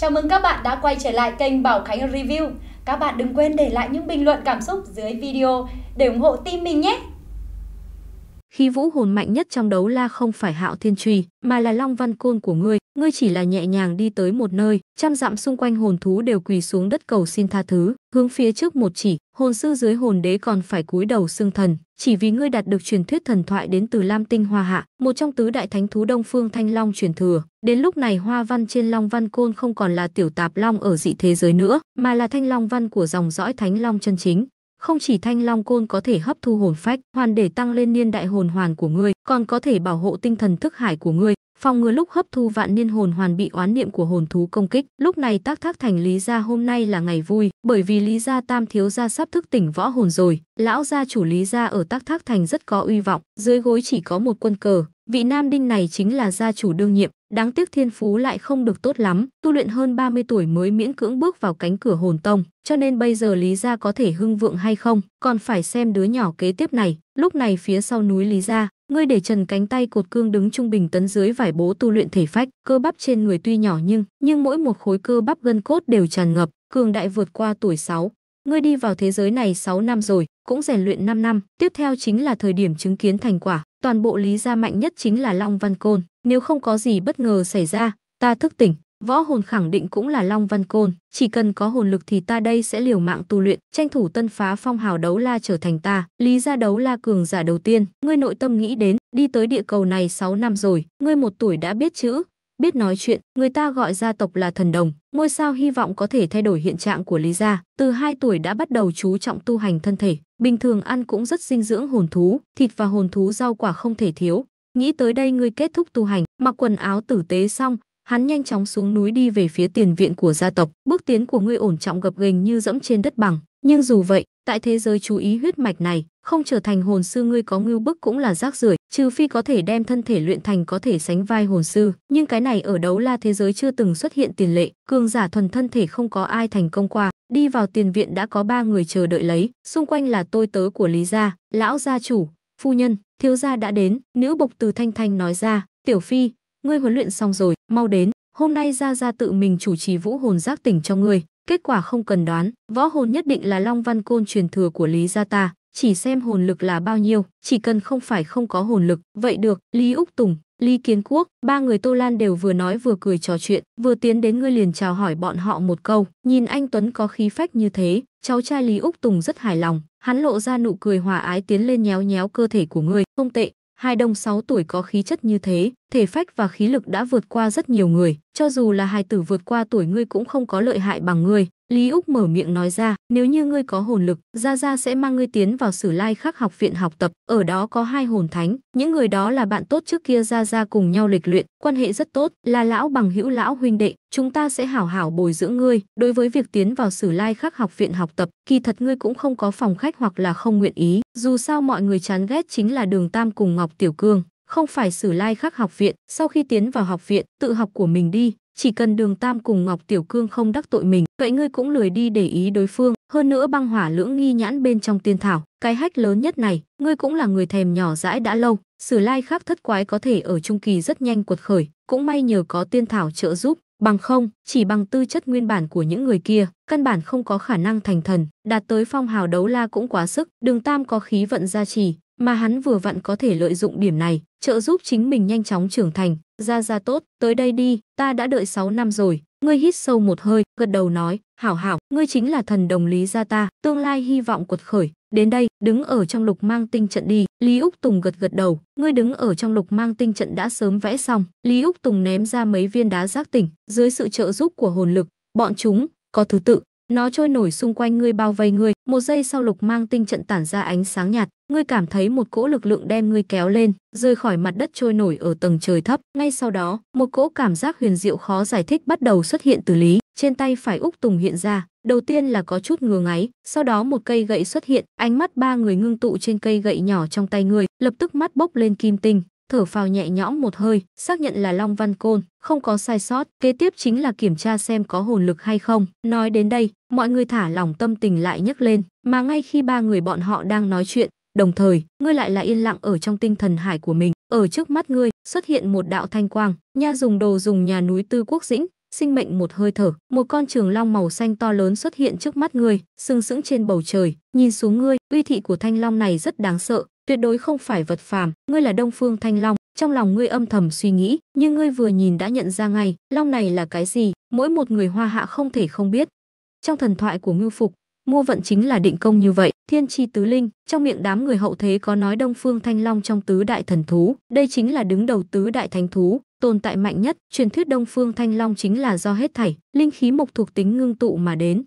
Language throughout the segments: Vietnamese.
Chào mừng các bạn đã quay trở lại kênh Bảo Khánh Review. Các bạn đừng quên để lại những bình luận cảm xúc dưới video để ủng hộ team mình nhé. Khi vũ hồn mạnh nhất trong đấu la không phải hạo thiên truy, mà là long văn côn của ngươi, ngươi chỉ là nhẹ nhàng đi tới một nơi, trăm dặm xung quanh hồn thú đều quỳ xuống đất cầu xin tha thứ, hướng phía trước một chỉ, hồn sư dưới hồn đế còn phải cúi đầu xưng thần, chỉ vì ngươi đạt được truyền thuyết thần thoại đến từ Lam Tinh Hoa Hạ, một trong tứ đại thánh thú Đông Phương Thanh Long truyền thừa. Đến lúc này hoa văn trên Long Văn Côn không còn là tiểu tạp long ở dị thế giới nữa, mà là Thanh Long văn của dòng dõi Thánh Long chân chính, không chỉ thanh long côn có thể hấp thu hồn phách, hoàn để tăng lên niên đại hồn hoàn của ngươi, còn có thể bảo hộ tinh thần thức hải của ngươi, phòng ngừa lúc hấp thu vạn niên hồn hoàn bị oán niệm của hồn thú công kích. Lúc này tác thác thành Lý gia hôm nay là ngày vui, bởi vì Lý gia Tam thiếu gia sắp thức tỉnh võ hồn rồi. Lão gia chủ Lý gia ở tác thác thành rất có uy vọng, dưới gối chỉ có một quân cờ. Vị nam đinh này chính là gia chủ đương nhiệm, Đáng tiếc thiên phú lại không được tốt lắm, tu luyện hơn 30 tuổi mới miễn cưỡng bước vào cánh cửa hồn tông, cho nên bây giờ Lý Gia có thể hưng vượng hay không, còn phải xem đứa nhỏ kế tiếp này. Lúc này phía sau núi Lý Gia, ngươi để trần cánh tay cột cương đứng trung bình tấn dưới vải bố tu luyện thể phách, cơ bắp trên người tuy nhỏ nhưng, nhưng mỗi một khối cơ bắp gân cốt đều tràn ngập, cường đại vượt qua tuổi 6. Ngươi đi vào thế giới này 6 năm rồi, cũng rèn luyện 5 năm, tiếp theo chính là thời điểm chứng kiến thành quả. Toàn bộ lý gia mạnh nhất chính là Long Văn Côn, nếu không có gì bất ngờ xảy ra, ta thức tỉnh, võ hồn khẳng định cũng là Long Văn Côn, chỉ cần có hồn lực thì ta đây sẽ liều mạng tu luyện, tranh thủ tân phá phong hào đấu la trở thành ta, lý Gia đấu la cường giả đầu tiên, ngươi nội tâm nghĩ đến, đi tới địa cầu này 6 năm rồi, ngươi một tuổi đã biết chữ, biết nói chuyện, người ta gọi gia tộc là thần đồng, ngôi sao hy vọng có thể thay đổi hiện trạng của Lý gia, từ 2 tuổi đã bắt đầu chú trọng tu hành thân thể, bình thường ăn cũng rất dinh dưỡng hồn thú, thịt và hồn thú rau quả không thể thiếu, Nghĩ tới đây ngươi kết thúc tu hành, mặc quần áo tử tế xong, hắn nhanh chóng xuống núi đi về phía tiền viện của gia tộc. Bước tiến của ngươi ổn trọng gập ghềnh như dẫm trên đất bằng, nhưng dù vậy, tại thế giới chú ý huyết mạch này, không trở thành hồn sư ngươi có ngưu bức cũng là rác rưởi, trừ phi có thể đem thân thể luyện thành có thể sánh vai hồn sư, nhưng cái này ở đấu la thế giới chưa từng xuất hiện tiền lệ, cường giả thuần thân thể không có ai thành công qua. Đi vào tiền viện đã có ba người chờ đợi lấy, xung quanh là tôi tớ của Lý gia, lão gia chủ, phu nhân thiếu gia đã đến nữ bộc từ thanh thanh nói ra tiểu phi ngươi huấn luyện xong rồi mau đến hôm nay gia gia tự mình chủ trì vũ hồn giác tỉnh cho ngươi kết quả không cần đoán võ hồn nhất định là long văn côn truyền thừa của lý gia ta chỉ xem hồn lực là bao nhiêu chỉ cần không phải không có hồn lực vậy được lý úc tùng Lý Kiến Quốc, ba người Tô Lan đều vừa nói vừa cười trò chuyện, vừa tiến đến ngươi liền chào hỏi bọn họ một câu, nhìn anh Tuấn có khí phách như thế, cháu trai Lý Úc Tùng rất hài lòng, hắn lộ ra nụ cười hòa ái tiến lên nhéo nhéo cơ thể của ngươi, không tệ, hai đồng 6 tuổi có khí chất như thế, thể phách và khí lực đã vượt qua rất nhiều người, cho dù là hai tử vượt qua tuổi ngươi cũng không có lợi hại bằng ngươi, Lý Úc mở miệng nói ra, nếu như ngươi có hồn lực, Gia Gia sẽ mang ngươi tiến vào sử lai khắc học viện học tập, ở đó có hai hồn thánh, những người đó là bạn tốt trước kia Gia Gia cùng nhau lịch luyện, quan hệ rất tốt, là lão bằng hữu lão huynh đệ, chúng ta sẽ hảo hảo bồi dưỡng ngươi. Đối với việc tiến vào sử lai khắc học viện học tập, kỳ thật ngươi cũng không có phòng khách hoặc là không nguyện ý, dù sao mọi người chán ghét chính là đường Tam cùng Ngọc Tiểu Cương không phải sử lai khắc học viện, sau khi tiến vào học viện, tự học của mình đi, chỉ cần đường tam cùng ngọc tiểu cương không đắc tội mình vậy ngươi cũng lười đi để ý đối phương hơn nữa băng hỏa lưỡng nghi nhãn bên trong tiên thảo cái hách lớn nhất này ngươi cũng là người thèm nhỏ dãi đã lâu sử lai khác thất quái có thể ở trung kỳ rất nhanh cuột khởi cũng may nhờ có tiên thảo trợ giúp bằng không chỉ bằng tư chất nguyên bản của những người kia căn bản không có khả năng thành thần đạt tới phong hào đấu la cũng quá sức đường tam có khí vận gia trì mà hắn vừa vặn có thể lợi dụng điểm này trợ giúp chính mình nhanh chóng trưởng thành ra ra tốt, tới đây đi, ta đã đợi 6 năm rồi. Ngươi hít sâu một hơi, gật đầu nói, hảo hảo, ngươi chính là thần đồng lý gia ta, tương lai hy vọng quật khởi. Đến đây, đứng ở trong lục mang tinh trận đi. Lý Úc Tùng gật gật đầu, ngươi đứng ở trong lục mang tinh trận đã sớm vẽ xong. Lý Úc Tùng ném ra mấy viên đá giác tỉnh, dưới sự trợ giúp của hồn lực, bọn chúng có thứ tự nó trôi nổi xung quanh ngươi bao vây ngươi, một giây sau lục mang tinh trận tản ra ánh sáng nhạt, ngươi cảm thấy một cỗ lực lượng đem ngươi kéo lên, rơi khỏi mặt đất trôi nổi ở tầng trời thấp. Ngay sau đó, một cỗ cảm giác huyền diệu khó giải thích bắt đầu xuất hiện từ lý, trên tay phải Úc Tùng hiện ra, đầu tiên là có chút ngứa ngáy, sau đó một cây gậy xuất hiện, ánh mắt ba người ngưng tụ trên cây gậy nhỏ trong tay người, lập tức mắt bốc lên kim tinh, thở phào nhẹ nhõm một hơi, xác nhận là Long Văn Côn, không có sai sót, kế tiếp chính là kiểm tra xem có hồn lực hay không. Nói đến đây, mọi người thả lỏng tâm tình lại nhấc lên, mà ngay khi ba người bọn họ đang nói chuyện, đồng thời, ngươi lại là yên lặng ở trong tinh thần hải của mình, ở trước mắt ngươi xuất hiện một đạo thanh quang, nha dùng đồ dùng nhà núi Tư Quốc Dĩnh, sinh mệnh một hơi thở, một con trường long màu xanh to lớn xuất hiện trước mắt ngươi, sừng sững trên bầu trời, nhìn xuống ngươi, uy thị của thanh long này rất đáng sợ, tuyệt đối không phải vật phàm ngươi là đông phương thanh long trong lòng ngươi âm thầm suy nghĩ nhưng ngươi vừa nhìn đã nhận ra ngay long này là cái gì mỗi một người hoa hạ không thể không biết trong thần thoại của ngưu phục mua vận chính là định công như vậy thiên tri tứ linh trong miệng đám người hậu thế có nói đông phương thanh long trong tứ đại thần thú đây chính là đứng đầu tứ đại thánh thú tồn tại mạnh nhất truyền thuyết đông phương thanh long chính là do hết thảy linh khí mộc thuộc tính ngưng tụ mà đến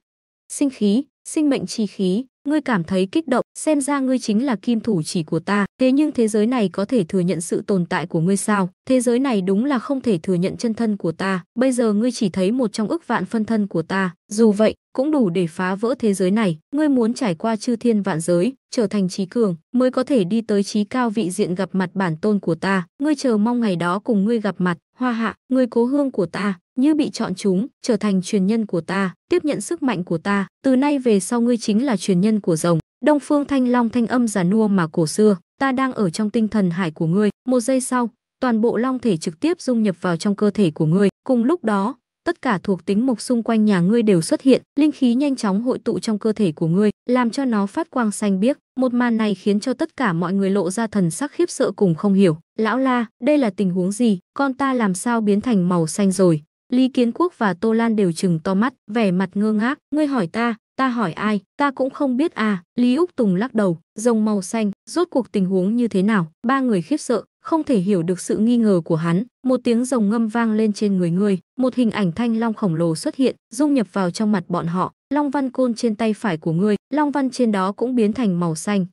sinh khí sinh mệnh chi khí Ngươi cảm thấy kích động, xem ra ngươi chính là kim thủ chỉ của ta, thế nhưng thế giới này có thể thừa nhận sự tồn tại của ngươi sao? Thế giới này đúng là không thể thừa nhận chân thân của ta, bây giờ ngươi chỉ thấy một trong ức vạn phân thân của ta, dù vậy, cũng đủ để phá vỡ thế giới này, ngươi muốn trải qua chư thiên vạn giới, trở thành trí cường, mới có thể đi tới trí cao vị diện gặp mặt bản tôn của ta, ngươi chờ mong ngày đó cùng ngươi gặp mặt, hoa hạ, người cố hương của ta, như bị chọn chúng, trở thành truyền nhân của ta, tiếp nhận sức mạnh của ta, từ nay về sau ngươi chính là truyền nhân của rồng. Đông Phương Thanh Long thanh âm giả nua mà cổ xưa, ta đang ở trong tinh thần hải của ngươi, một giây sau, toàn bộ long thể trực tiếp dung nhập vào trong cơ thể của ngươi, cùng lúc đó, tất cả thuộc tính mục xung quanh nhà ngươi đều xuất hiện, linh khí nhanh chóng hội tụ trong cơ thể của ngươi, làm cho nó phát quang xanh biếc, một màn này khiến cho tất cả mọi người lộ ra thần sắc khiếp sợ cùng không hiểu, lão la, đây là tình huống gì, con ta làm sao biến thành màu xanh rồi? Lý Kiến Quốc và Tô Lan đều chừng to mắt, vẻ mặt ngơ ngác. Ngươi hỏi ta, ta hỏi ai, ta cũng không biết à. Lý Úc Tùng lắc đầu, rồng màu xanh, rốt cuộc tình huống như thế nào? Ba người khiếp sợ, không thể hiểu được sự nghi ngờ của hắn. Một tiếng rồng ngâm vang lên trên người ngươi, một hình ảnh thanh long khổng lồ xuất hiện, dung nhập vào trong mặt bọn họ. Long văn côn trên tay phải của ngươi, long văn trên đó cũng biến thành màu xanh,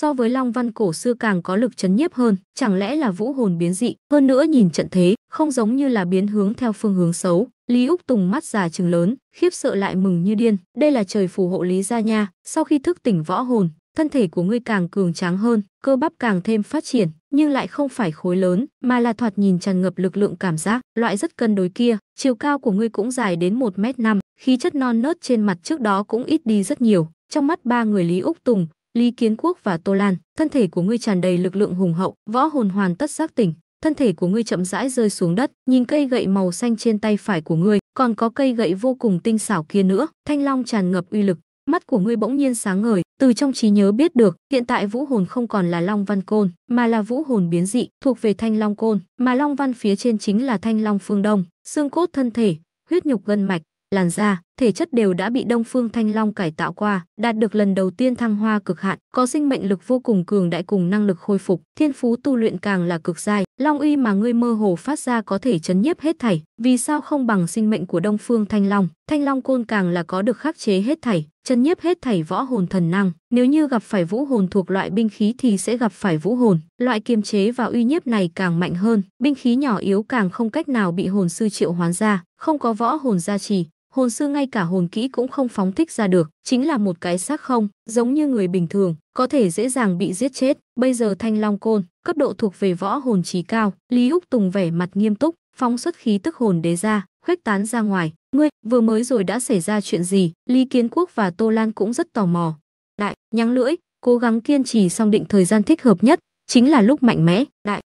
so với long văn cổ xưa càng có lực chấn nhiếp hơn, chẳng lẽ là vũ hồn biến dị, hơn nữa nhìn trận thế, không giống như là biến hướng theo phương hướng xấu. Lý Úc Tùng mắt già trừng lớn, khiếp sợ lại mừng như điên, đây là trời phù hộ Lý gia nha, sau khi thức tỉnh võ hồn, thân thể của ngươi càng cường tráng hơn, cơ bắp càng thêm phát triển, nhưng lại không phải khối lớn, mà là thoạt nhìn tràn ngập lực lượng cảm giác, loại rất cân đối kia, chiều cao của ngươi cũng dài đến một m năm, khí chất non nớt trên mặt trước đó cũng ít đi rất nhiều. Trong mắt ba người Lý Úc Tùng, Lý Kiến Quốc và Tô Lan, thân thể của ngươi tràn đầy lực lượng hùng hậu, võ hồn hoàn tất giác tỉnh, thân thể của ngươi chậm rãi rơi xuống đất, nhìn cây gậy màu xanh trên tay phải của ngươi, còn có cây gậy vô cùng tinh xảo kia nữa, thanh long tràn ngập uy lực, mắt của ngươi bỗng nhiên sáng ngời, từ trong trí nhớ biết được, hiện tại vũ hồn không còn là Long Văn Côn, mà là vũ hồn biến dị, thuộc về Thanh Long Côn, mà Long Văn phía trên chính là Thanh Long Phương Đông, xương cốt thân thể, huyết nhục gân mạch, làn da, thể chất đều đã bị Đông Phương Thanh Long cải tạo qua, đạt được lần đầu tiên thăng hoa cực hạn, có sinh mệnh lực vô cùng cường đại cùng năng lực khôi phục, thiên phú tu luyện càng là cực dài, long uy mà ngươi mơ hồ phát ra có thể chấn nhiếp hết thảy, vì sao không bằng sinh mệnh của Đông Phương Thanh Long? Thanh Long côn càng là có được khắc chế hết thảy, chấn nhiếp hết thảy võ hồn thần năng, nếu như gặp phải vũ hồn thuộc loại binh khí thì sẽ gặp phải vũ hồn, loại kiềm chế và uy nhiếp này càng mạnh hơn, binh khí nhỏ yếu càng không cách nào bị hồn sư triệu hoán ra, không có võ hồn gia trì, hồn sư ngay cả hồn kỹ cũng không phóng thích ra được, chính là một cái xác không, giống như người bình thường, có thể dễ dàng bị giết chết. Bây giờ Thanh Long Côn, cấp độ thuộc về võ hồn trí cao, Lý Húc Tùng vẻ mặt nghiêm túc, phóng xuất khí tức hồn đế ra, khuếch tán ra ngoài. Ngươi, vừa mới rồi đã xảy ra chuyện gì? Lý Kiến Quốc và Tô Lan cũng rất tò mò. Đại, nhắn lưỡi, cố gắng kiên trì xong định thời gian thích hợp nhất, chính là lúc mạnh mẽ. Đại,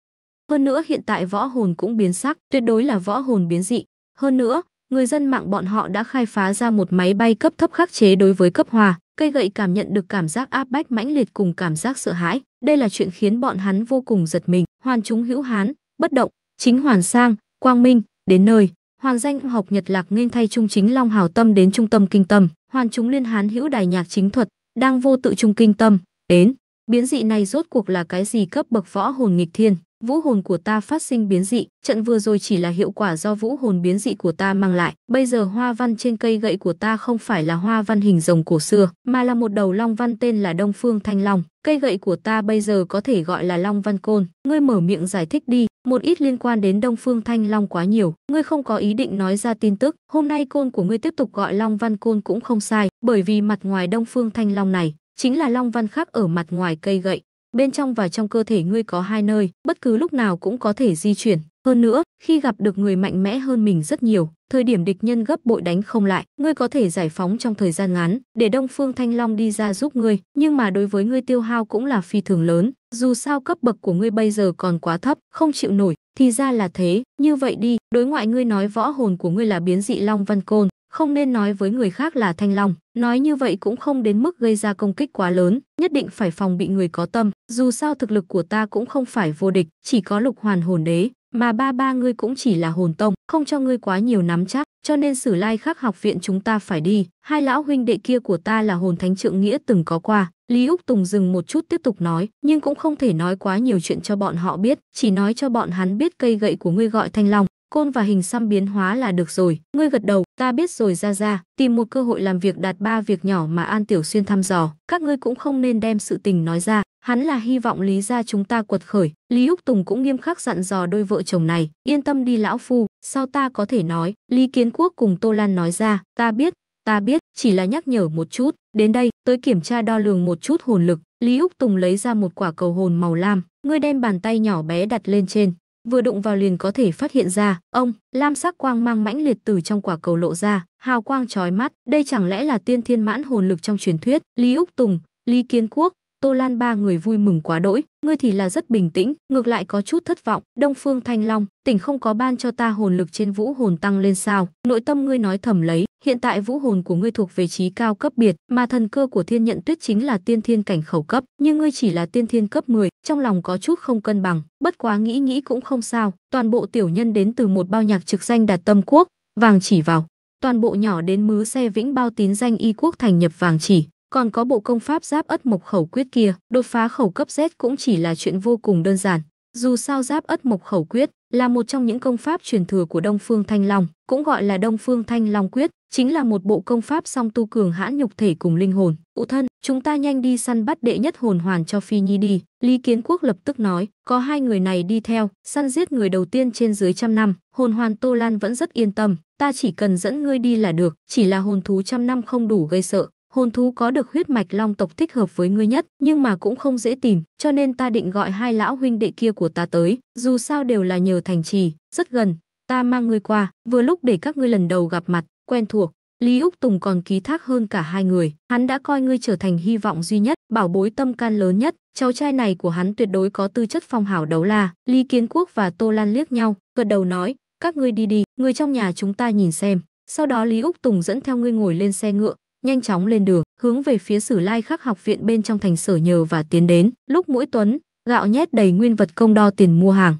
hơn nữa hiện tại võ hồn cũng biến sắc, tuyệt đối là võ hồn biến dị. Hơn nữa, người dân mạng bọn họ đã khai phá ra một máy bay cấp thấp khắc chế đối với cấp hòa, cây gậy cảm nhận được cảm giác áp bách mãnh liệt cùng cảm giác sợ hãi, đây là chuyện khiến bọn hắn vô cùng giật mình. Hoàn chúng hữu hán, bất động, chính hoàn sang, quang minh, đến nơi. Hoàn danh học Nhật Lạc nên thay trung chính Long Hào Tâm đến trung tâm kinh tâm, hoàn chúng liên hán hữu đài nhạc chính thuật, đang vô tự trung kinh tâm, đến. Biến dị này rốt cuộc là cái gì cấp bậc võ hồn nghịch thiên? Vũ hồn của ta phát sinh biến dị, trận vừa rồi chỉ là hiệu quả do vũ hồn biến dị của ta mang lại. Bây giờ hoa văn trên cây gậy của ta không phải là hoa văn hình rồng cổ xưa, mà là một đầu long văn tên là Đông Phương Thanh Long. Cây gậy của ta bây giờ có thể gọi là Long Văn Côn. Ngươi mở miệng giải thích đi, một ít liên quan đến Đông Phương Thanh Long quá nhiều. Ngươi không có ý định nói ra tin tức. Hôm nay côn của ngươi tiếp tục gọi Long Văn Côn cũng không sai, bởi vì mặt ngoài Đông Phương Thanh Long này chính là Long Văn khác ở mặt ngoài cây gậy. Bên trong và trong cơ thể ngươi có hai nơi, bất cứ lúc nào cũng có thể di chuyển. Hơn nữa, khi gặp được người mạnh mẽ hơn mình rất nhiều, thời điểm địch nhân gấp bội đánh không lại, ngươi có thể giải phóng trong thời gian ngắn, để Đông Phương Thanh Long đi ra giúp ngươi, nhưng mà đối với ngươi tiêu hao cũng là phi thường lớn, dù sao cấp bậc của ngươi bây giờ còn quá thấp, không chịu nổi, thì ra là thế, như vậy đi, đối ngoại ngươi nói võ hồn của ngươi là biến dị Long Văn Côn, không nên nói với người khác là thanh long, nói như vậy cũng không đến mức gây ra công kích quá lớn, nhất định phải phòng bị người có tâm, dù sao thực lực của ta cũng không phải vô địch, chỉ có lục hoàn hồn đế, mà ba ba ngươi cũng chỉ là hồn tông, không cho ngươi quá nhiều nắm chắc, cho nên sử lai khắc học viện chúng ta phải đi, hai lão huynh đệ kia của ta là hồn thánh trượng nghĩa từng có qua. Lý Úc Tùng dừng một chút tiếp tục nói, nhưng cũng không thể nói quá nhiều chuyện cho bọn họ biết, chỉ nói cho bọn hắn biết cây gậy của ngươi gọi thanh long, côn và hình xăm biến hóa là được rồi. Ngươi gật đầu, ta biết rồi ra ra, tìm một cơ hội làm việc đạt ba việc nhỏ mà An Tiểu Xuyên thăm dò. Các ngươi cũng không nên đem sự tình nói ra. Hắn là hy vọng Lý gia chúng ta quật khởi. Lý Úc Tùng cũng nghiêm khắc dặn dò đôi vợ chồng này. Yên tâm đi lão phu, sao ta có thể nói. Lý Kiến Quốc cùng Tô Lan nói ra, ta biết, ta biết, chỉ là nhắc nhở một chút. Đến đây, tới kiểm tra đo lường một chút hồn lực. Lý Úc Tùng lấy ra một quả cầu hồn màu lam. Ngươi đem bàn tay nhỏ bé đặt lên trên, vừa đụng vào liền có thể phát hiện ra, ông, lam sắc quang mang mãnh liệt từ trong quả cầu lộ ra, hào quang chói mắt, đây chẳng lẽ là tiên thiên mãn hồn lực trong truyền thuyết, Lý Úc Tùng, Lý Kiến Quốc, Tô Lan ba người vui mừng quá đỗi, ngươi thì là rất bình tĩnh, ngược lại có chút thất vọng. Đông Phương Thanh Long, tỉnh không có ban cho ta hồn lực trên vũ hồn tăng lên sao? Nội tâm ngươi nói thầm lấy, hiện tại vũ hồn của ngươi thuộc về trí cao cấp biệt, mà thần cơ của Thiên Nhận Tuyết chính là tiên thiên cảnh khẩu cấp, nhưng ngươi chỉ là tiên thiên cấp 10, trong lòng có chút không cân bằng, bất quá nghĩ nghĩ cũng không sao. Toàn bộ tiểu nhân đến từ một bao nhạc trực danh đạt tâm quốc, vàng chỉ vào toàn bộ nhỏ đến mứ xe vĩnh bao tín danh y quốc thành nhập vàng chỉ còn có bộ công pháp giáp ất mộc khẩu quyết kia, đột phá khẩu cấp Z cũng chỉ là chuyện vô cùng đơn giản. Dù sao giáp ất mộc khẩu quyết là một trong những công pháp truyền thừa của Đông Phương Thanh Long, cũng gọi là Đông Phương Thanh Long quyết, chính là một bộ công pháp song tu cường hãn nhục thể cùng linh hồn. Cụ thân, chúng ta nhanh đi săn bắt đệ nhất hồn hoàn cho Phi Nhi đi. Lý Kiến Quốc lập tức nói, có hai người này đi theo, săn giết người đầu tiên trên dưới trăm năm, hồn hoàn Tô Lan vẫn rất yên tâm, ta chỉ cần dẫn ngươi đi là được, chỉ là hồn thú trăm năm không đủ gây sợ, hồn thú có được huyết mạch long tộc thích hợp với ngươi nhất, nhưng mà cũng không dễ tìm, cho nên ta định gọi hai lão huynh đệ kia của ta tới, dù sao đều là nhờ thành trì, rất gần, ta mang ngươi qua, vừa lúc để các ngươi lần đầu gặp mặt, quen thuộc. Lý Úc Tùng còn ký thác hơn cả hai người, hắn đã coi ngươi trở thành hy vọng duy nhất, bảo bối tâm can lớn nhất, cháu trai này của hắn tuyệt đối có tư chất phong hào đấu la. Lý Kiến Quốc và Tô Lan liếc nhau, gật đầu nói, các ngươi đi đi, người trong nhà chúng ta nhìn xem. Sau đó Lý Úc Tùng dẫn theo ngươi ngồi lên xe ngựa, nhanh chóng lên đường, hướng về phía Sử Lai Khắc học viện bên trong thành sở nhờ và tiến đến. Lúc mũi Tuấn, gạo nhét đầy nguyên vật công đo tiền mua hàng.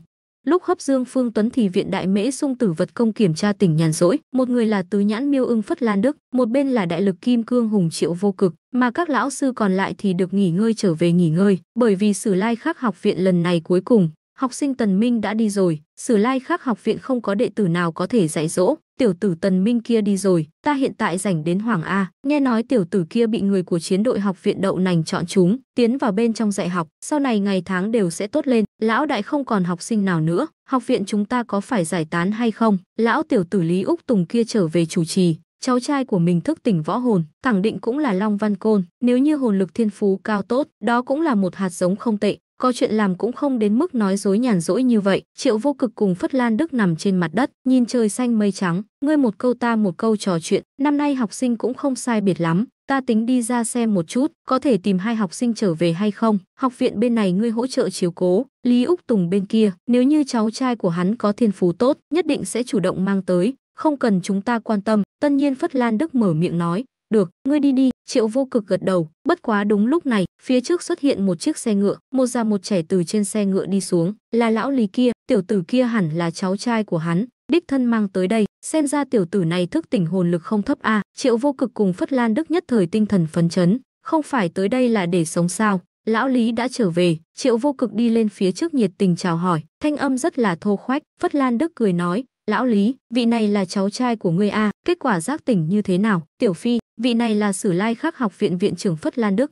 Lúc hấp Dương Phương Tuấn thì viện đại mễ sung tử vật công kiểm tra tỉnh nhàn rỗi, một người là Tứ Nhãn Miêu Ưng Phất Lan Đức, một bên là đại lực Kim Cương Hùng Triệu Vô Cực, mà các lão sư còn lại thì được nghỉ ngơi trở về nghỉ ngơi, bởi vì Sử Lai Khắc học viện lần này cuối cùng, học sinh Tần Minh đã đi rồi, Sử Lai Khắc học viện không có đệ tử nào có thể dạy dỗ, tiểu tử Tần Minh kia đi rồi, ta hiện tại rảnh đến Hoàng A, nghe nói tiểu tử kia bị người của chiến đội học viện đậu nành chọn chúng, tiến vào bên trong dạy học, sau này ngày tháng đều sẽ tốt lên, lão đại không còn học sinh nào nữa, học viện chúng ta có phải giải tán hay không? Lão tiểu tử Lý Úc Tùng kia trở về chủ trì, cháu trai của mình thức tỉnh võ hồn, khẳng định cũng là Long Văn Côn, nếu như hồn lực thiên phú cao tốt, đó cũng là một hạt giống không tệ, có chuyện làm cũng không đến mức nói dối nhàn rỗi như vậy. Triệu Vô Cực cùng Phất Lan Đức nằm trên mặt đất, nhìn trời xanh mây trắng, ngươi một câu ta một câu trò chuyện. Năm nay học sinh cũng không sai biệt lắm, ta tính đi ra xem một chút, có thể tìm hai học sinh trở về hay không. Học viện bên này ngươi hỗ trợ chiếu cố, Lý Úc Tùng bên kia, nếu như cháu trai của hắn có thiên phú tốt, nhất định sẽ chủ động mang tới, không cần chúng ta quan tâm. Tân nhiên Phất Lan Đức mở miệng nói, được, ngươi đi đi, triệu vô cực gật đầu, bất quá đúng lúc này, phía trước xuất hiện một chiếc xe ngựa, một già một trẻ từ trên xe ngựa đi xuống, là lão lý kia, tiểu tử kia hẳn là cháu trai của hắn, đích thân mang tới đây, xem ra tiểu tử này thức tỉnh hồn lực không thấp a, à. triệu vô cực cùng Phất Lan Đức nhất thời tinh thần phấn chấn, không phải tới đây là để sống sao, lão lý đã trở về, triệu vô cực đi lên phía trước nhiệt tình chào hỏi, thanh âm rất là thô khoách, Phất Lan Đức cười nói, Lão Lý, vị này là cháu trai của ngươi a, kết quả giác tỉnh như thế nào? Tiểu Phi, vị này là Sử Lai Khắc học viện viện trưởng Phất Lan Đức.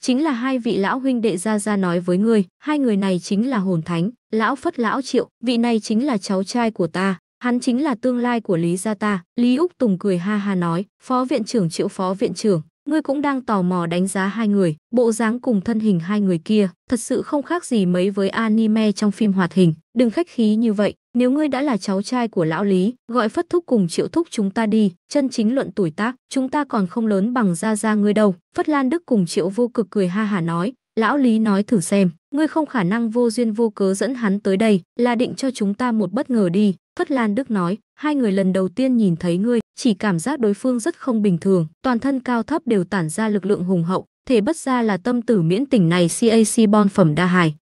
Chính là hai vị lão huynh đệ ra ra nói với ngươi, hai người này chính là hồn thánh, lão Phất lão Triệu, vị này chính là cháu trai của ta, hắn chính là tương lai của Lý gia ta. Lý Úc Tùng cười ha ha nói, phó viện trưởng Triệu phó viện trưởng, ngươi cũng đang tò mò đánh giá hai người, bộ dáng cùng thân hình hai người kia, thật sự không khác gì mấy với anime trong phim hoạt hình, đừng khách khí như vậy, nếu ngươi đã là cháu trai của lão Lý, gọi Phất Thúc cùng Triệu Thúc chúng ta đi, chân chính luận tuổi tác, chúng ta còn không lớn bằng gia gia ngươi đâu. Phất Lan Đức cùng Triệu Vô Cực cười ha hả nói, lão Lý nói thử xem, ngươi không khả năng vô duyên vô cớ dẫn hắn tới đây, là định cho chúng ta một bất ngờ đi. Phất Lan Đức nói, hai người lần đầu tiên nhìn thấy ngươi, chỉ cảm giác đối phương rất không bình thường, toàn thân cao thấp đều tản ra lực lượng hùng hậu, thể bất ra là tâm tử miễn tỉnh này CAC bon phẩm đa hài,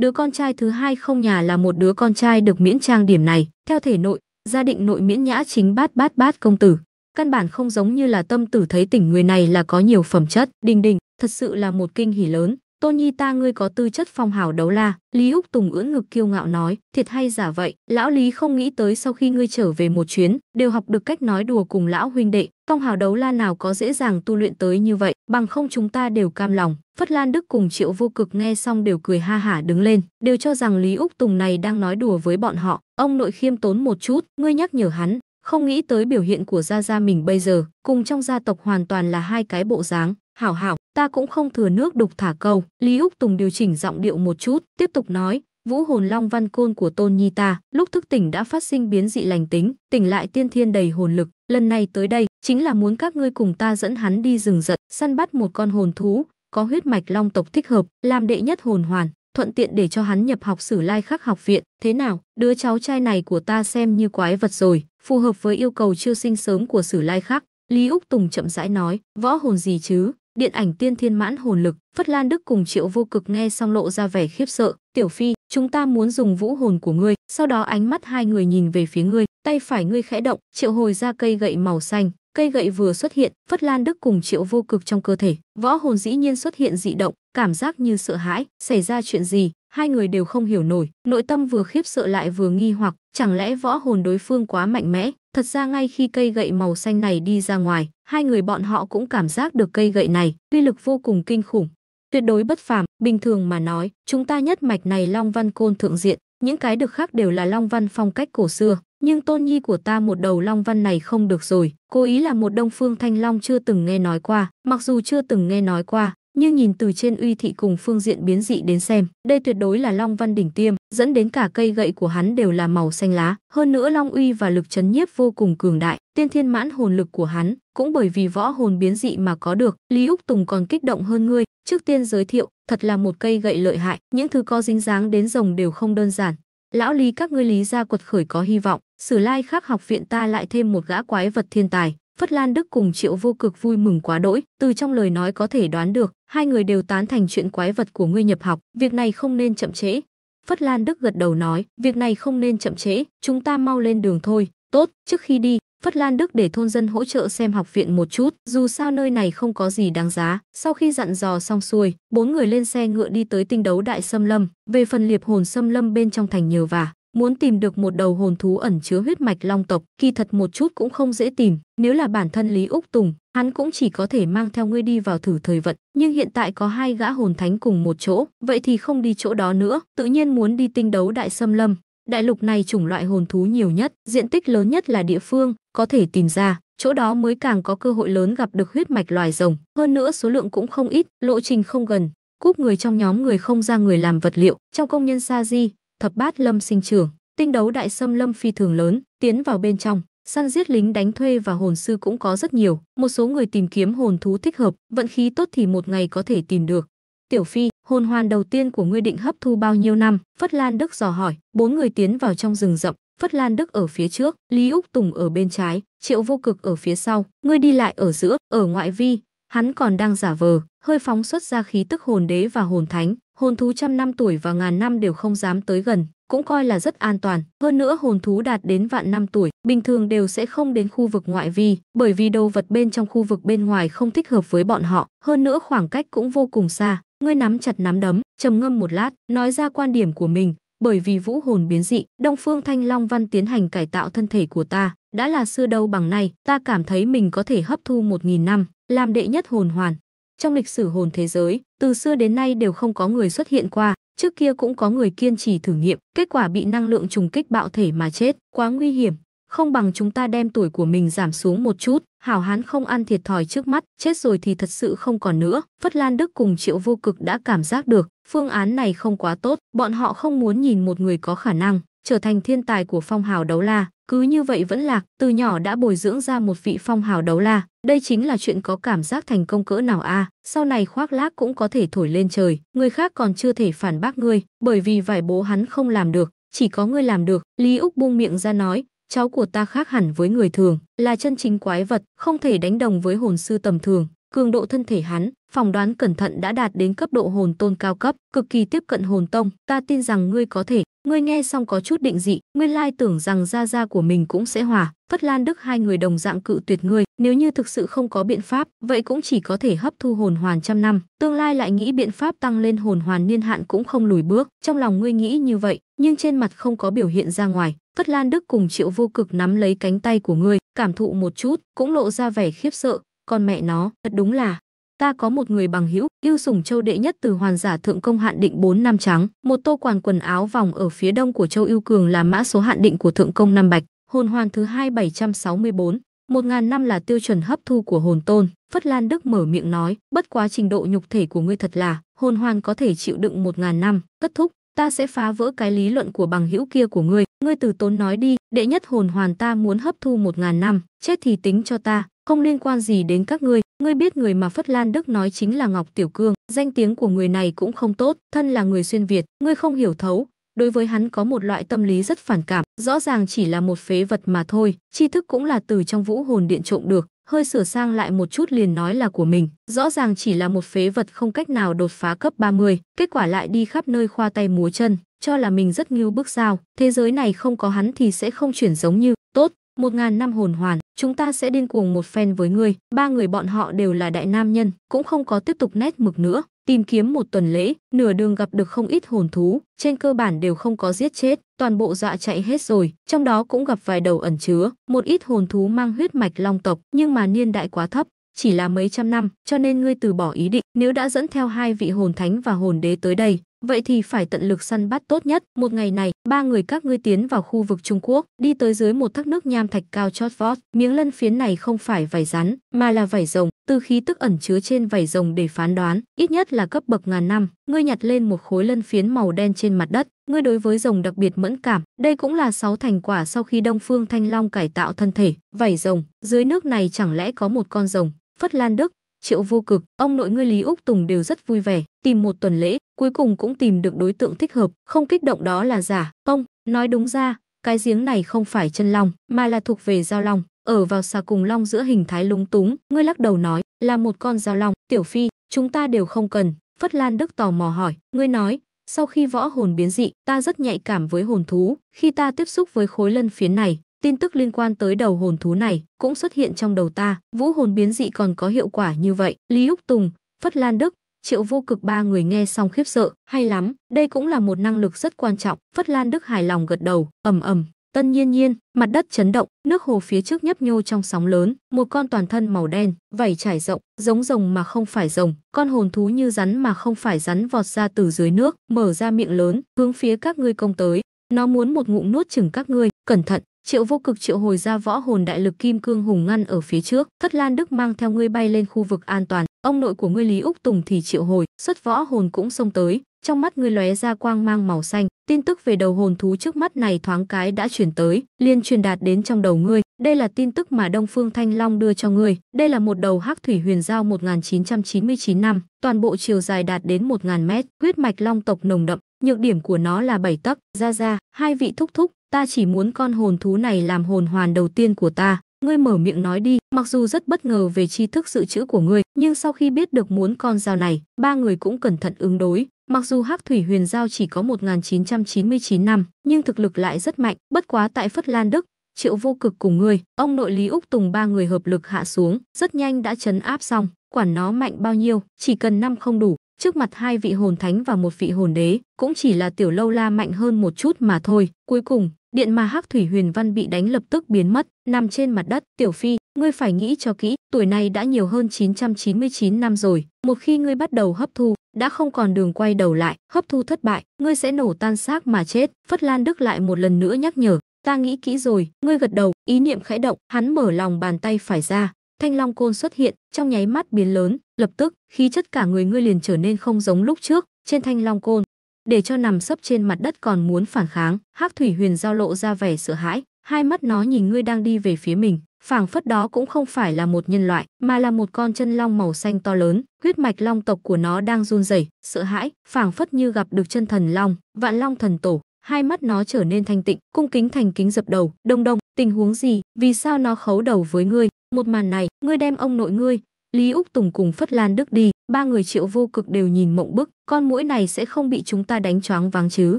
Đứa con trai thứ hai không nhà là một đứa con trai được miễn trang điểm này. Theo thể nội, gia định nội miễn nhã chính bát bát bát công tử. Căn bản không giống như là tâm tử thấy tỉnh người này là có nhiều phẩm chất. Đình đình, thật sự là một kinh hỉ lớn. Tôn Nhi ta ngươi có tư chất phong hào đấu la, Lý Úc Tùng ưỡn ngực kiêu ngạo nói, thiệt hay giả vậy, lão Lý không nghĩ tới sau khi ngươi trở về một chuyến, đều học được cách nói đùa cùng lão huynh đệ, phong hào đấu la nào có dễ dàng tu luyện tới như vậy, bằng không chúng ta đều cam lòng. Phất Lan Đức cùng Triệu Vô Cực nghe xong đều cười ha hả đứng lên, đều cho rằng Lý Úc Tùng này đang nói đùa với bọn họ, ông nội khiêm tốn một chút, ngươi nhắc nhở hắn, không nghĩ tới biểu hiện của gia gia mình bây giờ, cùng trong gia tộc hoàn toàn là hai cái bộ dáng, hảo hảo, ta cũng không thừa nước đục thả câu. Lý Úc Tùng điều chỉnh giọng điệu một chút, tiếp tục nói, Vũ hồn long văn côn của Tôn Nhi ta, lúc thức tỉnh đã phát sinh biến dị lành tính, tỉnh lại tiên thiên đầy hồn lực, lần này tới đây chính là muốn các ngươi cùng ta dẫn hắn đi rừng rậm, săn bắt một con hồn thú, có huyết mạch long tộc thích hợp, làm đệ nhất hồn hoàn, thuận tiện để cho hắn nhập học sử lai khắc học viện, thế nào? Đứa cháu trai này của ta xem như quái vật rồi, phù hợp với yêu cầu chưa sinh sớm của sử lai khắc. Lý Úc Tùng chậm rãi nói, võ hồn gì chứ? Điện ảnh tiên thiên mãn hồn lực, Phất Lan Đức cùng Triệu Vô Cực nghe xong lộ ra vẻ khiếp sợ, "Tiểu Phi, chúng ta muốn dùng vũ hồn của ngươi." Sau đó ánh mắt hai người nhìn về phía ngươi, tay phải ngươi khẽ động, triệu hồi ra cây gậy màu xanh, cây gậy vừa xuất hiện, Phất Lan Đức cùng Triệu Vô Cực trong cơ thể, võ hồn dĩ nhiên xuất hiện dị động, cảm giác như sợ hãi, xảy ra chuyện gì, hai người đều không hiểu nổi, nội tâm vừa khiếp sợ lại vừa nghi hoặc, chẳng lẽ võ hồn đối phương quá mạnh mẽ, Thật ra ngay khi cây gậy màu xanh này đi ra ngoài, hai người bọn họ cũng cảm giác được cây gậy này, uy lực vô cùng kinh khủng, tuyệt đối bất phàm, bình thường mà nói, chúng ta nhất mạch này Long Văn Côn thượng diện, những cái được khác đều là Long Văn phong cách cổ xưa, nhưng tôn nhi của ta một đầu Long Văn này không được rồi, cố ý là một Đông Phương Thanh Long chưa từng nghe nói qua, mặc dù chưa từng nghe nói qua, như nhìn từ trên uy thị cùng phương diện biến dị đến xem, đây tuyệt đối là Long Văn đỉnh tiêm, dẫn đến cả cây gậy của hắn đều là màu xanh lá, hơn nữa Long uy và lực chấn nhiếp vô cùng cường đại, tiên thiên mãn hồn lực của hắn, cũng bởi vì võ hồn biến dị mà có được, Lý Úc Tùng còn kích động hơn ngươi, trước tiên giới thiệu, thật là một cây gậy lợi hại, những thứ có dính dáng đến rồng đều không đơn giản. Lão Lý các ngươi Lý gia quật khởi có hy vọng, Sử Lai Khắc học viện ta lại thêm một gã quái vật thiên tài, Phất Lan Đức cùng Triệu Vô Cực vui mừng quá đỗi, từ trong lời nói có thể đoán được, hai người đều tán thành chuyện quái vật của ngươi nhập học, việc này không nên chậm trễ. Phất Lan Đức gật đầu nói, việc này không nên chậm trễ, chúng ta mau lên đường thôi. Tốt, trước khi đi, Phất Lan Đức để thôn dân hỗ trợ xem học viện một chút, dù sao nơi này không có gì đáng giá. Sau khi dặn dò xong xuôi, bốn người lên xe ngựa đi tới tinh đấu đại xâm lâm, về phần liệp hồn xâm lâm bên trong thành nhờ vả. Muốn tìm được một đầu hồn thú ẩn chứa huyết mạch long tộc, kỳ thật một chút cũng không dễ tìm, nếu là bản thân Lý Úc Tùng, hắn cũng chỉ có thể mang theo ngươi đi vào thử thời vận, nhưng hiện tại có hai gã hồn thánh cùng một chỗ, vậy thì không đi chỗ đó nữa, tự nhiên muốn đi tinh đấu đại xâm lâm. Đại lục này chủng loại hồn thú nhiều nhất, diện tích lớn nhất là địa phương, có thể tìm ra, chỗ đó mới càng có cơ hội lớn gặp được huyết mạch loài rồng, hơn nữa số lượng cũng không ít, lộ trình không gần, cúp người trong nhóm người không ra người làm vật liệu, trong công nhân sa di, thập bát lâm sinh trưởng, tinh đấu đại xâm lâm phi thường lớn, tiến vào bên trong, săn giết lính đánh thuê và hồn sư cũng có rất nhiều, một số người tìm kiếm hồn thú thích hợp, vận khí tốt thì một ngày có thể tìm được. Tiểu Phi, hồn hoàn đầu tiên của ngươi định hấp thu bao nhiêu năm? Phất Lan Đức dò hỏi, bốn người tiến vào trong rừng rậm, Phất Lan Đức ở phía trước, Lý Úc Tùng ở bên trái, Triệu Vô Cực ở phía sau, ngươi đi lại ở giữa, ở ngoại vi, hắn còn đang giả vờ, hơi phóng xuất ra khí tức hồn đế và hồn thánh, hồn thú trăm năm tuổi và ngàn năm đều không dám tới gần, cũng coi là rất an toàn. Hơn nữa hồn thú đạt đến vạn năm tuổi, bình thường đều sẽ không đến khu vực ngoại vi, bởi vì đồ vật bên trong khu vực bên ngoài không thích hợp với bọn họ, hơn nữa khoảng cách cũng vô cùng xa. Ngươi nắm chặt nắm đấm, trầm ngâm một lát, nói ra quan điểm của mình, bởi vì vũ hồn biến dị, Đông Phương Thanh Long Văn tiến hành cải tạo thân thể của ta, đã là xưa đâu bằng nay, ta cảm thấy mình có thể hấp thu một nghìn năm, làm đệ nhất hồn hoàn, trong lịch sử hồn thế giới, từ xưa đến nay đều không có người xuất hiện qua, trước kia cũng có người kiên trì thử nghiệm, kết quả bị năng lượng trùng kích bạo thể mà chết, quá nguy hiểm, không bằng chúng ta đem tuổi của mình giảm xuống một chút, hảo hán không ăn thiệt thòi trước mắt, chết rồi thì thật sự không còn nữa. Phất Lan Đức cùng Triệu Vô Cực đã cảm giác được, phương án này không quá tốt, bọn họ không muốn nhìn một người có khả năng trở thành thiên tài của phong hào đấu la, cứ như vậy vẫn lạc, từ nhỏ đã bồi dưỡng ra một vị phong hào đấu la, đây chính là chuyện có cảm giác thành công cỡ nào a, sau này khoác lác cũng có thể thổi lên trời, người khác còn chưa thể phản bác ngươi, bởi vì vải bố hắn không làm được, chỉ có ngươi làm được, Lý Úc buông miệng ra nói, cháu của ta khác hẳn với người thường, là chân chính quái vật, không thể đánh đồng với hồn sư tầm thường, cường độ thân thể hắn, phòng đoán cẩn thận đã đạt đến cấp độ hồn tôn cao cấp, cực kỳ tiếp cận hồn tông, ta tin rằng ngươi có thể. Ngươi nghe xong có chút định dị, nguyên lai tưởng rằng gia gia của mình cũng sẽ hòa, Phất Lan Đức hai người đồng dạng cự tuyệt ngươi, nếu như thực sự không có biện pháp, vậy cũng chỉ có thể hấp thu hồn hoàn trăm năm, tương lai lại nghĩ biện pháp tăng lên hồn hoàn niên hạn cũng không lùi bước. Trong lòng ngươi nghĩ như vậy, nhưng trên mặt không có biểu hiện ra ngoài. Phất Lan Đức cùng Triệu Vô Cực nắm lấy cánh tay của ngươi, cảm thụ một chút, cũng lộ ra vẻ khiếp sợ, con mẹ nó, thật đúng là. Ta có một người bằng hữu, yêu sủng châu đệ nhất từ hoàn giả thượng công hạn định 4 năm trắng, một tô quàng quần áo vòng ở phía đông của châu yêu cường là mã số hạn định của thượng công năm bạch, hồn hoàn thứ hai 764. Một ngàn năm là tiêu chuẩn hấp thu của hồn tôn, Phất Lan Đức mở miệng nói, bất quá trình độ nhục thể của ngươi thật là, hồn hoàn có thể chịu đựng một ngàn năm, kết thúc, ta sẽ phá vỡ cái lý luận của bằng hữu kia của ngươi, ngươi từ tốn nói đi, đệ nhất hồn hoàn ta muốn hấp thu một ngàn năm, chết thì tính cho ta, không liên quan gì đến các ngươi, ngươi biết người mà Phất Lan Đức nói chính là Ngọc Tiểu Cương, danh tiếng của người này cũng không tốt, thân là người xuyên Việt, ngươi không hiểu thấu, đối với hắn có một loại tâm lý rất phản cảm, rõ ràng chỉ là một phế vật mà thôi, tri thức cũng là từ trong vũ hồn điện trộm được, hơi sửa sang lại một chút liền nói là của mình, rõ ràng chỉ là một phế vật không cách nào đột phá cấp 30, kết quả lại đi khắp nơi khoa tay múa chân, cho là mình rất nghiêu bức sao, thế giới này không có hắn thì sẽ không chuyển giống như, tốt, một ngàn năm hồn hoàn, chúng ta sẽ điên cuồng một phen với ngươi. Ba người bọn họ đều là đại nam nhân, cũng không có tiếp tục nét mực nữa. Tìm kiếm một tuần lễ, nửa đường gặp được không ít hồn thú, trên cơ bản đều không có giết chết, toàn bộ dọa chạy hết rồi, trong đó cũng gặp vài đầu ẩn chứa, một ít hồn thú mang huyết mạch long tộc, nhưng mà niên đại quá thấp, chỉ là mấy trăm năm, cho nên ngươi từ bỏ ý định, nếu đã dẫn theo hai vị hồn thánh và hồn đế tới đây, Vậy thì phải tận lực săn bắt tốt nhất. Một ngày này, ba người các ngươi tiến vào khu vực Trung Quốc, đi tới dưới một thác nước nham thạch cao chót vót. Miếng lân phiến này không phải vảy rắn, mà là vảy rồng, từ khí tức ẩn chứa trên vảy rồng để phán đoán, ít nhất là cấp bậc ngàn năm. Ngươi nhặt lên một khối lân phiến màu đen trên mặt đất, ngươi đối với rồng đặc biệt mẫn cảm. Đây cũng là sáu thành quả sau khi Đông Phương Thanh Long cải tạo thân thể, vảy rồng, dưới nước này chẳng lẽ có một con rồng? Phất Lan Đức, Triệu Vô Cực, ông nội ngươi Lý Úc Tùng đều rất vui vẻ, tìm một tuần lễ, cuối cùng cũng tìm được đối tượng thích hợp, không kích động đó là giả. Ông, nói đúng ra, cái giếng này không phải chân long, mà là thuộc về giao long, ở vào xà cùng long giữa hình thái lúng túng, ngươi lắc đầu nói, là một con giao long, tiểu phi, chúng ta đều không cần. Phất Lan Đức tò mò hỏi, ngươi nói, sau khi võ hồn biến dị, ta rất nhạy cảm với hồn thú, khi ta tiếp xúc với khối lân phiến này, tin tức liên quan tới đầu hồn thú này cũng xuất hiện trong đầu ta. Vũ hồn biến dị còn có hiệu quả như vậy. Lý Húc Tùng, Phất Lan Đức, Triệu Vô Cực ba người nghe xong khiếp sợ, hay lắm, đây cũng là một năng lực rất quan trọng. Phất Lan Đức hài lòng gật đầu, ầm ầm. Tân nhiên nhiên, mặt đất chấn động, nước hồ phía trước nhấp nhô trong sóng lớn, một con toàn thân màu đen, vảy trải rộng, giống rồng mà không phải rồng, con hồn thú như rắn mà không phải rắn vọt ra từ dưới nước, mở ra miệng lớn, hướng phía các ngươi công tới. Nó muốn một ngụm nuốt chừng các ngươi, cẩn thận, Triệu vô cực triệu hồi ra võ hồn đại lực kim cương hùng ngăn ở phía trước, Thất Lan Đức mang theo ngươi bay lên khu vực an toàn, ông nội của ngươi Lý Úc Tùng thì triệu hồi, xuất võ hồn cũng xông tới, trong mắt ngươi lóe ra quang mang màu xanh, tin tức về đầu hồn thú trước mắt này thoáng cái đã chuyển tới, liên truyền đạt đến trong đầu ngươi, đây là tin tức mà Đông Phương Thanh Long đưa cho ngươi, đây là một đầu hắc thủy huyền giao 1999 năm, toàn bộ chiều dài đạt đến 1000 mét, huyết mạch long tộc nồng đậm, Nhược điểm của nó là bảy tấc. ra ra, hai vị thúc thúc, ta chỉ muốn con hồn thú này làm hồn hoàn đầu tiên của ta, ngươi mở miệng nói đi. Mặc dù rất bất ngờ về tri thức dự trữ của ngươi, nhưng sau khi biết được muốn con dao này, ba người cũng cẩn thận ứng đối. Mặc dù Hắc Thủy Huyền Giao chỉ có 1999 năm, nhưng thực lực lại rất mạnh, bất quá tại Phất Lan Đức, Triệu Vô Cực cùng ngươi, ông nội Lý Úc Tùng ba người hợp lực hạ xuống, rất nhanh đã chấn áp xong, quản nó mạnh bao nhiêu, chỉ cần năm không đủ, trước mặt hai vị hồn thánh và một vị hồn đế, cũng chỉ là tiểu lâu la mạnh hơn một chút mà thôi. Cuối cùng, điện ma Hắc Thủy Huyền Văn bị đánh lập tức biến mất, nằm trên mặt đất, "Tiểu Phi, ngươi phải nghĩ cho kỹ, tuổi này đã nhiều hơn 999 năm rồi, một khi ngươi bắt đầu hấp thu, đã không còn đường quay đầu lại, hấp thu thất bại, ngươi sẽ nổ tan xác mà chết." Phất Lan Đức lại một lần nữa nhắc nhở, "Ta nghĩ kỹ rồi." Ngươi gật đầu, ý niệm khẽ động, hắn mở lòng bàn tay phải ra, thanh long côn xuất hiện, trong nháy mắt biến lớn, lập tức, khí chất cả người ngươi liền trở nên không giống lúc trước, trên thanh long côn, để cho nằm sấp trên mặt đất còn muốn phản kháng, Hắc Thủy Huyền giao lộ ra vẻ sợ hãi, hai mắt nó nhìn ngươi đang đi về phía mình, phảng phất đó cũng không phải là một nhân loại, mà là một con chân long màu xanh to lớn, huyết mạch long tộc của nó đang run rẩy, sợ hãi, phảng phất như gặp được chân thần long, vạn long thần tổ, hai mắt nó trở nên thanh tịnh, cung kính thành kính dập đầu, đông đông, tình huống gì, vì sao nó khấu đầu với ngươi? Một màn này, ngươi đem ông nội ngươi, Lý Úc Tùng cùng Phất Lan Đức đi, ba người triệu vô cực đều nhìn mộng bức, con mũi này sẽ không bị chúng ta đánh choáng váng chứ,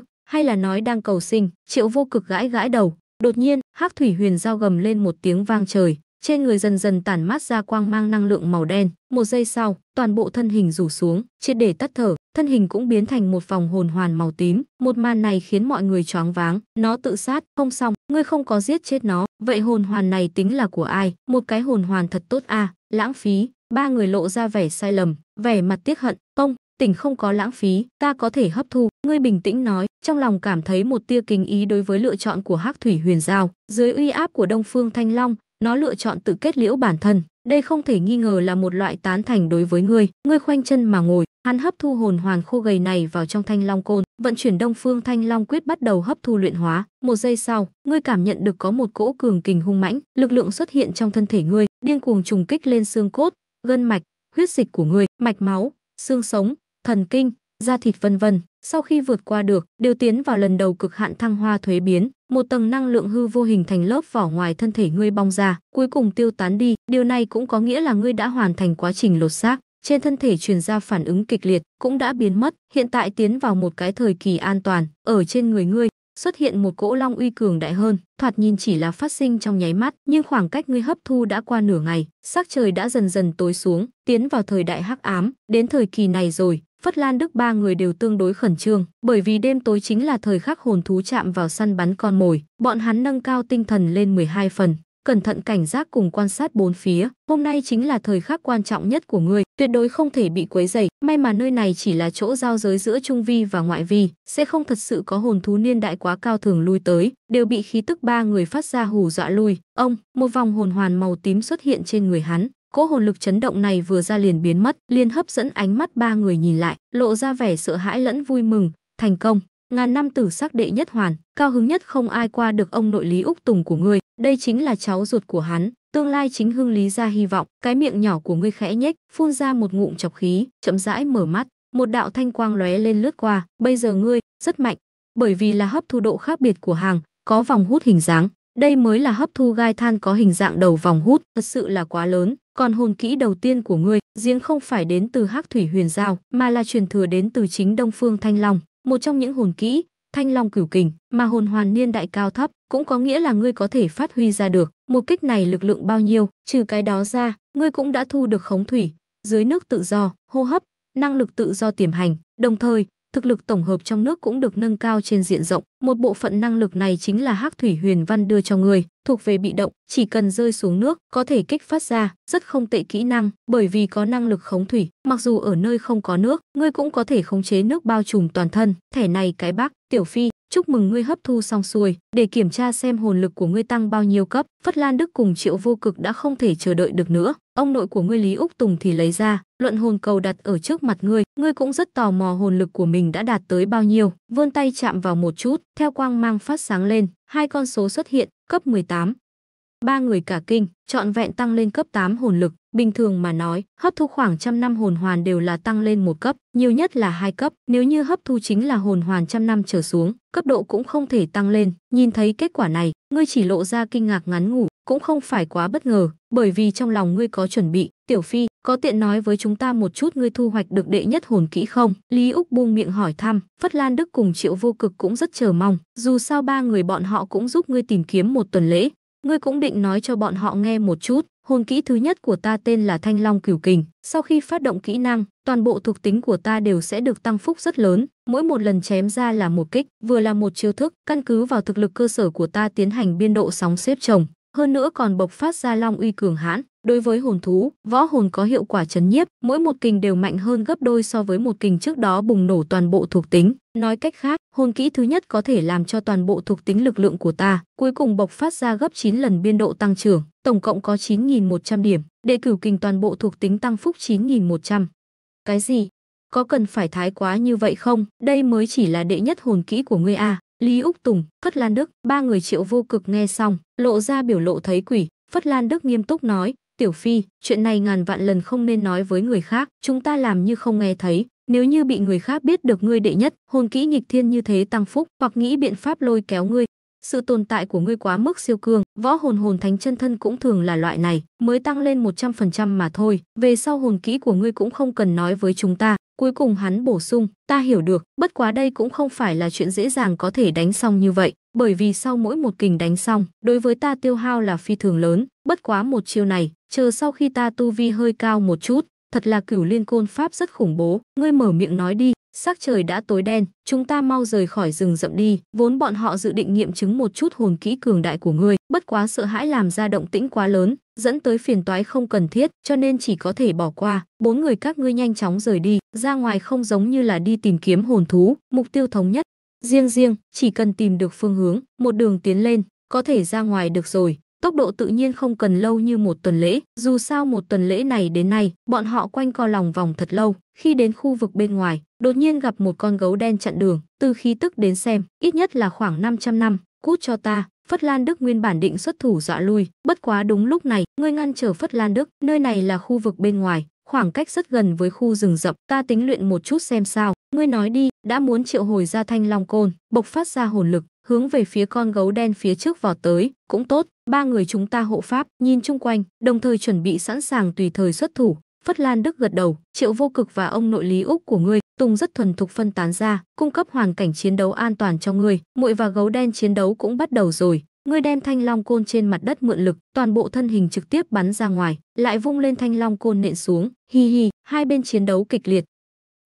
hay là nói đang cầu sinh, triệu vô cực gãi gãi đầu. Đột nhiên, hắc thủy huyền giao gầm lên một tiếng vang trời, trên người dần dần tản mát ra quang mang năng lượng màu đen. Một giây sau, toàn bộ thân hình rủ xuống, triệt để tắt thở, thân hình cũng biến thành một vòng hồn hoàn màu tím. Một màn này khiến mọi người choáng váng, nó tự sát, không xong, ngươi không có giết chết nó, vậy hồn hoàn này tính là của ai? Một cái hồn hoàn thật tốt à, lãng phí. Ba người lộ ra vẻ sai lầm, vẻ mặt tiếc hận, công tỉnh không có lãng phí, ta có thể hấp thu, ngươi bình tĩnh nói, trong lòng cảm thấy một tia kính ý đối với lựa chọn của Hắc Thủy Huyền Giao, dưới uy áp của Đông Phương Thanh Long, nó lựa chọn tự kết liễu bản thân. Đây không thể nghi ngờ là một loại tán thành đối với ngươi. Ngươi khoanh chân mà ngồi, hắn hấp thu hồn hoàn khô gầy này vào trong thanh long côn, vận chuyển đông phương thanh long quyết bắt đầu hấp thu luyện hóa. Một giây sau, ngươi cảm nhận được có một cỗ cường kình hung mãnh, lực lượng xuất hiện trong thân thể ngươi, điên cuồng trùng kích lên xương cốt, gân mạch, huyết dịch của ngươi, mạch máu, xương sống, thần kinh, da thịt vân vân. Sau khi vượt qua được, đều tiến vào lần đầu cực hạn thăng hoa thuế biến, một tầng năng lượng hư vô hình thành lớp vỏ ngoài thân thể ngươi bong ra, cuối cùng tiêu tán đi, điều này cũng có nghĩa là ngươi đã hoàn thành quá trình lột xác, trên thân thể truyền ra phản ứng kịch liệt cũng đã biến mất, hiện tại tiến vào một cái thời kỳ an toàn, ở trên người ngươi xuất hiện một cỗ long uy cường đại hơn, thoạt nhìn chỉ là phát sinh trong nháy mắt, nhưng khoảng cách ngươi hấp thu đã qua nửa ngày, sắc trời đã dần dần tối xuống, tiến vào thời đại hắc ám, đến thời kỳ này rồi, Phất Lan Đức ba người đều tương đối khẩn trương, bởi vì đêm tối chính là thời khắc hồn thú chạm vào săn bắn con mồi, bọn hắn nâng cao tinh thần lên 12 phần, cẩn thận cảnh giác cùng quan sát bốn phía, hôm nay chính là thời khắc quan trọng nhất của ngươi, tuyệt đối không thể bị quấy rầy, may mà nơi này chỉ là chỗ giao giới giữa trung vi và ngoại vi, sẽ không thật sự có hồn thú niên đại quá cao thường lui tới, đều bị khí tức ba người phát ra hù dọa lui. Ông, một vòng hồn hoàn màu tím xuất hiện trên người hắn, Cỗ hồn lực chấn động này vừa ra liền biến mất, liền hấp dẫn ánh mắt ba người nhìn lại, lộ ra vẻ sợ hãi lẫn vui mừng, thành công, ngàn năm tử sắc đệ nhất hoàn, cao hứng nhất không ai qua được ông nội Lý Úc Tùng của ngươi, đây chính là cháu ruột của hắn, tương lai chính hưng Lý ra hy vọng, cái miệng nhỏ của ngươi khẽ nhếch, phun ra một ngụm chọc khí, chậm rãi mở mắt, một đạo thanh quang lóe lên lướt qua, bây giờ ngươi rất mạnh, bởi vì là hấp thu độ khác biệt của hàng, có vòng hút hình dáng, đây mới là hấp thu gai than có hình dạng đầu vòng hút, thật sự là quá lớn. Còn hồn kỹ đầu tiên của ngươi, giếng không phải đến từ Hắc Thủy Huyền Giao, mà là truyền thừa đến từ chính Đông Phương Thanh Long, một trong những hồn kỹ, Thanh Long Cửu Kình, mà hồn hoàn niên đại cao thấp, cũng có nghĩa là ngươi có thể phát huy ra được, một kích này lực lượng bao nhiêu, trừ cái đó ra, ngươi cũng đã thu được khống thủy, dưới nước tự do, hô hấp, năng lực tự do tiềm hành, đồng thời, thực lực tổng hợp trong nước cũng được nâng cao trên diện rộng. Một bộ phận năng lực này chính là Hắc Thủy Huyền Văn đưa cho người, thuộc về bị động, chỉ cần rơi xuống nước có thể kích phát ra, rất không tệ kỹ năng, bởi vì có năng lực khống thủy, mặc dù ở nơi không có nước, ngươi cũng có thể khống chế nước bao trùm toàn thân. Thẻ này cái bác, Tiểu Phi, chúc mừng ngươi hấp thu xong xuôi, để kiểm tra xem hồn lực của ngươi tăng bao nhiêu cấp, Phất Lan Đức cùng Triệu Vô Cực đã không thể chờ đợi được nữa. Ông nội của ngươi Lý Úc Tùng thì lấy ra, luận hồn cầu đặt ở trước mặt ngươi, ngươi cũng rất tò mò hồn lực của mình đã đạt tới bao nhiêu. Vươn tay chạm vào một chút, theo quang mang phát sáng lên, hai con số xuất hiện, cấp 18, ba người cả kinh, trọn vẹn tăng lên cấp 8 hồn lực, bình thường mà nói, hấp thu khoảng trăm năm hồn hoàn đều là tăng lên một cấp, nhiều nhất là hai cấp, nếu như hấp thu chính là hồn hoàn trăm năm trở xuống, cấp độ cũng không thể tăng lên. Nhìn thấy kết quả này, ngươi chỉ lộ ra kinh ngạc ngắn ngủ, cũng không phải quá bất ngờ, bởi vì trong lòng ngươi có chuẩn bị, Tiểu Phi, có tiện nói với chúng ta một chút ngươi thu hoạch được đệ nhất hồn kỹ không? Lý Úc buông miệng hỏi thăm, Phất Lan Đức cùng Triệu Vô Cực cũng rất chờ mong, dù sao ba người bọn họ cũng giúp ngươi tìm kiếm một tuần lễ, Ngươi cũng định nói cho bọn họ nghe một chút, hồn kỹ thứ nhất của ta tên là Thanh Long Cửu Kình. Sau khi phát động kỹ năng, toàn bộ thuộc tính của ta đều sẽ được tăng phúc rất lớn, mỗi một lần chém ra là một kích, vừa là một chiêu thức, căn cứ vào thực lực cơ sở của ta tiến hành biên độ sóng xếp chồng, hơn nữa còn bộc phát ra long uy cường hãn. Đối với hồn thú, võ hồn có hiệu quả chấn nhiếp, mỗi một kình đều mạnh hơn gấp đôi so với một kình trước đó bùng nổ toàn bộ thuộc tính. Nói cách khác, hồn kỹ thứ nhất có thể làm cho toàn bộ thuộc tính lực lượng của ta, cuối cùng bộc phát ra gấp 9 lần biên độ tăng trưởng, tổng cộng có 9100 điểm, để cửu kình toàn bộ thuộc tính tăng phúc 9100. Cái gì? Có cần phải thái quá như vậy không? Đây mới chỉ là đệ nhất hồn kỹ của ngươi a Lý Úc Tùng, Phất Lan Đức, ba người triệu vô cực nghe xong, lộ ra biểu lộ thấy quỷ, Phất Lan Đức nghiêm túc nói, Tiểu Phi, chuyện này ngàn vạn lần không nên nói với người khác, chúng ta làm như không nghe thấy, nếu như bị người khác biết được ngươi đệ nhất, hồn kỹ nghịch thiên như thế tăng phúc, hoặc nghĩ biện pháp lôi kéo ngươi, sự tồn tại của ngươi quá mức siêu cường, võ hồn hồn thánh chân thân cũng thường là loại này, mới tăng lên 100% mà thôi, về sau hồn kỹ của ngươi cũng không cần nói với chúng ta. Cuối cùng hắn bổ sung, ta hiểu được, bất quá đây cũng không phải là chuyện dễ dàng có thể đánh xong như vậy, bởi vì sau mỗi một kình đánh xong, đối với ta tiêu hao là phi thường lớn, bất quá một chiêu này, chờ sau khi ta tu vi hơi cao một chút, thật là cửu liên côn pháp rất khủng bố, ngươi mở miệng nói đi, Sắc trời đã tối đen, chúng ta mau rời khỏi rừng rậm đi, vốn bọn họ dự định nghiệm chứng một chút hồn kỹ cường đại của ngươi, bất quá sợ hãi làm ra động tĩnh quá lớn, dẫn tới phiền toái không cần thiết, cho nên chỉ có thể bỏ qua. Bốn người các ngươi nhanh chóng rời đi, ra ngoài không giống như là đi tìm kiếm hồn thú, mục tiêu thống nhất. Riêng riêng, chỉ cần tìm được phương hướng, một đường tiến lên, có thể ra ngoài được rồi, Tốc độ tự nhiên không cần lâu như một tuần lễ, dù sao một tuần lễ này đến nay, bọn họ quanh co lòng vòng thật lâu, khi đến khu vực bên ngoài, đột nhiên gặp một con gấu đen chặn đường, từ khi tức đến xem, ít nhất là khoảng 500 năm, cút cho ta, Phất Lan Đức nguyên bản định xuất thủ dọa lui, bất quá đúng lúc này, ngươi ngăn trở Phất Lan Đức, nơi này là khu vực bên ngoài, khoảng cách rất gần với khu rừng rậm, ta tính luyện một chút xem sao, ngươi nói đi, đã muốn triệu hồi ra Thanh Long Côn, bộc phát ra hồn lực, hướng về phía con gấu đen phía trước vào tới, cũng tốt, ba người chúng ta hộ pháp, nhìn chung quanh, đồng thời chuẩn bị sẵn sàng tùy thời xuất thủ. Phất Lan Đức gật đầu, Triệu Vô Cực và ông nội Lý Úc của ngươi, Tùng rất thuần thục phân tán ra, cung cấp hoàn cảnh chiến đấu an toàn cho ngươi, muội và gấu đen chiến đấu cũng bắt đầu rồi. Ngươi đem thanh long côn trên mặt đất mượn lực, toàn bộ thân hình trực tiếp bắn ra ngoài, lại vung lên thanh long côn nện xuống, hi hi, hai bên chiến đấu kịch liệt.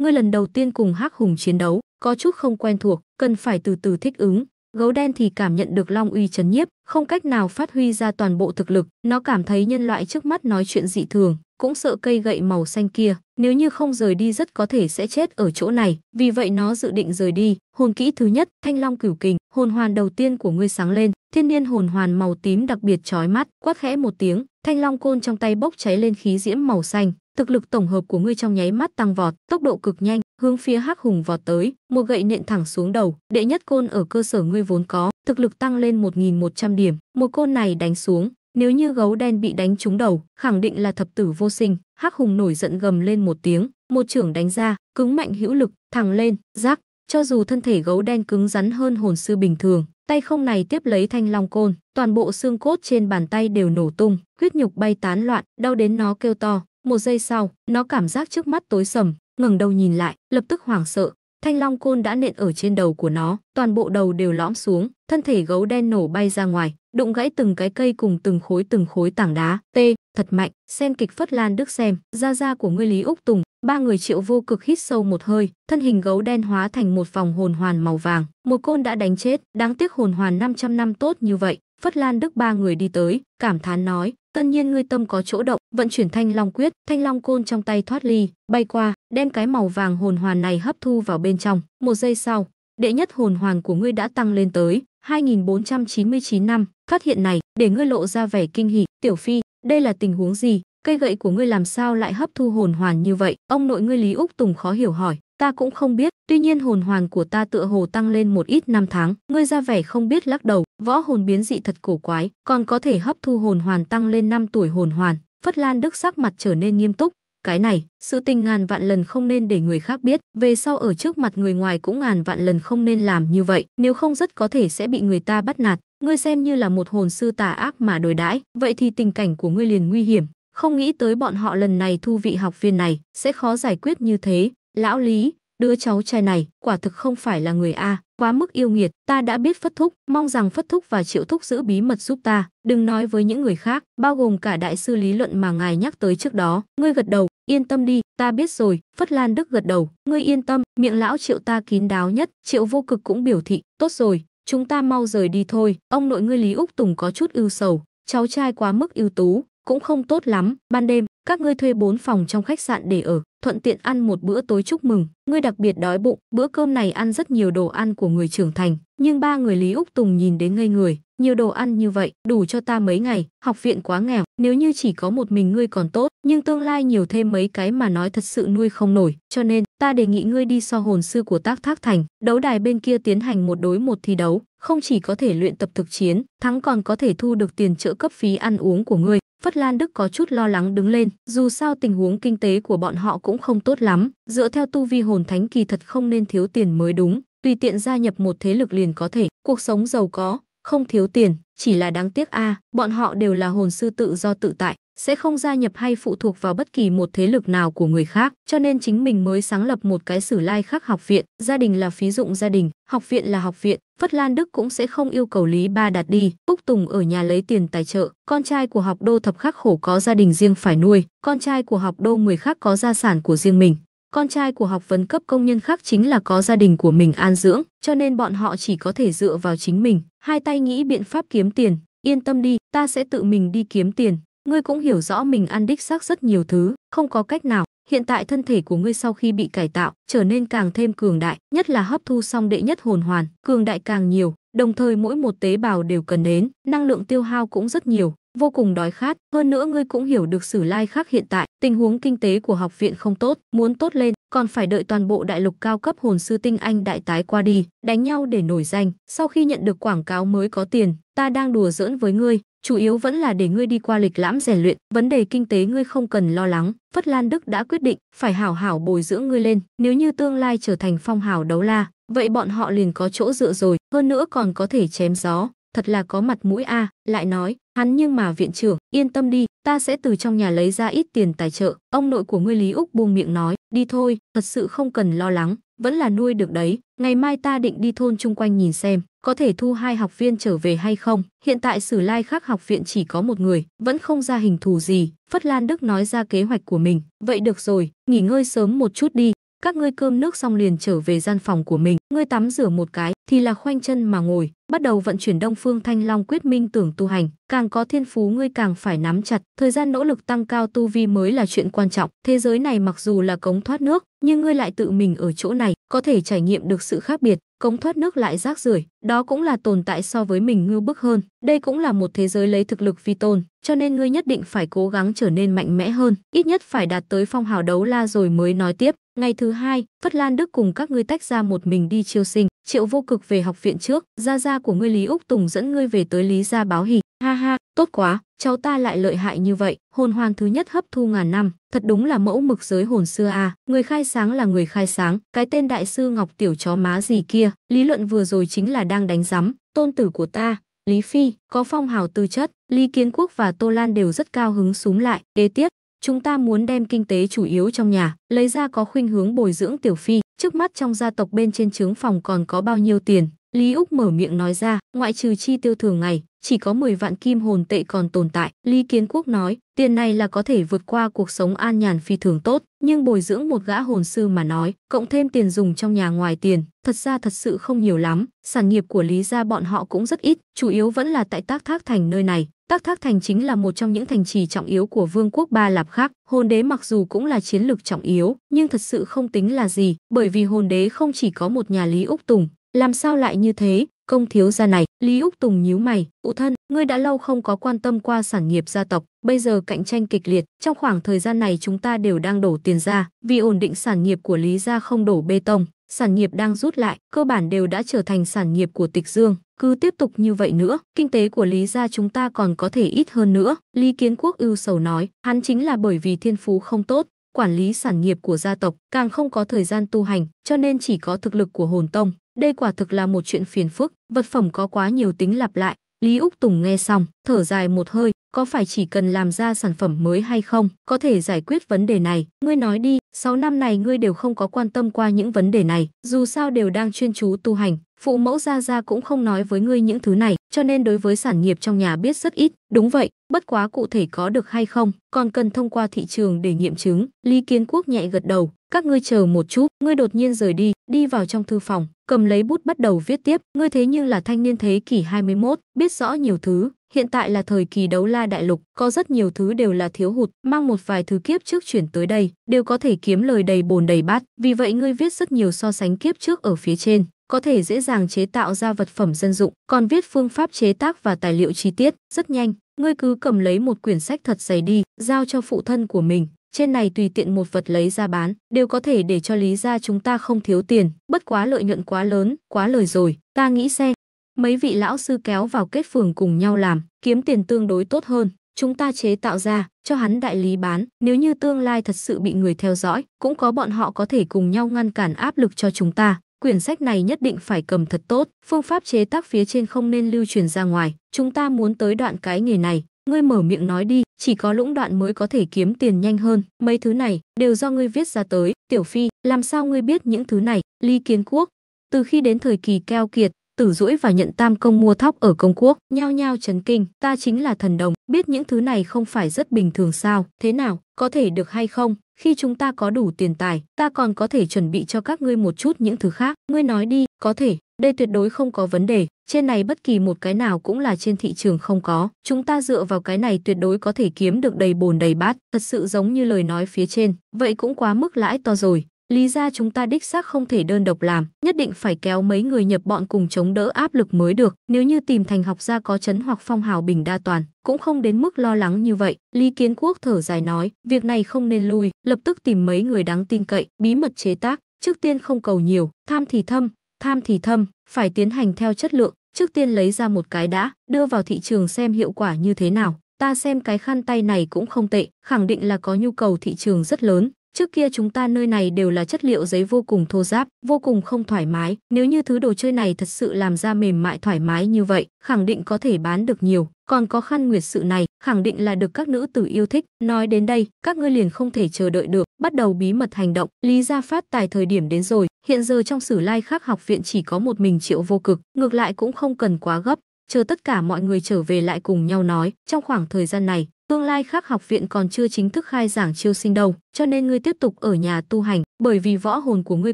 Ngươi lần đầu tiên cùng Hắc Hùng chiến đấu, có chút không quen thuộc, cần phải từ từ thích ứng, Gấu đen thì cảm nhận được long uy chấn nhiếp, không cách nào phát huy ra toàn bộ thực lực, nó cảm thấy nhân loại trước mắt nói chuyện dị thường cũng sợ cây gậy màu xanh kia, nếu như không rời đi rất có thể sẽ chết ở chỗ này, vì vậy nó dự định rời đi. Hồn kỹ thứ nhất, Thanh Long Cửu Kình, hồn hoàn đầu tiên của ngươi sáng lên, thiên niên hồn hoàn màu tím đặc biệt chói mắt, quát khẽ một tiếng, Thanh Long côn trong tay bốc cháy lên khí diễm màu xanh, thực lực tổng hợp của ngươi trong nháy mắt tăng vọt, tốc độ cực nhanh, hướng phía Hắc Hùng vọt tới, một gậy nện thẳng xuống đầu, đệ nhất côn ở cơ sở ngươi vốn có, thực lực tăng lên 1100 điểm, một côn này đánh xuống, nếu như gấu đen bị đánh trúng đầu, khẳng định là thập tử vô sinh. Hắc Hùng nổi giận gầm lên một tiếng, một trưởng đánh ra, cứng mạnh hữu lực, thẳng lên, rác. Cho dù thân thể gấu đen cứng rắn hơn hồn sư bình thường, tay không này tiếp lấy thanh long côn, toàn bộ xương cốt trên bàn tay đều nổ tung, huyết nhục bay tán loạn, đau đến nó kêu to. Một giây sau, nó cảm giác trước mắt tối sầm, ngẩng đầu nhìn lại, lập tức hoảng sợ, Thanh long côn đã nện ở trên đầu của nó, toàn bộ đầu đều lõm xuống, thân thể gấu đen nổ bay ra ngoài, đụng gãy từng cái cây cùng từng khối từng khối tảng đá. T, thật mạnh, xem kịch phất lan đức xem, da da của ngươi Lý Úc Tùng, ba người triệu vô cực hít sâu một hơi, thân hình gấu đen hóa thành một vòng hồn hoàn màu vàng, một côn đã đánh chết, đáng tiếc hồn hoàn 500 năm tốt như vậy, Phất Lan Đức ba người đi tới, cảm thán nói, tân nhiên ngươi tâm có chỗ động, vận chuyển thanh long quyết, thanh long côn trong tay thoát ly, bay qua, đem cái màu vàng hồn hoàn này hấp thu vào bên trong. Một giây sau, đệ nhất hồn hoàn của ngươi đã tăng lên tới 2499 năm. Phát hiện này, để ngươi lộ ra vẻ kinh hỉ, tiểu phi, đây là tình huống gì? Cây gậy của ngươi làm sao lại hấp thu hồn hoàn như vậy? Ông nội ngươi Lý Úc Tùng khó hiểu hỏi. Ta cũng không biết, tuy nhiên hồn hoàn của ta tựa hồ tăng lên một ít năm tháng, ngươi ra vẻ không biết lắc đầu, võ hồn biến dị thật cổ quái, còn có thể hấp thu hồn hoàn tăng lên 5 tuổi hồn hoàn. Phất Lan Đức sắc mặt trở nên nghiêm túc, cái này, sự tình ngàn vạn lần không nên để người khác biết, về sau ở trước mặt người ngoài cũng ngàn vạn lần không nên làm như vậy, nếu không rất có thể sẽ bị người ta bắt nạt, ngươi xem như là một hồn sư tà ác mà đối đãi, vậy thì tình cảnh của ngươi liền nguy hiểm, không nghĩ tới bọn họ lần này thu vị học viên này sẽ khó giải quyết như thế, Lão Lý, đứa cháu trai này quả thực không phải là người a quá mức yêu nghiệt ta đã biết phất thúc mong rằng phất thúc và triệu thúc giữ bí mật giúp ta đừng nói với những người khác bao gồm cả đại sư lý luận mà ngài nhắc tới trước đó ngươi gật đầu yên tâm đi ta biết rồi phất lan đức gật đầu ngươi yên tâm miệng lão triệu ta kín đáo nhất triệu vô cực cũng biểu thị tốt rồi chúng ta mau rời đi thôi ông nội ngươi lý úc tùng có chút ưu sầu cháu trai quá mức ưu tú cũng không tốt lắm ban đêm các ngươi thuê 4 phòng trong khách sạn để ở, thuận tiện ăn một bữa tối chúc mừng. Ngươi đặc biệt đói bụng, bữa cơm này ăn rất nhiều đồ ăn của người trưởng thành, nhưng ba người Lý Úc Tùng nhìn đến ngây người, nhiều đồ ăn như vậy, đủ cho ta mấy ngày, học viện quá nghèo, nếu như chỉ có một mình ngươi còn tốt, nhưng tương lai nhiều thêm mấy cái mà nói thật sự nuôi không nổi, cho nên ta đề nghị ngươi đi so hồn sư của Tác Thác Thành, đấu đài bên kia tiến hành một đối một thi đấu, không chỉ có thể luyện tập thực chiến, thắng còn có thể thu được tiền trợ cấp phí ăn uống của ngươi. Phất Lan Đức có chút lo lắng đứng lên, dù sao tình huống kinh tế của bọn họ cũng không tốt lắm, dựa theo tu vi hồn thánh kỳ thật không nên thiếu tiền mới đúng, tùy tiện gia nhập một thế lực liền có thể, cuộc sống giàu có, không thiếu tiền, chỉ là đáng tiếc a, à, bọn họ đều là hồn sư tự do tự tại, sẽ không gia nhập hay phụ thuộc vào bất kỳ một thế lực nào của người khác, cho nên chính mình mới sáng lập một cái sử lai khác học viện, gia đình là phí dụng gia đình, học viện là học viện, Phất Lan Đức cũng sẽ không yêu cầu Lý Ba Đạt đi, Phúc Tùng ở nhà lấy tiền tài trợ, con trai của học đô thập khắc khổ có gia đình riêng phải nuôi, con trai của học đô mười khác có gia sản của riêng mình. Con trai của học vấn cấp công nhân khác chính là có gia đình của mình an dưỡng, cho nên bọn họ chỉ có thể dựa vào chính mình, hai tay nghĩ biện pháp kiếm tiền, yên tâm đi, ta sẽ tự mình đi kiếm tiền, Ngươi cũng hiểu rõ mình ăn đích xác rất nhiều thứ, không có cách nào. Hiện tại thân thể của ngươi sau khi bị cải tạo, trở nên càng thêm cường đại, nhất là hấp thu xong đệ nhất hồn hoàn, cường đại càng nhiều, đồng thời mỗi một tế bào đều cần đến, năng lượng tiêu hao cũng rất nhiều, vô cùng đói khát, hơn nữa ngươi cũng hiểu được sử lai khác hiện tại, tình huống kinh tế của học viện không tốt, muốn tốt lên, còn phải đợi toàn bộ đại lục cao cấp hồn sư tinh anh đại tái qua đi, đánh nhau để nổi danh, sau khi nhận được quảng cáo mới có tiền, ta đang đùa giỡn với ngươi, chủ yếu vẫn là để ngươi đi qua lịch lãm rèn luyện, vấn đề kinh tế ngươi không cần lo lắng, Phất Lan Đức đã quyết định phải hảo hảo bồi dưỡng ngươi lên, nếu như tương lai trở thành phong hào đấu la, vậy bọn họ liền có chỗ dựa rồi, hơn nữa còn có thể chém gió, thật là có mặt mũi a, lại nói, hắn nhưng mà viện trưởng, yên tâm đi, ta sẽ từ trong nhà lấy ra ít tiền tài trợ, ông nội của ngươi Lý Úc buông miệng nói, đi thôi, thật sự không cần lo lắng, vẫn là nuôi được đấy, ngày mai ta định đi thôn chung quanh nhìn xem, có thể thu hai học viên trở về hay không. Hiện tại Sử Lai Khắc học viện chỉ có một người, vẫn không ra hình thù gì. Phất Lan Đức nói ra kế hoạch của mình. Vậy được rồi, nghỉ ngơi sớm một chút đi các ngươi cơm nước xong liền trở về gian phòng của mình ngươi tắm rửa một cái thì là khoanh chân mà ngồi bắt đầu vận chuyển đông phương thanh long quyết minh tưởng tu hành càng có thiên phú ngươi càng phải nắm chặt thời gian nỗ lực tăng cao tu vi mới là chuyện quan trọng thế giới này mặc dù là cống thoát nước nhưng ngươi lại tự mình ở chỗ này có thể trải nghiệm được sự khác biệt cống thoát nước lại rác rưởi đó cũng là tồn tại so với mình ngưu bức hơn đây cũng là một thế giới lấy thực lực vi tôn cho nên ngươi nhất định phải cố gắng trở nên mạnh mẽ hơn ít nhất phải đạt tới phong hào đấu la rồi mới nói tiếp Ngày thứ hai, Phất Lan Đức cùng các ngươi tách ra một mình đi chiêu sinh, triệu vô cực về học viện trước, gia gia của ngươi Lý Úc Tùng dẫn ngươi về tới Lý gia báo hỉ, ha ha, tốt quá, cháu ta lại lợi hại như vậy, hồn hoàn thứ nhất hấp thu ngàn năm, thật đúng là mẫu mực giới hồn xưa à, người khai sáng là người khai sáng, cái tên đại sư Ngọc Tiểu chó má gì kia, lý luận vừa rồi chính là đang đánh giám, tôn tử của ta, Lý Phi, có phong hào tư chất, Lý Kiến Quốc và Tô Lan đều rất cao hứng súng lại, kế tiếp, Chúng ta muốn đem kinh tế chủ yếu trong nhà, lấy ra có khuynh hướng bồi dưỡng tiểu phi, trước mắt trong gia tộc bên trên trướng phòng còn có bao nhiêu tiền, Lý Úc mở miệng nói ra, ngoại trừ chi tiêu thường ngày, chỉ có 10 vạn kim hồn tệ còn tồn tại. Lý Kiến Quốc nói, tiền này là có thể vượt qua cuộc sống an nhàn phi thường tốt, nhưng bồi dưỡng một gã hồn sư mà nói, cộng thêm tiền dùng trong nhà ngoài tiền, thật ra thật sự không nhiều lắm. Sản nghiệp của Lý gia bọn họ cũng rất ít, chủ yếu vẫn là tại Tác Thác Thành nơi này. Tác Thác Thành chính là một trong những thành trì trọng yếu của vương quốc Ba Lạp khác. Hồn đế mặc dù cũng là chiến lược trọng yếu, nhưng thật sự không tính là gì, bởi vì hồn đế không chỉ có một nhà Lý Úc Tùng, làm sao lại như thế công thiếu gia này lý úc tùng nhíu mày cụ thân ngươi đã lâu không có quan tâm qua sản nghiệp gia tộc bây giờ cạnh tranh kịch liệt trong khoảng thời gian này chúng ta đều đang đổ tiền ra vì ổn định sản nghiệp của lý gia không đổ bê tông sản nghiệp đang rút lại cơ bản đều đã trở thành sản nghiệp của tịch dương cứ tiếp tục như vậy nữa kinh tế của lý gia chúng ta còn có thể ít hơn nữa lý kiến quốc ưu sầu nói hắn chính là bởi vì thiên phú không tốt quản lý sản nghiệp của gia tộc càng không có thời gian tu hành cho nên chỉ có thực lực của hồn tông đây quả thực là một chuyện phiền phức, vật phẩm có quá nhiều tính lặp lại. Lý Úc Tùng nghe xong, thở dài một hơi, có phải chỉ cần làm ra sản phẩm mới hay không, có thể giải quyết vấn đề này. Ngươi nói đi, 6 năm này ngươi đều không có quan tâm qua những vấn đề này, dù sao đều đang chuyên chú tu hành, phụ mẫu gia gia cũng không nói với ngươi những thứ này, cho nên đối với sản nghiệp trong nhà biết rất ít. Đúng vậy, bất quá cụ thể có được hay không, còn cần thông qua thị trường để nghiệm chứng. Lý Kiến Quốc nhẹ gật đầu, các ngươi chờ một chút, ngươi đột nhiên rời đi, đi vào trong thư phòng, cầm lấy bút bắt đầu viết tiếp, ngươi thế nhưng là thanh niên thế kỷ 21, biết rõ nhiều thứ, hiện tại là thời kỳ đấu la đại lục, có rất nhiều thứ đều là thiếu hụt, mang một vài thứ kiếp trước chuyển tới đây, đều có thể kiếm lời đầy bồn đầy bát, vì vậy ngươi viết rất nhiều so sánh kiếp trước ở phía trên có thể dễ dàng chế tạo ra vật phẩm dân dụng, còn viết phương pháp chế tác và tài liệu chi tiết, rất nhanh, ngươi cứ cầm lấy một quyển sách thật dày đi, giao cho phụ thân của mình, trên này tùy tiện một vật lấy ra bán, đều có thể để cho lý gia chúng ta không thiếu tiền, bất quá lợi nhuận quá lớn, quá lời rồi, ta nghĩ xem. Mấy vị lão sư kéo vào kết phường cùng nhau làm, kiếm tiền tương đối tốt hơn, chúng ta chế tạo ra, cho hắn đại lý bán, nếu như tương lai thật sự bị người theo dõi, cũng có bọn họ có thể cùng nhau ngăn cản áp lực cho chúng ta. Quyển sách này nhất định phải cầm thật tốt, phương pháp chế tác phía trên không nên lưu truyền ra ngoài, chúng ta muốn tới đoạn cái nghề này, ngươi mở miệng nói đi chỉ có lũng đoạn mới có thể kiếm tiền nhanh hơn. Mấy thứ này đều do ngươi viết ra tới, Tiểu Phi, làm sao ngươi biết những thứ này? Ly Kiến Quốc, từ khi đến thời kỳ keo kiệt, Tử Duỗi và Nhận Tam công mua thóc ở công quốc, nhao nhao chấn kinh, ta chính là thần đồng, biết những thứ này không phải rất bình thường sao? Thế nào, có thể được hay không? Khi chúng ta có đủ tiền tài, ta còn có thể chuẩn bị cho các ngươi một chút những thứ khác. Ngươi nói đi, có thể, đây tuyệt đối không có vấn đề, trên này bất kỳ một cái nào cũng là trên thị trường không có. Chúng ta dựa vào cái này tuyệt đối có thể kiếm được đầy bồn đầy bát, thật sự giống như lời nói phía trên, vậy cũng quá mức lãi to rồi. Lý ra chúng ta đích xác không thể đơn độc làm, nhất định phải kéo mấy người nhập bọn cùng chống đỡ áp lực mới được. Nếu như tìm thành học gia có chấn hoặc phong hào bình đa toàn, cũng không đến mức lo lắng như vậy. Lý Kiến Quốc thở dài nói, việc này không nên lui, lập tức tìm mấy người đáng tin cậy, bí mật chế tác. Trước tiên không cầu nhiều, tham thì thâm, Tham thì thâm, phải tiến hành theo chất lượng, trước tiên lấy ra một cái đã, đưa vào thị trường xem hiệu quả như thế nào. Ta xem cái khăn tay này cũng không tệ, khẳng định là có nhu cầu thị trường rất lớn. Trước kia chúng ta nơi này đều là chất liệu giấy vô cùng thô giáp vô cùng không thoải mái. Nếu như thứ đồ chơi này thật sự làm ra mềm mại thoải mái như vậy, khẳng định có thể bán được nhiều. Còn có khăn nguyệt sự này, khẳng định là được các nữ tử yêu thích. Nói đến đây, các ngươi liền không thể chờ đợi được, bắt đầu bí mật hành động. Lý Gia phát tài thời điểm đến rồi, Hiện giờ trong sử lai khác học viện chỉ có một mình triệu vô cực, ngược lại cũng không cần quá gấp, chờ tất cả mọi người trở về lại cùng nhau nói. Trong khoảng thời gian này, tương lai khác học viện còn chưa chính thức khai giảng chiêu sinh đâu, cho nên ngươi tiếp tục ở nhà tu hành, bởi vì võ hồn của ngươi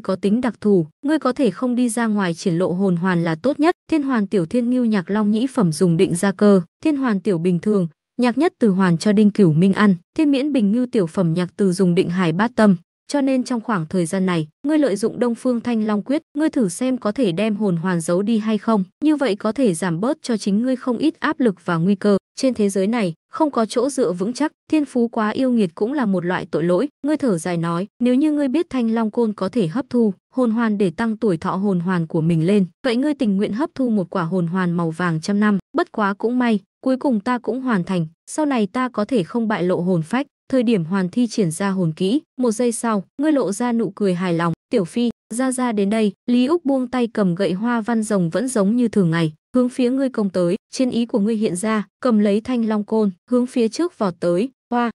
có tính đặc thù, ngươi có thể không đi ra ngoài triển lộ hồn hoàn là tốt nhất. Thiên hoàn tiểu thiên ngưu nhạc long nhĩ phẩm dùng định gia cơ, thiên hoàn tiểu bình thường, nhạc nhất từ hoàn cho đinh cửu minh ăn, thiên miễn bình ngưu tiểu phẩm nhạc từ dùng định hải bát tâm, cho nên trong khoảng thời gian này, ngươi lợi dụng Đông Phương Thanh Long Quyết, ngươi thử xem có thể đem hồn hoàn giấu đi hay không, như vậy có thể giảm bớt cho chính ngươi không ít áp lực và nguy cơ. Trên thế giới này, không có chỗ dựa vững chắc, thiên phú quá yêu nghiệt cũng là một loại tội lỗi. Ngươi thở dài nói, nếu như ngươi biết Thanh Long Côn có thể hấp thu hồn hoàn để tăng tuổi thọ hồn hoàn của mình lên, vậy ngươi tình nguyện hấp thu một quả hồn hoàn màu vàng trăm năm, bất quá cũng may, cuối cùng ta cũng hoàn thành, sau này ta có thể không bại lộ hồn phách, thời điểm hoàn thi triển ra hồn kỹ một giây sau ngươi lộ ra nụ cười hài lòng tiểu phi ra ra đến đây lý úc buông tay cầm gậy hoa văn rồng vẫn giống như thường ngày hướng phía ngươi công tới trên ý của ngươi hiện ra cầm lấy thanh long côn hướng phía trước vọt tới hoa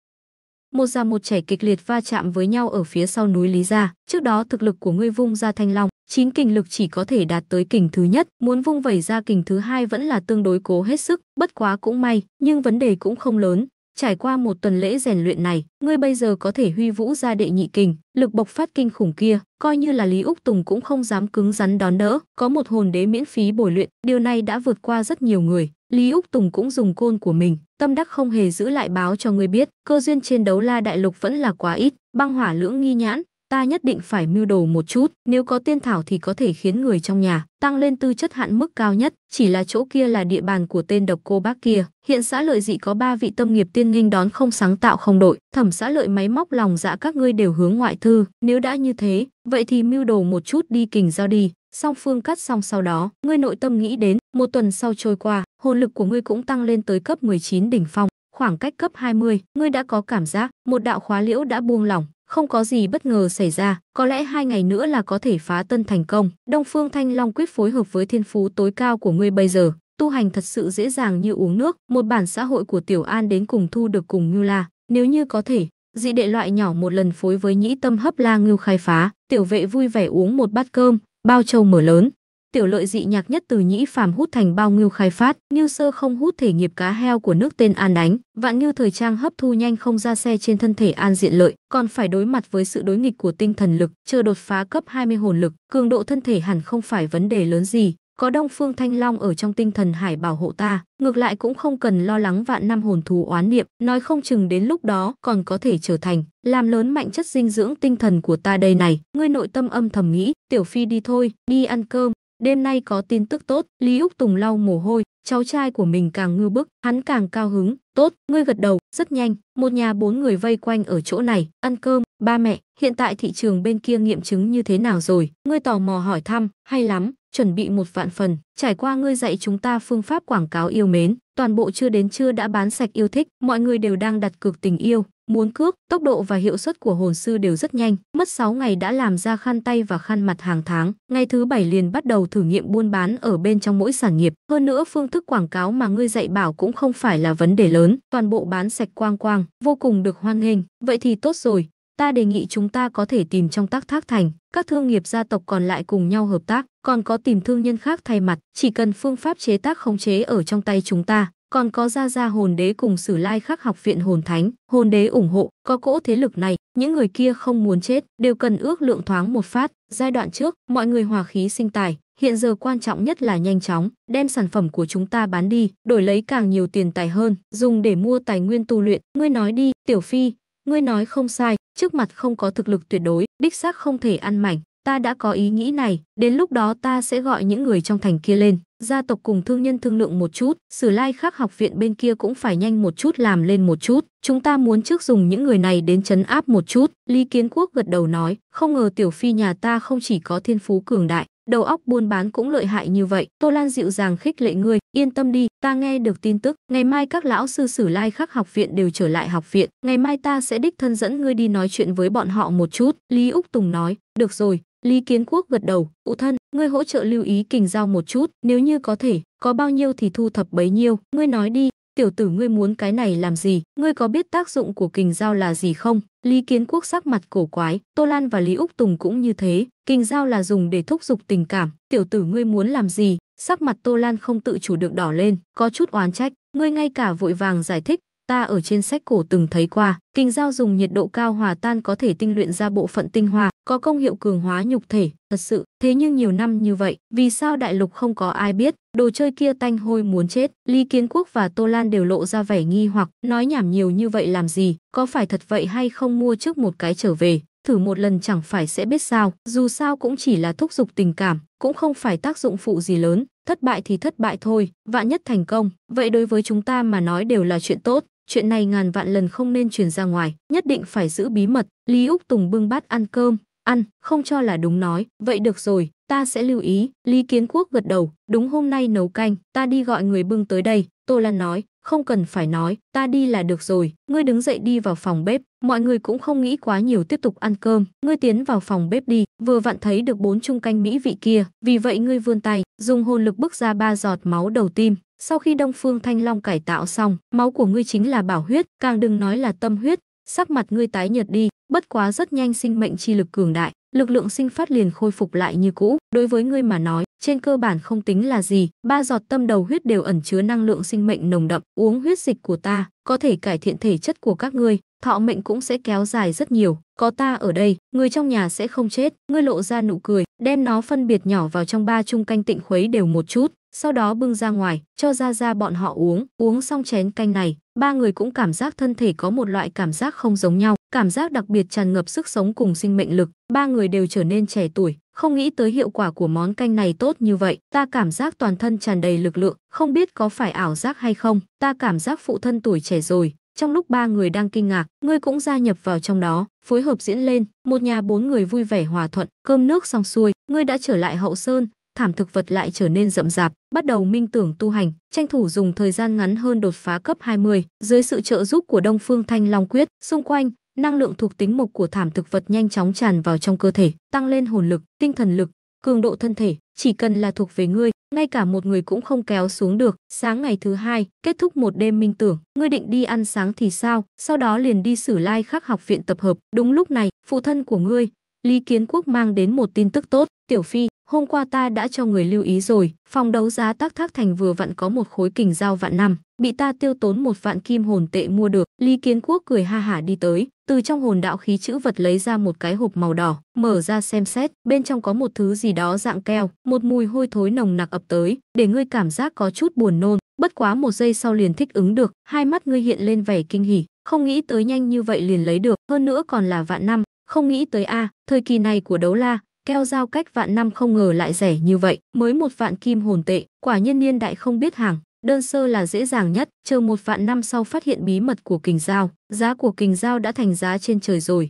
một già một trẻ kịch liệt va chạm với nhau ở phía sau núi lý gia trước đó thực lực của ngươi vung ra thanh long chín kình lực chỉ có thể đạt tới kình thứ nhất muốn vung vẩy ra kình thứ hai vẫn là tương đối cố hết sức bất quá cũng may nhưng vấn đề cũng không lớn Trải qua một tuần lễ rèn luyện này, ngươi bây giờ có thể huy vũ ra đệ nhị kình, lực bộc phát kinh khủng kia, coi như là Lý Úc Tùng cũng không dám cứng rắn đón đỡ, có một hồn đế miễn phí bồi luyện, điều này đã vượt qua rất nhiều người. Lý Úc Tùng cũng dùng côn của mình, tâm đắc không hề giữ lại báo cho ngươi biết, cơ duyên trên đấu la đại lục vẫn là quá ít, băng hỏa lưỡng nghi nhãn, ta nhất định phải mưu đồ một chút, nếu có tiên thảo thì có thể khiến người trong nhà tăng lên tư chất hạn mức cao nhất, chỉ là chỗ kia là địa bàn của tên độc cô bác kia. Hiện xã lợi dị có ba vị tâm nghiệp tiên nghinh đón không sáng tạo không đội, thẩm xã lợi máy móc lòng dạ các ngươi đều hướng ngoại thư, nếu đã như thế, vậy thì mưu đồ một chút đi kình giao đi. Song phương cắt xong sau đó, ngươi nội tâm nghĩ đến, một tuần sau trôi qua, hồn lực của ngươi cũng tăng lên tới cấp 19 đỉnh phong khoảng cách cấp 20, ngươi đã có cảm giác một đạo khóa liễu đã buông lỏng, không có gì bất ngờ xảy ra, có lẽ hai ngày nữa là có thể phá tân thành công. Đông Phương Thanh Long quyết phối hợp với thiên phú tối cao của ngươi bây giờ, tu hành thật sự dễ dàng như uống nước. Một bản xã hội của Tiểu An đến cùng thu được cùng Ngưu La, nếu như có thể, dị đệ loại nhỏ một lần phối với nhĩ tâm hấp la ngưu khai phá. Tiểu vệ vui vẻ uống một bát cơm, bao châu mở lớn, tiểu lợi dị nhạc nhất từ nhĩ phàm hút thành bao ngưu khai phát như sơ không hút thể nghiệp cá heo của nước tên an đánh vạn như thời trang hấp thu nhanh không ra xe trên thân thể an diện lợi còn phải đối mặt với sự đối nghịch của tinh thần lực chờ đột phá cấp 20 hồn lực cường độ thân thể hẳn không phải vấn đề lớn gì có đông phương thanh long ở trong tinh thần hải bảo hộ ta ngược lại cũng không cần lo lắng vạn năm hồn thú oán niệm nói không chừng đến lúc đó còn có thể trở thành làm lớn mạnh chất dinh dưỡng tinh thần của ta đây này ngươi nội tâm âm thầm nghĩ tiểu phi đi thôi đi ăn cơm Đêm nay có tin tức tốt, Lý Úc Tùng lau mồ hôi, cháu trai của mình càng ngư bức, hắn càng cao hứng, tốt, ngươi gật đầu, rất nhanh, một nhà bốn người vây quanh ở chỗ này, ăn cơm, ba mẹ, hiện tại thị trường bên kia nghiệm chứng như thế nào rồi, ngươi tò mò hỏi thăm, hay lắm, chuẩn bị một vạn phần, trải qua ngươi dạy chúng ta phương pháp quảng cáo yêu mến, toàn bộ chưa đến chưa đã bán sạch yêu thích, mọi người đều đang đặt cược tình yêu, muốn cước, tốc độ và hiệu suất của hồn sư đều rất nhanh, mất 6 ngày đã làm ra khăn tay và khăn mặt hàng tháng, ngày thứ bảy liền bắt đầu thử nghiệm buôn bán ở bên trong mỗi sản nghiệp, hơn nữa phương thức quảng cáo mà ngươi dạy bảo cũng không phải là vấn đề lớn, toàn bộ bán sạch quang quang, vô cùng được hoan nghênh, vậy thì tốt rồi, Ta đề nghị chúng ta có thể tìm trong tác thác thành, các thương nghiệp gia tộc còn lại cùng nhau hợp tác, còn có tìm thương nhân khác thay mặt, chỉ cần phương pháp chế tác khống chế ở trong tay chúng ta, còn có gia gia hồn đế cùng sử lai khắc học viện hồn thánh, hồn đế ủng hộ, có cỗ thế lực này, những người kia không muốn chết, đều cần ước lượng thoáng một phát, giai đoạn trước, mọi người hòa khí sinh tài, hiện giờ quan trọng nhất là nhanh chóng, đem sản phẩm của chúng ta bán đi, đổi lấy càng nhiều tiền tài hơn, dùng để mua tài nguyên tu luyện, ngươi nói đi, tiểu phi, ngươi nói không sai, trước mặt không có thực lực tuyệt đối, đích xác không thể ăn mảnh. Ta đã có ý nghĩ này, đến lúc đó ta sẽ gọi những người trong thành kia lên, gia tộc cùng thương nhân thương lượng một chút, sử lai khác học viện bên kia cũng phải nhanh một chút làm lên một chút, chúng ta muốn trước dùng những người này đến chấn áp một chút. Lý Kiến Quốc gật đầu nói, không ngờ tiểu phi nhà ta không chỉ có thiên phú cường đại, đầu óc buôn bán cũng lợi hại như vậy. Tô Lan dịu dàng khích lệ ngươi, yên tâm đi, ta nghe được tin tức, ngày mai các lão sư sử lai khắc học viện đều trở lại học viện, ngày mai ta sẽ đích thân dẫn ngươi đi nói chuyện với bọn họ một chút. Lý Úc Tùng nói, được rồi, Lý Kiến Quốc gật đầu, cụ thân, ngươi hỗ trợ lưu ý kình giao một chút, nếu như có thể, có bao nhiêu thì thu thập bấy nhiêu, ngươi nói đi, tiểu tử ngươi muốn cái này làm gì, ngươi có biết tác dụng của kình dao là gì không? Lý Kiến Quốc sắc mặt cổ quái, Tô Lan và Lý Úc Tùng cũng như thế, kình dao là dùng để thúc giục tình cảm, tiểu tử ngươi muốn làm gì? Sắc mặt Tô Lan không tự chủ được đỏ lên, có chút oán trách, ngươi ngay cả vội vàng giải thích, ta ở trên sách cổ từng thấy qua, kinh giao dùng nhiệt độ cao hòa tan có thể tinh luyện ra bộ phận tinh hoa, có công hiệu cường hóa nhục thể, thật sự, thế nhưng nhiều năm như vậy, vì sao đại lục không có ai biết, đồ chơi kia tanh hôi muốn chết, lý Kiến Quốc và Tô Lan đều lộ ra vẻ nghi hoặc, nói nhảm nhiều như vậy làm gì, có phải thật vậy hay không mua trước một cái trở về, thử một lần chẳng phải sẽ biết sao, dù sao cũng chỉ là thúc giục tình cảm, cũng không phải tác dụng phụ gì lớn, thất bại thì thất bại thôi, vạn nhất thành công, vậy đối với chúng ta mà nói đều là chuyện tốt chuyện này ngàn vạn lần không nên truyền ra ngoài, nhất định phải giữ bí mật. Lý Úc Tùng bưng bát ăn cơm, ăn, không cho là đúng nói, vậy được rồi, ta sẽ lưu ý. Lý Kiến Quốc gật đầu, đúng hôm nay nấu canh, ta đi gọi người bưng tới đây. Tô Lan nói, không cần phải nói, ta đi là được rồi, ngươi đứng dậy đi vào phòng bếp, mọi người cũng không nghĩ quá nhiều tiếp tục ăn cơm, ngươi tiến vào phòng bếp đi, vừa vặn thấy được bốn chung canh mỹ vị kia, vì vậy ngươi vươn tay, dùng hồn lực bước ra ba giọt máu đầu tim, sau khi Đông Phương Thanh Long cải tạo xong, máu của ngươi chính là bảo huyết, càng đừng nói là tâm huyết, sắc mặt ngươi tái nhợt đi, bất quá rất nhanh sinh mệnh chi lực cường đại, lực lượng sinh phát liền khôi phục lại như cũ. Đối với ngươi mà nói, trên cơ bản không tính là gì, ba giọt tâm đầu huyết đều ẩn chứa năng lượng sinh mệnh nồng đậm, uống huyết dịch của ta, có thể cải thiện thể chất của các ngươi, thọ mệnh cũng sẽ kéo dài rất nhiều. Có ta ở đây, người trong nhà sẽ không chết. Ngươi lộ ra nụ cười, đem nó phân biệt nhỏ vào trong ba chung canh tịnh khuấy đều một chút, sau đó bưng ra ngoài, cho ra ra bọn họ uống. Uống xong chén canh này, ba người cũng cảm giác thân thể có một loại cảm giác không giống nhau, cảm giác đặc biệt tràn ngập sức sống cùng sinh mệnh lực. Ba người đều trở nên trẻ tuổi, không nghĩ tới hiệu quả của món canh này tốt như vậy. Ta cảm giác toàn thân tràn đầy lực lượng, không biết có phải ảo giác hay không. Ta cảm giác phụ thân tuổi trẻ rồi, trong lúc ba người đang kinh ngạc, ngươi cũng gia nhập vào trong đó, phối hợp diễn lên, một nhà bốn người vui vẻ hòa thuận, cơm nước xong xuôi, ngươi đã trở lại hậu sơn, thảm thực vật lại trở nên rậm rạp, bắt đầu minh tưởng tu hành, tranh thủ dùng thời gian ngắn hơn đột phá cấp 20, dưới sự trợ giúp của Đông Phương Thanh Long Quyết, xung quanh, năng lượng thuộc tính mộc của thảm thực vật nhanh chóng tràn vào trong cơ thể, tăng lên hồn lực, tinh thần lực, cường độ thân thể, chỉ cần là thuộc về ngươi, ngay cả một người cũng không kéo xuống được. Sáng ngày thứ hai, kết thúc một đêm minh tưởng, ngươi định đi ăn sáng thì sao, sau đó liền đi sử lai like khắc học viện tập hợp. Đúng lúc này, phụ thân của ngươi, Lý Kiến Quốc mang đến một tin tức tốt, Tiểu Phi, Hôm qua ta đã cho người lưu ý rồi, phòng đấu giá Tác Thác Thành vừa vặn có một khối kình dao vạn năm, bị ta tiêu tốn một vạn kim hồn tệ mua được. Lý Kiến Quốc cười ha hả đi tới, từ trong hồn đạo khí chữ vật lấy ra một cái hộp màu đỏ, mở ra xem xét, bên trong có một thứ gì đó dạng keo, một mùi hôi thối nồng nặc ập tới, để ngươi cảm giác có chút buồn nôn. Bất quá một giây sau liền thích ứng được, hai mắt ngươi hiện lên vẻ kinh hỉ, không nghĩ tới nhanh như vậy liền lấy được, hơn nữa còn là vạn năm, không nghĩ tới a, thời kỳ này của đấu la, Keo giao cách vạn năm không ngờ lại rẻ như vậy, mới một vạn kim hồn tệ, quả nhiên niên đại không biết hàng, đơn sơ là dễ dàng nhất, chờ một vạn năm sau phát hiện bí mật của kình giao, giá của kình giao đã thành giá trên trời rồi.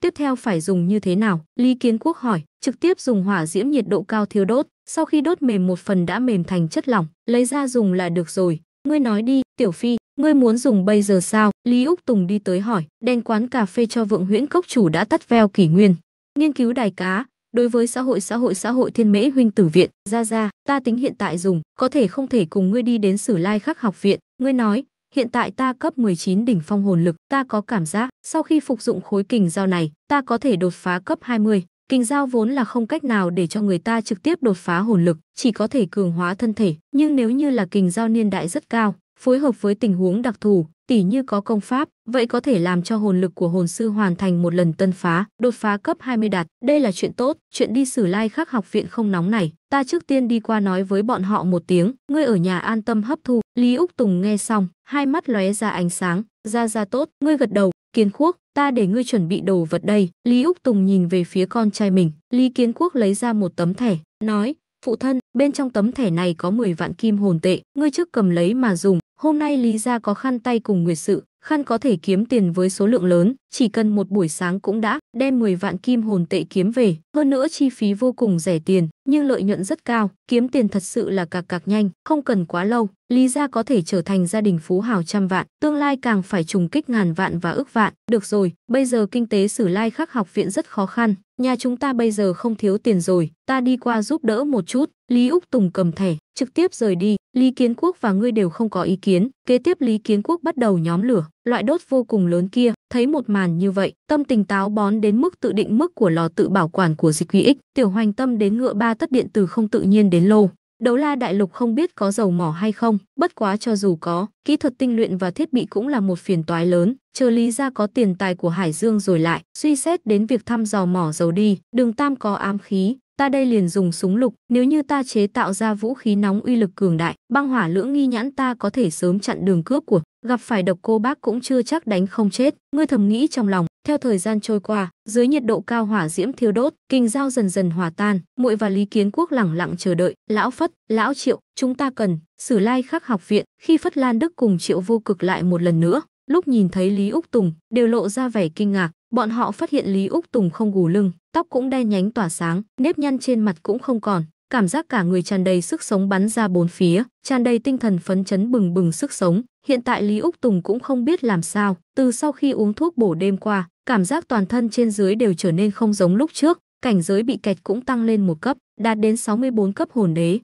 Tiếp theo phải dùng như thế nào? Lý Kiến Quốc hỏi, trực tiếp dùng hỏa diễm nhiệt độ cao thiêu đốt, sau khi đốt mềm một phần đã mềm thành chất lỏng, lấy ra dùng là được rồi. Ngươi nói đi, Tiểu Phi, ngươi muốn dùng bây giờ sao? Lý Úc Tùng đi tới hỏi, đèn quán cà phê cho Vượng Huyễn Cốc chủ đã tắt veo kỷ nguyên, nghiên cứu đài cá đối với xã hội xã hội xã hội thiên mễ huynh tử viện ra ra ta tính hiện tại dùng có thể không thể cùng ngươi đi đến sử lai khắc học viện ngươi nói hiện tại ta cấp 19 đỉnh phong hồn lực ta có cảm giác sau khi phục dụng khối kình giao này ta có thể đột phá cấp 20 kình giao vốn là không cách nào để cho người ta trực tiếp đột phá hồn lực chỉ có thể cường hóa thân thể nhưng nếu như là kình giao niên đại rất cao phối hợp với tình huống đặc thù, tỉ như có công pháp, vậy có thể làm cho hồn lực của hồn sư hoàn thành một lần tân phá, đột phá cấp 20 đạt. Đây là chuyện tốt, chuyện đi xử lai like khắc học viện không nóng này. Ta trước tiên đi qua nói với bọn họ một tiếng, ngươi ở nhà an tâm hấp thu. Lý Úc Tùng nghe xong, hai mắt lóe ra ánh sáng, ra ra tốt, ngươi gật đầu, kiến quốc, ta để ngươi chuẩn bị đồ vật đây. Lý Úc Tùng nhìn về phía con trai mình, Lý Kiến Quốc lấy ra một tấm thẻ, nói, phụ thân, bên trong tấm thẻ này có 10 vạn kim hồn tệ, ngươi trước cầm lấy mà dùng, Hôm nay Lý Gia có khăn tay cùng nguyệt sự, khăn có thể kiếm tiền với số lượng lớn, chỉ cần một buổi sáng cũng đã đem 10 vạn kim hồn tệ kiếm về, hơn nữa chi phí vô cùng rẻ tiền, nhưng lợi nhuận rất cao, kiếm tiền thật sự là cạc cạc nhanh, không cần quá lâu, Lý Gia có thể trở thành gia đình phú hào trăm vạn, tương lai càng phải trùng kích ngàn vạn và ước vạn, được rồi, bây giờ kinh tế sử lai khắc học viện rất khó khăn, nhà chúng ta bây giờ không thiếu tiền rồi, ta đi qua giúp đỡ một chút, Lý Úc Tùng cầm thẻ, trực tiếp rời đi, Lý Kiến Quốc và ngươi đều không có ý kiến, kế tiếp Lý Kiến Quốc bắt đầu nhóm lửa, loại đốt vô cùng lớn kia, thấy một màn như vậy, tâm tình táo bón đến mức tự định mức của lò tự bảo quản của dịch quy ích, tiểu hoành tâm đến ngựa ba tất điện từ không tự nhiên đến lô. Đấu la đại lục không biết có dầu mỏ hay không, bất quá cho dù có, kỹ thuật tinh luyện và thiết bị cũng là một phiền toái lớn, chờ lý ra có tiền tài của Hải Dương rồi lại, suy xét đến việc thăm dò mỏ dầu đi, đường tam có ám khí, ta đây liền dùng súng lục, nếu như ta chế tạo ra vũ khí nóng uy lực cường đại, băng hỏa lưỡng nghi nhãn ta có thể sớm chặn đường cướp của, gặp phải độc cô bác cũng chưa chắc đánh không chết, ngươi thầm nghĩ trong lòng, theo thời gian trôi qua, dưới nhiệt độ cao hỏa diễm thiêu đốt, kinh giao dần dần hòa tan, muội và Lý Kiến Quốc lẳng lặng chờ đợi, lão Phất, lão Triệu, chúng ta cần, Sử Lai Khắc học viện, khi Phất Lan Đức cùng Triệu Vô Cực lại một lần nữa, lúc nhìn thấy Lý Úc Tùng, đều lộ ra vẻ kinh ngạc, bọn họ phát hiện Lý Úc Tùng không gù lưng, tóc cũng đen nhánh tỏa sáng, nếp nhăn trên mặt cũng không còn, cảm giác cả người tràn đầy sức sống bắn ra bốn phía, tràn đầy tinh thần phấn chấn bừng bừng sức sống. Hiện tại Lý Úc Tùng cũng không biết làm sao, từ sau khi uống thuốc bổ đêm qua, cảm giác toàn thân trên dưới đều trở nên không giống lúc trước, cảnh giới bị kẹt cũng tăng lên một cấp, đạt đến 64 cấp hồn đế,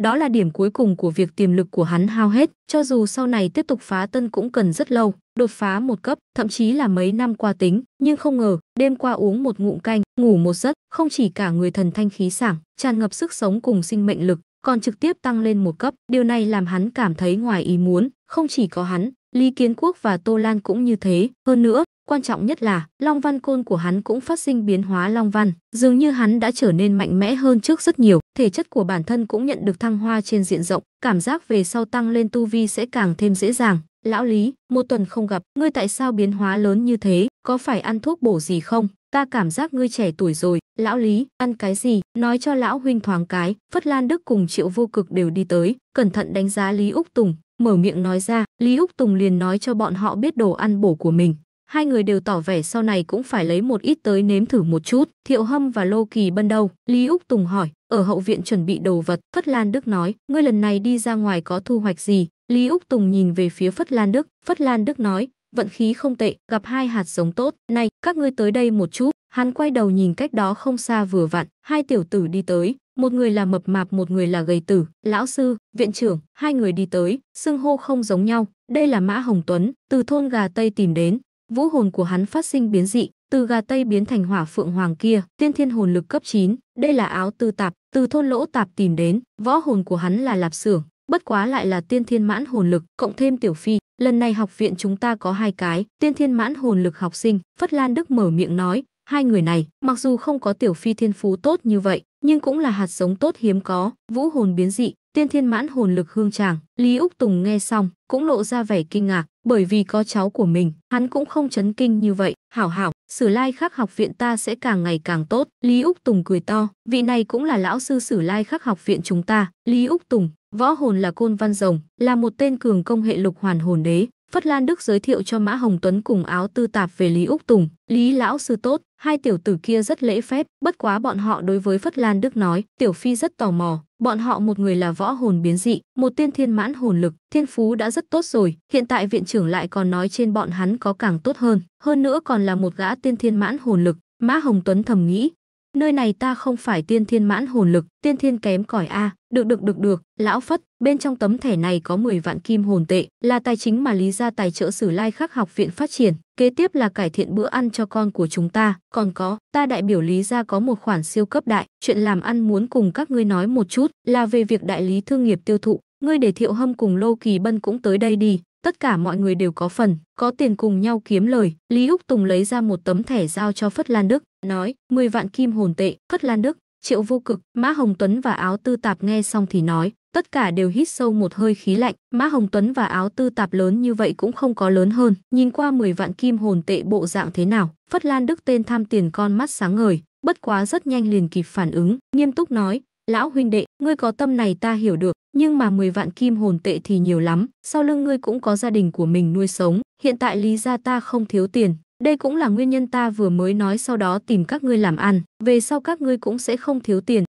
đó là điểm cuối cùng của việc tiềm lực của hắn hao hết, cho dù sau này tiếp tục phá tân cũng cần rất lâu, đột phá một cấp, thậm chí là mấy năm qua tính, nhưng không ngờ, đêm qua uống một ngụm canh, ngủ một giấc, không chỉ cả người thần thanh khí sảng, tràn ngập sức sống cùng sinh mệnh lực, còn trực tiếp tăng lên một cấp, điều này làm hắn cảm thấy ngoài ý muốn, không chỉ có hắn, Lý Kiến Quốc và Tô Lan cũng như thế, hơn nữa, Quan trọng nhất là, Long Văn Côn của hắn cũng phát sinh biến hóa Long Văn, dường như hắn đã trở nên mạnh mẽ hơn trước rất nhiều, thể chất của bản thân cũng nhận được thăng hoa trên diện rộng, cảm giác về sau tăng lên tu vi sẽ càng thêm dễ dàng. Lão Lý, một tuần không gặp, ngươi tại sao biến hóa lớn như thế, có phải ăn thuốc bổ gì không? Ta cảm giác ngươi trẻ tuổi rồi, lão Lý, ăn cái gì? Nói cho lão huynh thoáng cái, Phất Lan Đức cùng Triệu Vô Cực đều đi tới, cẩn thận đánh giá Lý Úc Tùng, mở miệng nói ra, Lý Úc Tùng liền nói cho bọn họ biết đồ ăn bổ của mình hai người đều tỏ vẻ sau này cũng phải lấy một ít tới nếm thử một chút. Thiệu Hâm và Lô Kỳ Bân đâu? Lý Úc Tùng hỏi, ở hậu viện chuẩn bị đồ vật. Phất Lan Đức nói, ngươi lần này đi ra ngoài có thu hoạch gì? Lý Úc Tùng nhìn về phía Phất Lan Đức, Phất Lan Đức nói, vận khí không tệ, gặp hai hạt giống tốt. Này, các ngươi tới đây một chút. Hắn quay đầu nhìn cách đó không xa vừa vặn, hai tiểu tử đi tới, một người là mập mạp, một người là gầy tử, lão sư, viện trưởng, hai người đi tới, xưng hô không giống nhau. Đây là Mã Hồng Tuấn, từ thôn gà Tây tìm đến, vũ hồn của hắn phát sinh biến dị, từ gà tây biến thành hỏa phượng hoàng kia, tiên thiên hồn lực cấp 9, đây là áo tư tạp, từ thôn lỗ tạp tìm đến, võ hồn của hắn là lạp xưởng, bất quá lại là tiên thiên mãn hồn lực, cộng thêm tiểu phi, lần này học viện chúng ta có hai cái, tiên thiên mãn hồn lực học sinh, Phất Lan Đức mở miệng nói, hai người này, mặc dù không có tiểu phi thiên phú tốt như vậy, nhưng cũng là hạt giống tốt hiếm có, vũ hồn biến dị, tiên thiên mãn hồn lực hương tràng. Lý Úc Tùng nghe xong, cũng lộ ra vẻ kinh ngạc, bởi vì có cháu của mình, hắn cũng không chấn kinh như vậy. Hảo hảo, sử lai khắc học viện ta sẽ càng ngày càng tốt. Lý Úc Tùng cười to, vị này cũng là lão sư sử lai khắc học viện chúng ta. Lý Úc Tùng, võ hồn là côn văn rồng, là một tên cường công hệ lục hoàn hồn đế. Phất Lan Đức giới thiệu cho Mã Hồng Tuấn cùng áo tư tạp về Lý Úc Tùng, Lý Lão Sư Tốt, hai tiểu tử kia rất lễ phép, bất quá bọn họ đối với Phất Lan Đức nói, tiểu phi rất tò mò, bọn họ một người là võ hồn biến dị, một tiên thiên mãn hồn lực, thiên phú đã rất tốt rồi, hiện tại viện trưởng lại còn nói trên bọn hắn có càng tốt hơn, hơn nữa còn là một gã tiên thiên mãn hồn lực, Mã Hồng Tuấn thầm nghĩ, Nơi này ta không phải tiên thiên mãn hồn lực, tiên thiên kém cỏi a, được được được được, lão Phất, bên trong tấm thẻ này có 10 vạn kim hồn tệ, là tài chính mà Lý gia tài trợ Sử Lai Khắc học viện phát triển, kế tiếp là cải thiện bữa ăn cho con của chúng ta, còn có, ta đại biểu Lý gia có một khoản siêu cấp đại, chuyện làm ăn muốn cùng các ngươi nói một chút, là về việc đại lý thương nghiệp tiêu thụ, ngươi để Thiệu Hâm cùng Lô Kỳ Bân cũng tới đây đi, tất cả mọi người đều có phần, có tiền cùng nhau kiếm lời. Lý Úc Tùng lấy ra một tấm thẻ giao cho Phất Lan Đức, nói 10 vạn kim hồn tệ, Phất Lan Đức, Triệu Vô Cực, Mã Hồng Tuấn và Áo Tư Tạp nghe xong thì nói, tất cả đều hít sâu một hơi khí lạnh, Mã Hồng Tuấn và Áo Tư Tạp lớn như vậy cũng không có lớn hơn, nhìn qua 10 vạn kim hồn tệ bộ dạng thế nào, Phất Lan Đức tên tham tiền con mắt sáng ngời, bất quá rất nhanh liền kịp phản ứng, nghiêm túc nói, lão huynh đệ, ngươi có tâm này ta hiểu được, nhưng mà 10 vạn kim hồn tệ thì nhiều lắm, sau lưng ngươi cũng có gia đình của mình nuôi sống, hiện tại lý gia ta không thiếu tiền, đây cũng là nguyên nhân ta vừa mới nói sau đó tìm các ngươi làm ăn, về sau các ngươi cũng sẽ không thiếu tiền.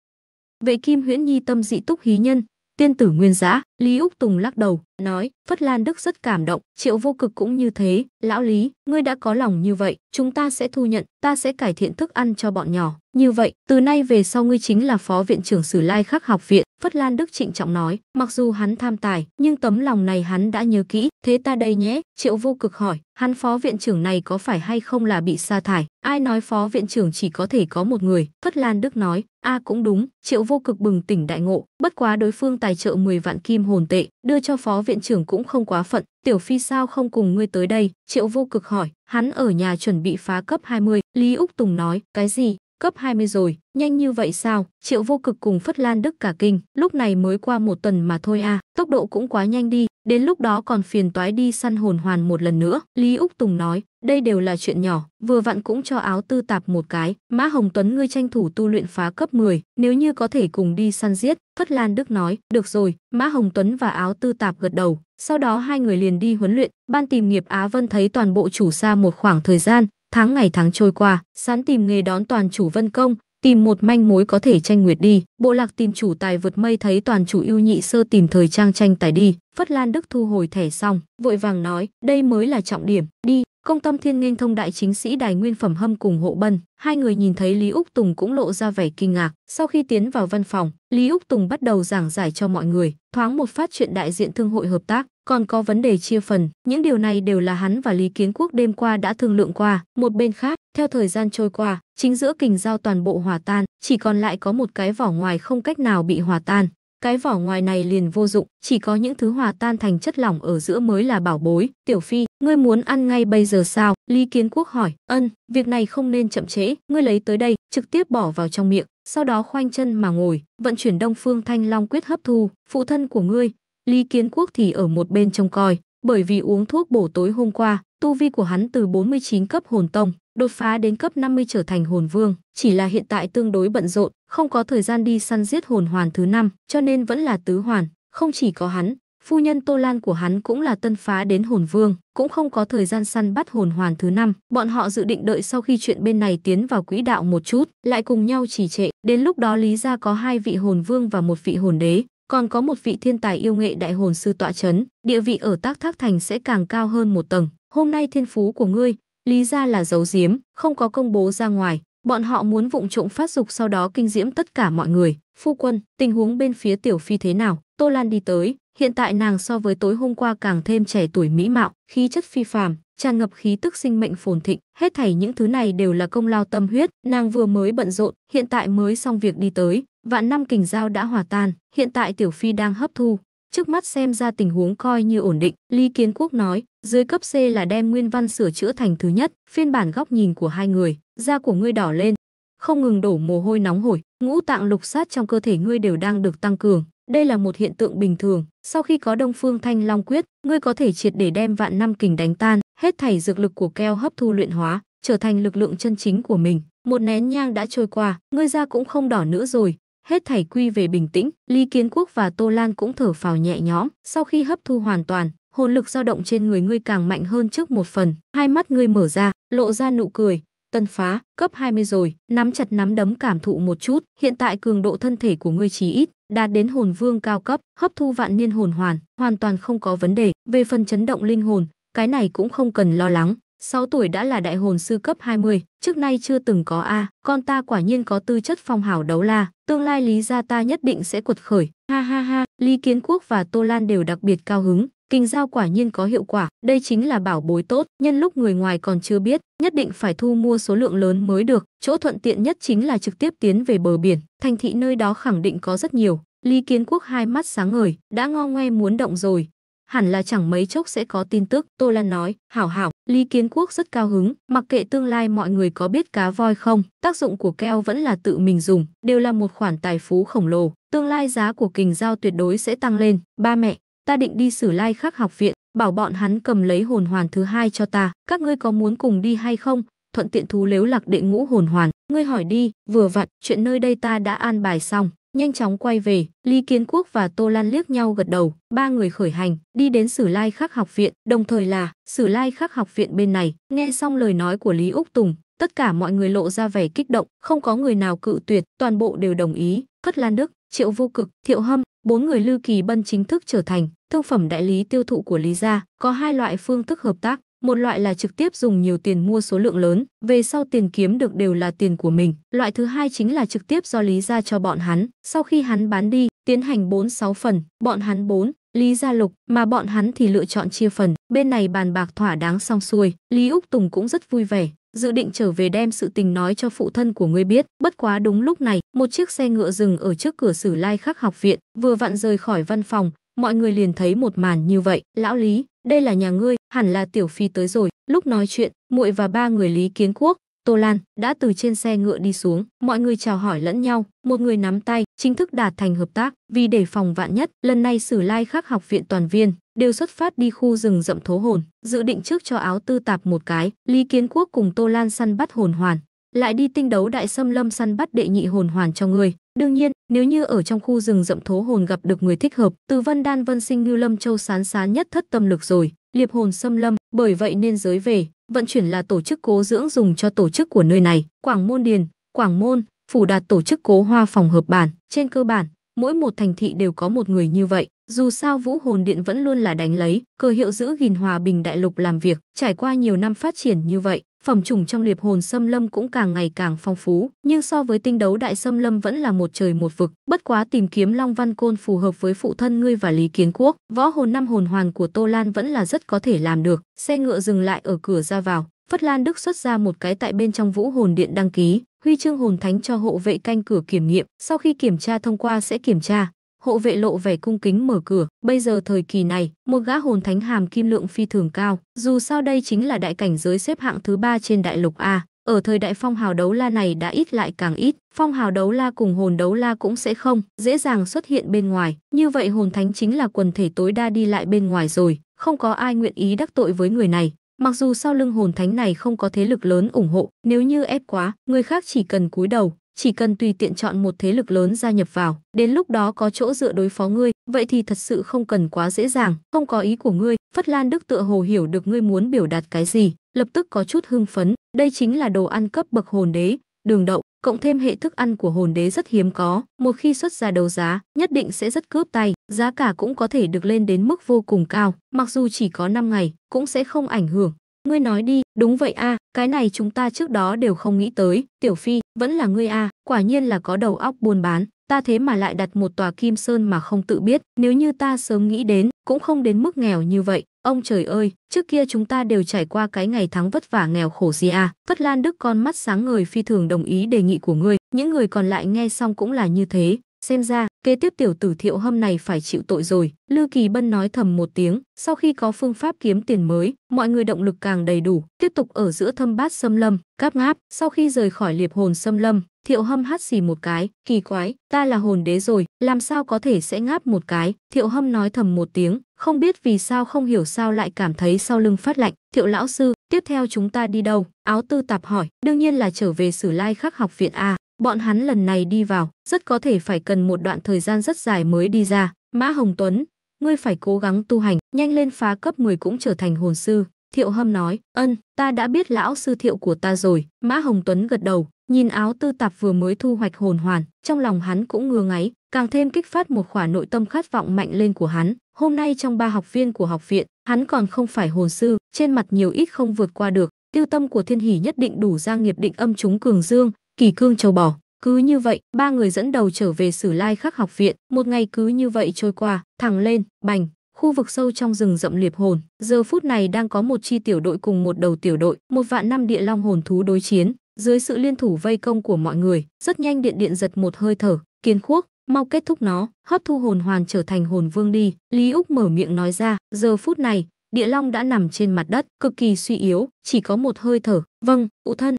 Vệ Kim Huyễn Nhi tâm dị túc hí nhân, tiên tử nguyên giã. Lý Úc Tùng lắc đầu, nói, Phất Lan Đức rất cảm động, triệu vô cực cũng như thế, lão Lý, ngươi đã có lòng như vậy, chúng ta sẽ thu nhận, ta sẽ cải thiện thức ăn cho bọn nhỏ. Như vậy, từ nay về sau ngươi chính là phó viện trưởng Sử Lai Khắc học viện, Phất Lan Đức trịnh trọng nói, mặc dù hắn tham tài, nhưng tấm lòng này hắn đã nhớ kỹ, thế ta đây nhé, triệu vô cực hỏi, hắn phó viện trưởng này có phải hay không là bị sa thải, ai nói phó viện trưởng chỉ có thể có một người, Phất Lan Đức nói, a cũng đúng, triệu vô cực bừng tỉnh đại ngộ, bất quá đối phương tài trợ 10 vạn kim hồ hồn tệ, đưa cho phó viện trưởng cũng không quá phận, tiểu phi sao không cùng ngươi tới đây, triệu vô cực hỏi, hắn ở nhà chuẩn bị phá cấp 20, Lý Úc Tùng nói, cái gì, cấp 20 rồi, nhanh như vậy sao? Triệu Vô Cực cùng Phất Lan Đức cả kinh, lúc này mới qua một tuần mà thôi à, tốc độ cũng quá nhanh đi, đến lúc đó còn phiền toái đi săn hồn hoàn một lần nữa. Lý Úc Tùng nói, đây đều là chuyện nhỏ, vừa vặn cũng cho áo tư tạp một cái. Mã Hồng Tuấn ngươi tranh thủ tu luyện phá cấp 10, nếu như có thể cùng đi săn giết. Phất Lan Đức nói, được rồi, Mã Hồng Tuấn và áo tư tạp gật đầu. Sau đó hai người liền đi huấn luyện, ban tìm nghiệp Á Vân thấy toàn bộ chủ xa một khoảng thời gian, Tháng ngày tháng trôi qua, sán tìm nghề đón toàn chủ Vân Công, tìm một manh mối có thể tranh nguyệt đi. Bộ lạc tìm chủ tài vượt mây thấy toàn chủ ưu nhị sơ tìm thời trang tranh tài đi. Phất Lan Đức thu hồi thẻ xong, vội vàng nói, đây mới là trọng điểm, đi. Công tâm thiên nghênh thông đại chính sĩ đài nguyên phẩm hâm cùng hộ bân, hai người nhìn thấy Lý Úc Tùng cũng lộ ra vẻ kinh ngạc. Sau khi tiến vào văn phòng, Lý Úc Tùng bắt đầu giảng giải cho mọi người, thoáng một phát chuyện đại diện thương hội hợp tác, còn có vấn đề chia phần. Những điều này đều là hắn và Lý Kiến Quốc đêm qua đã thương lượng qua. Một bên khác, theo thời gian trôi qua, chính giữa kình giao toàn bộ hòa tan, chỉ còn lại có một cái vỏ ngoài không cách nào bị hòa tan cái vỏ ngoài này liền vô dụng, chỉ có những thứ hòa tan thành chất lỏng ở giữa mới là bảo bối. Tiểu Phi, ngươi muốn ăn ngay bây giờ sao? Lý Kiến Quốc hỏi, ân, việc này không nên chậm trễ, ngươi lấy tới đây, trực tiếp bỏ vào trong miệng, sau đó khoanh chân mà ngồi, vận chuyển Đông Phương Thanh Long quyết hấp thu, phụ thân của ngươi. Lý Kiến Quốc thì ở một bên trông coi, bởi vì uống thuốc bổ tối hôm qua, tu vi của hắn từ 49 cấp hồn tông đột phá đến cấp 50 trở thành hồn vương, chỉ là hiện tại tương đối bận rộn, không có thời gian đi săn giết hồn hoàn thứ năm, cho nên vẫn là tứ hoàn, không chỉ có hắn, phu nhân Tô Lan của hắn cũng là tân phá đến hồn vương, cũng không có thời gian săn bắt hồn hoàn thứ năm, bọn họ dự định đợi sau khi chuyện bên này tiến vào quỹ đạo một chút, lại cùng nhau trì trệ, đến lúc đó lý ra có hai vị hồn vương và một vị hồn đế, còn có một vị thiên tài yêu nghệ đại hồn sư tọa chấn, địa vị ở tác thác thành sẽ càng cao hơn một tầng. Hôm nay thiên phú của ngươi, Lý ra là giấu giếm, không có công bố ra ngoài, bọn họ muốn vụng trộm phát dục sau đó kinh diễm tất cả mọi người. Phu quân, tình huống bên phía tiểu phi thế nào? Tô Lan đi tới, hiện tại nàng so với tối hôm qua càng thêm trẻ tuổi mỹ mạo, khí chất phi phàm, tràn ngập khí tức sinh mệnh phồn thịnh, hết thảy những thứ này đều là công lao tâm huyết, nàng vừa mới bận rộn, hiện tại mới xong việc đi tới, vạn năm kình giao đã hòa tan, hiện tại tiểu phi đang hấp thu, Trước mắt xem ra tình huống coi như ổn định, Lý Kiến Quốc nói, dưới cấp C là đem nguyên văn sửa chữa thành thứ nhất, phiên bản góc nhìn của hai người, da của ngươi đỏ lên, không ngừng đổ mồ hôi nóng hổi, ngũ tạng lục sát trong cơ thể ngươi đều đang được tăng cường. Đây là một hiện tượng bình thường, sau khi có Đông Phương Thanh Long Quyết, ngươi có thể triệt để đem vạn năm kình đánh tan, hết thảy dược lực của keo hấp thu luyện hóa, trở thành lực lượng chân chính của mình. Một nén nhang đã trôi qua, ngươi da cũng không đỏ nữa rồi, Hết thảy quy về bình tĩnh, Lý Kiến Quốc và Tô Lan cũng thở phào nhẹ nhõm. Sau khi hấp thu hoàn toàn, hồn lực dao động trên người ngươi càng mạnh hơn trước một phần. Hai mắt ngươi mở ra, lộ ra nụ cười. Tân phá, cấp 20 rồi, nắm chặt nắm đấm cảm thụ một chút. Hiện tại cường độ thân thể của ngươi chỉ ít, đạt đến hồn vương cao cấp, hấp thu vạn niên hồn hoàn, hoàn toàn không có vấn đề. Về phần chấn động linh hồn, cái này cũng không cần lo lắng. 6 tuổi đã là đại hồn sư cấp 20, trước nay chưa từng có a, con ta quả nhiên có tư chất phong hào đấu la, tương lai Lý gia ta nhất định sẽ cuột khởi. Ha ha ha, Lý Kiến Quốc và Tô Lan đều đặc biệt cao hứng, kinh giao quả nhiên có hiệu quả, đây chính là bảo bối tốt, nhân lúc người ngoài còn chưa biết, nhất định phải thu mua số lượng lớn mới được, chỗ thuận tiện nhất chính là trực tiếp tiến về bờ biển, thành thị nơi đó khẳng định có rất nhiều. Lý Kiến Quốc hai mắt sáng ngời, đã ngo ngoe muốn động rồi, hẳn là chẳng mấy chốc sẽ có tin tức. Tô Lan nói, hảo hảo, Lý Kiến Quốc rất cao hứng, mặc kệ tương lai mọi người có biết cá voi không, tác dụng của keo vẫn là tự mình dùng, đều là một khoản tài phú khổng lồ, tương lai giá của kình giao tuyệt đối sẽ tăng lên. Ba mẹ, ta định đi xử lai khắc học viện, bảo bọn hắn cầm lấy hồn hoàn thứ hai cho ta, các ngươi có muốn cùng đi hay không? Thuận tiện thú lếu lạc đệ ngũ hồn hoàn, ngươi hỏi đi, vừa vặn, chuyện nơi đây ta đã an bài xong, nhanh chóng quay về, Lý Kiến Quốc và Tô Lan liếc nhau gật đầu, ba người khởi hành, đi đến Sử Lai Khắc học viện, đồng thời là Sử Lai Khắc học viện bên này, nghe xong lời nói của Lý Úc Tùng, tất cả mọi người lộ ra vẻ kích động, không có người nào cự tuyệt, toàn bộ đều đồng ý, Cất Lan Đức, Triệu Vô Cực, Thiệu Hâm, bốn người lưu Kỳ Bân chính thức trở thành thương phẩm đại lý tiêu thụ của Lý gia, có hai loại phương thức hợp tác, một loại là trực tiếp dùng nhiều tiền mua số lượng lớn, về sau tiền kiếm được đều là tiền của mình. Loại thứ hai chính là trực tiếp do Lý gia cho bọn hắn, sau khi hắn bán đi, tiến hành 4-6 phần, bọn hắn 4, Lý Gia Lục, mà bọn hắn thì lựa chọn chia phần, bên này bàn bạc thỏa đáng xong xuôi, Lý Úc Tùng cũng rất vui vẻ, dự định trở về đem sự tình nói cho phụ thân của ngươi biết. Bất quá đúng lúc này, một chiếc xe ngựa dừng ở trước cửa Sử Lai Khắc học viện, vừa vặn rời khỏi văn phòng, mọi người liền thấy một màn như vậy. Lão Lý, đây là nhà ngươi, hẳn là tiểu phi tới rồi. Lúc nói chuyện, muội và ba người Lý Kiến Quốc, Tô Lan đã từ trên xe ngựa đi xuống, mọi người chào hỏi lẫn nhau, một người nắm tay, chính thức đạt thành hợp tác, vì để phòng vạn nhất, lần này Sử Lai Khắc học viện toàn viên đều xuất phát đi khu rừng rậm thố hồn, dự định trước cho áo tư tạp một cái, Lý Kiến Quốc cùng Tô Lan săn bắt hồn hoàn, lại đi tinh đấu đại xâm lâm săn bắt đệ nhị hồn hoàn cho người. Đương nhiên, nếu như ở trong khu rừng rậm thố hồn gặp được người thích hợp, từ Vân Đan Vân Sinh Ngưu Lâm Châu sán sán nhất thất tâm lực rồi, liệp hồn xâm lâm, bởi vậy nên giới về, vận chuyển là tổ chức cố dưỡng dùng cho tổ chức của nơi này, Quảng Môn Điền, Quảng Môn, phủ đạt tổ chức cố hoa phòng hợp bản, trên cơ bản, mỗi một thành thị đều có một người như vậy. Dù sao Vũ Hồn Điện vẫn luôn là đánh lấy, cơ hiệu giữ gìn hòa bình đại lục làm việc, trải qua nhiều năm phát triển như vậy, phẩm chủng trong liệp hồn xâm lâm cũng càng ngày càng phong phú, nhưng so với tinh đấu đại xâm lâm vẫn là một trời một vực, bất quá tìm kiếm Long Văn Côn phù hợp với phụ thân ngươi và Lý Kiến Quốc, võ hồn năm hồn hoàn của Tô Lan vẫn là rất có thể làm được. Xe ngựa dừng lại ở cửa ra vào, Phất Lan Đức xuất ra một cái tại bên trong Vũ Hồn Điện đăng ký, huy chương hồn thánh cho hộ vệ canh cửa kiểm nghiệm, sau khi kiểm tra thông qua sẽ kiểm tra, hộ vệ lộ vẻ cung kính mở cửa. Bây giờ thời kỳ này, một gã hồn thánh hàm kim lượng phi thường cao, dù sao đây chính là đại cảnh giới xếp hạng thứ ba trên đại lục A. Ở thời đại phong hào đấu la này đã ít lại càng ít, phong hào đấu la cùng hồn đấu la cũng sẽ không dễ dàng xuất hiện bên ngoài. Như vậy hồn thánh chính là quần thể tối đa đi lại bên ngoài rồi, không có ai nguyện ý đắc tội với người này. Mặc dù sau lưng hồn thánh này không có thế lực lớn ủng hộ, nếu như ép quá, người khác chỉ cần cúi đầu, chỉ cần tùy tiện chọn một thế lực lớn gia nhập vào, đến lúc đó có chỗ dựa đối phó ngươi, vậy thì thật sự không cần quá dễ dàng, không có ý của ngươi, Phất Lan Đức tựa hồ hiểu được ngươi muốn biểu đạt cái gì, lập tức có chút hưng phấn, đây chính là đồ ăn cấp bậc hồn đế, đường đậu, cộng thêm hệ thức ăn của hồn đế rất hiếm có, một khi xuất ra đấu giá, nhất định sẽ rất cướp tay, giá cả cũng có thể được lên đến mức vô cùng cao, mặc dù chỉ có 5 ngày, cũng sẽ không ảnh hưởng. Ngươi nói đi, đúng vậy a, cái này chúng ta trước đó đều không nghĩ tới, Tiểu Phi, vẫn là ngươi à, quả nhiên là có đầu óc buôn bán, ta thế mà lại đặt một tòa kim sơn mà không tự biết, nếu như ta sớm nghĩ đến, cũng không đến mức nghèo như vậy. Ông trời ơi, trước kia chúng ta đều trải qua cái ngày tháng vất vả nghèo khổ gì à. Phất Lan Đức con mắt sáng người phi thường đồng ý đề nghị của ngươi, những người còn lại nghe xong cũng là như thế, Xem ra, kế tiếp tiểu tử thiệu hâm này phải chịu tội rồi. lưu Kỳ Bân nói thầm một tiếng, sau khi có phương pháp kiếm tiền mới, mọi người động lực càng đầy đủ, tiếp tục ở giữa thâm bát xâm lâm, cáp ngáp, sau khi rời khỏi liệp hồn xâm lâm, thiệu hâm hát xì một cái, kỳ quái, ta là hồn đế rồi, làm sao có thể sẽ ngáp một cái, thiệu hâm nói thầm một tiếng, không biết vì sao không hiểu sao lại cảm thấy sau lưng phát lạnh, thiệu lão sư, tiếp theo chúng ta đi đâu, áo tư tạp hỏi, đương nhiên là trở về sử lai khắc học viện A, Bọn hắn lần này đi vào, rất có thể phải cần một đoạn thời gian rất dài mới đi ra. Mã Hồng Tuấn, ngươi phải cố gắng tu hành, nhanh lên phá cấp 10 cũng trở thành hồn sư. Thiệu Hâm nói, ân, ta đã biết lão sư thiệu của ta rồi. Mã Hồng Tuấn gật đầu, nhìn áo tư tạp vừa mới thu hoạch hồn hoàn, trong lòng hắn cũng ngứa ngáy, càng thêm kích phát một khỏa nội tâm khát vọng mạnh lên của hắn. Hôm nay trong ba học viên của học viện, hắn còn không phải hồn sư, trên mặt nhiều ít không vượt qua được. Tiêu tâm của thiên hỷ nhất định đủ ra nghiệp định âm chúng cường dương, kỳ cương châu bò cứ như vậy ba người dẫn đầu trở về sử lai khắc học viện một ngày cứ như vậy trôi qua thẳng lên bành khu vực sâu trong rừng rậm liệp hồn giờ phút này đang có một chi tiểu đội cùng một đầu tiểu đội một vạn năm địa long hồn thú đối chiến dưới sự liên thủ vây công của mọi người rất nhanh điện điện giật một hơi thở kiên khuốc mau kết thúc nó hấp thu hồn hoàn trở thành hồn vương đi lý úc mở miệng nói ra giờ phút này địa long đã nằm trên mặt đất cực kỳ suy yếu chỉ có một hơi thở vâng cụ thân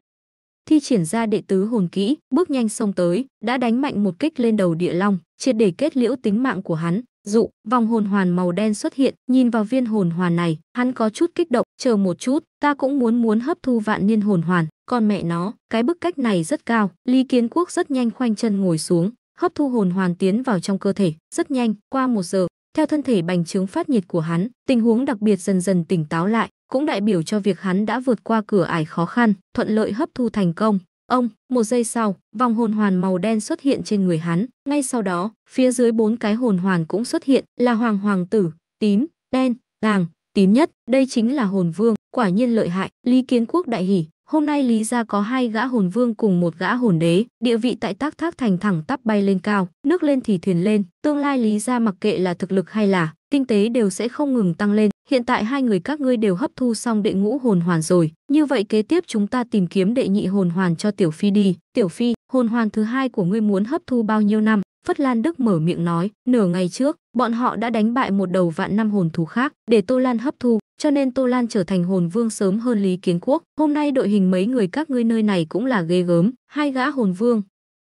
thi triển ra đệ tứ hồn kỹ, bước nhanh xông tới, đã đánh mạnh một kích lên đầu địa long, triệt để kết liễu tính mạng của hắn. Dụ, vòng hồn hoàn màu đen xuất hiện, nhìn vào viên hồn hoàn này, hắn có chút kích động, chờ một chút, ta cũng muốn muốn hấp thu vạn niên hồn hoàn, con mẹ nó, cái bức cách này rất cao, Lý Kiến Quốc rất nhanh khoanh chân ngồi xuống, hấp thu hồn hoàn tiến vào trong cơ thể, rất nhanh, qua một giờ, theo thân thể bành trướng phát nhiệt của hắn, tình huống đặc biệt dần dần tỉnh táo lại, cũng đại biểu cho việc hắn đã vượt qua cửa ải khó khăn, thuận lợi hấp thu thành công. Ông, một giây sau, vòng hồn hoàn màu đen xuất hiện trên người hắn, ngay sau đó, phía dưới bốn cái hồn hoàn cũng xuất hiện, là hoàng hoàng tử, tím, đen, vàng, tím nhất, đây chính là hồn vương, quả nhiên lợi hại, Lý Kiến Quốc đại hỉ, hôm nay Lý gia có hai gã hồn vương cùng một gã hồn đế, địa vị tại Tác Thác Thành thẳng tắp bay lên cao, nước lên thì thuyền lên, tương lai Lý gia mặc kệ là thực lực hay là kinh tế đều sẽ không ngừng tăng lên, hiện tại hai người các ngươi đều hấp thu xong đệ ngũ hồn hoàn rồi, như vậy kế tiếp chúng ta tìm kiếm đệ nhị hồn hoàn cho Tiểu Phi đi. Tiểu Phi, hồn hoàn thứ hai của ngươi muốn hấp thu bao nhiêu năm? Phất Lan Đức mở miệng nói, nửa ngày trước, bọn họ đã đánh bại một đầu vạn năm hồn thú khác để Tô Lan hấp thu, cho nên Tô Lan trở thành hồn vương sớm hơn Lý Kiến Quốc. Hôm nay đội hình mấy người các ngươi nơi này cũng là ghê gớm, hai gã hồn vương,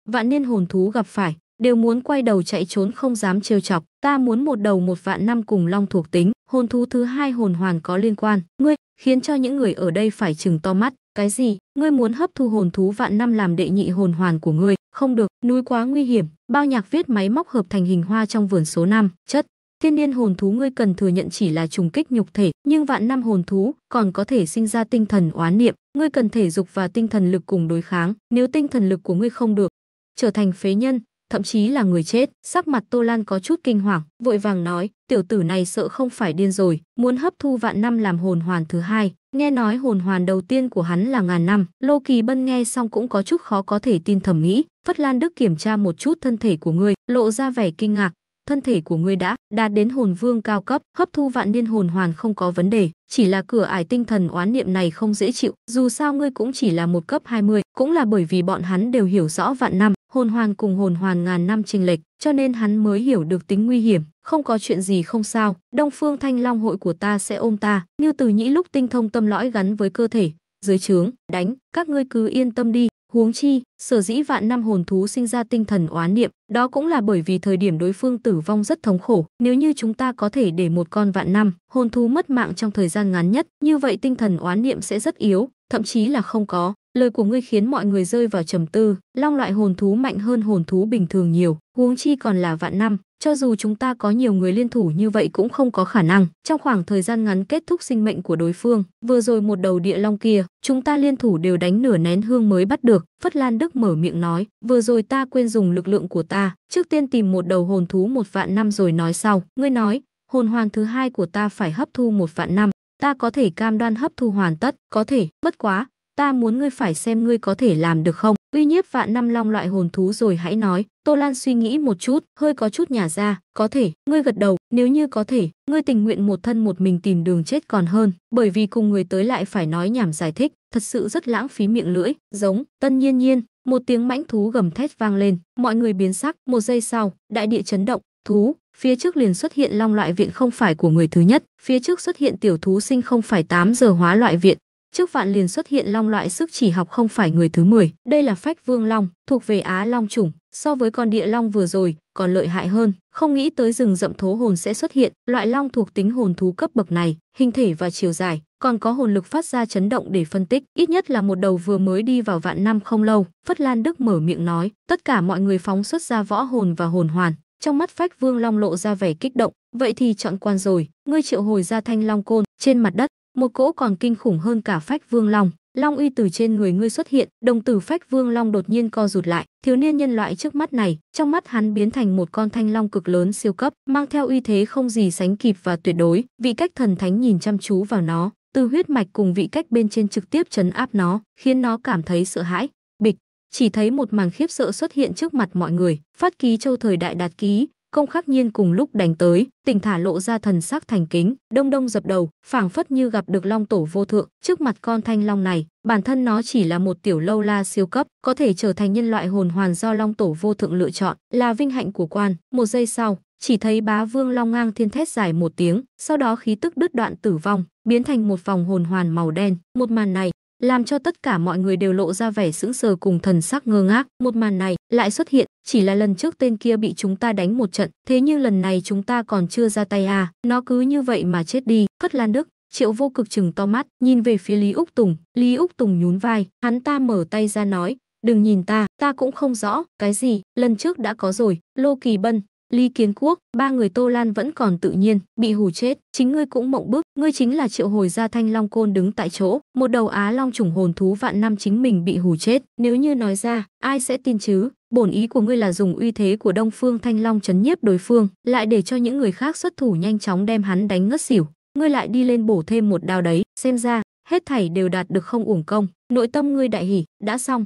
vạn niên hồn thú gặp phải, đều muốn quay đầu chạy trốn không dám trêu chọc, ta muốn một đầu một vạn năm cùng long thuộc tính, hồn thú thứ hai hồn hoàn có liên quan. Ngươi, khiến cho những người ở đây phải chừng to mắt. Cái gì? Ngươi muốn hấp thu hồn thú vạn năm làm đệ nhị hồn hoàn của ngươi? Không được, núi quá nguy hiểm. Bao nhạc viết máy móc hợp thành hình hoa trong vườn số 5. Chất. Thiên niên hồn thú ngươi cần thừa nhận chỉ là trùng kích nhục thể, nhưng vạn năm hồn thú còn có thể sinh ra tinh thần oán niệm, ngươi cần thể dục và tinh thần lực cùng đối kháng, nếu tinh thần lực của ngươi không được, trở thành phế nhân, thậm chí là người chết. Sắc mặt Tô Lan có chút kinh hoàng, vội vàng nói, tiểu tử này sợ không phải điên rồi, muốn hấp thu vạn năm làm hồn hoàn thứ hai. Nghe nói hồn hoàn đầu tiên của hắn là ngàn năm, Lô Kỳ Bân nghe xong cũng có chút khó có thể tin thầm nghĩ. Phất Lan Đức kiểm tra một chút thân thể của ngươi, lộ ra vẻ kinh ngạc, thân thể của ngươi đã đạt đến hồn vương cao cấp, hấp thu vạn niên hồn hoàn không có vấn đề, chỉ là cửa ải tinh thần oán niệm này không dễ chịu, dù sao ngươi cũng chỉ là một cấp 20, cũng là bởi vì bọn hắn đều hiểu rõ vạn năm, hồn hoàn cùng hồn hoàn ngàn năm chênh lệch, cho nên hắn mới hiểu được tính nguy hiểm, không có chuyện gì không sao, Đông Phương Thanh Long hội của ta sẽ ôm ta, Như Từ Nhĩ lúc tinh thông tâm lõi gắn với cơ thể, dưới trướng, đánh, các ngươi cứ yên tâm đi, huống chi, sở dĩ vạn năm hồn thú sinh ra tinh thần oán niệm, đó cũng là bởi vì thời điểm đối phương tử vong rất thống khổ, nếu như chúng ta có thể để một con vạn năm hồn thú mất mạng trong thời gian ngắn nhất, như vậy tinh thần oán niệm sẽ rất yếu, thậm chí là không có, Lời của ngươi khiến mọi người rơi vào trầm tư, long loại hồn thú mạnh hơn hồn thú bình thường nhiều, huống chi còn là vạn năm, cho dù chúng ta có nhiều người liên thủ như vậy cũng không có khả năng, trong khoảng thời gian ngắn kết thúc sinh mệnh của đối phương, vừa rồi một đầu địa long kia, chúng ta liên thủ đều đánh nửa nén hương mới bắt được, Phất Lan Đức mở miệng nói, vừa rồi ta quên dùng lực lượng của ta, trước tiên tìm một đầu hồn thú một vạn năm rồi nói sau, ngươi nói, hồn hoàn thứ hai của ta phải hấp thu một vạn năm ta có thể cam đoan hấp thu hoàn tất, có thể, bất quá, ta muốn ngươi phải xem ngươi có thể làm được không. Uy nhiếp vạn năm long loại hồn thú rồi hãy nói, Tô Lan suy nghĩ một chút, hơi có chút nhà ra, có thể, ngươi gật đầu, nếu như có thể, ngươi tình nguyện một thân một mình tìm đường chết còn hơn, bởi vì cùng người tới lại phải nói nhảm giải thích, thật sự rất lãng phí miệng lưỡi, giống, tân nhiên nhiên, một tiếng mãnh thú gầm thét vang lên, mọi người biến sắc, một giây sau, đại địa chấn động, thú, phía trước liền xuất hiện long loại viện không phải của người thứ nhất, phía trước xuất hiện tiểu thú sinh không phải 8 giờ hóa loại viện, trước vạn liền xuất hiện long loại sức chỉ học không phải người thứ 10. Đây là phách vương long, thuộc về Á long chủng, so với con địa long vừa rồi, còn lợi hại hơn. Không nghĩ tới rừng rậm thố hồn sẽ xuất hiện, loại long thuộc tính hồn thú cấp bậc này, hình thể và chiều dài, còn có hồn lực phát ra chấn động để phân tích, ít nhất là một đầu vừa mới đi vào vạn năm không lâu. Phất Lan Đức mở miệng nói, tất cả mọi người phóng xuất ra võ hồn và hồn hoàn. Trong mắt phách vương long lộ ra vẻ kích động, vậy thì chọn quan rồi, ngươi triệu hồi ra thanh long côn, trên mặt đất một cỗ còn kinh khủng hơn cả phách vương long long uy từ trên người ngươi xuất hiện đồng tử phách vương long đột nhiên co rụt lại thiếu niên nhân loại trước mắt này trong mắt hắn biến thành một con thanh long cực lớn siêu cấp mang theo uy thế không gì sánh kịp và tuyệt đối vị cách thần thánh nhìn chăm chú vào nó từ huyết mạch cùng vị cách bên trên trực tiếp chấn áp nó khiến nó cảm thấy sợ hãi bịch chỉ thấy một màng khiếp sợ xuất hiện trước mặt mọi người phát ký châu thời đại đạt ký công khắc nhiên cùng lúc đánh tới tỉnh thả lộ ra thần sắc thành kính đông đông dập đầu phảng phất như gặp được long tổ vô thượng trước mặt con thanh long này bản thân nó chỉ là một tiểu lâu la siêu cấp có thể trở thành nhân loại hồn hoàn do long tổ vô thượng lựa chọn là vinh hạnh của quan một giây sau chỉ thấy bá vương long ngang thiên thét dài một tiếng sau đó khí tức đứt đoạn tử vong biến thành một vòng hồn hoàn màu đen một màn này làm cho tất cả mọi người đều lộ ra vẻ sững sờ cùng thần sắc ngơ ngác. Một màn này lại xuất hiện, chỉ là lần trước tên kia bị chúng ta đánh một trận, thế nhưng lần này chúng ta còn chưa ra tay à, nó cứ như vậy mà chết đi. Cất Lan Đức, Triệu vô cực chừng to mắt, nhìn về phía Lý Úc Tùng, Lý Úc Tùng nhún vai, hắn ta mở tay ra nói, đừng nhìn ta, ta cũng không rõ, cái gì, lần trước đã có rồi, Lô Kỳ Bân, Lý Kiến Quốc, ba người Tô Lan vẫn còn tự nhiên, bị hù chết, chính ngươi cũng mộng bức, ngươi chính là triệu hồi ra thanh long côn đứng tại chỗ, một đầu á long trùng hồn thú vạn năm chính mình bị hù chết, nếu như nói ra, ai sẽ tin chứ? Bổn ý của ngươi là dùng uy thế của Đông Phương Thanh Long chấn nhiếp đối phương, lại để cho những người khác xuất thủ nhanh chóng đem hắn đánh ngất xỉu, ngươi lại đi lên bổ thêm một đao đấy, xem ra, hết thảy đều đạt được không uổng công, nội tâm ngươi đại hỉ, đã xong.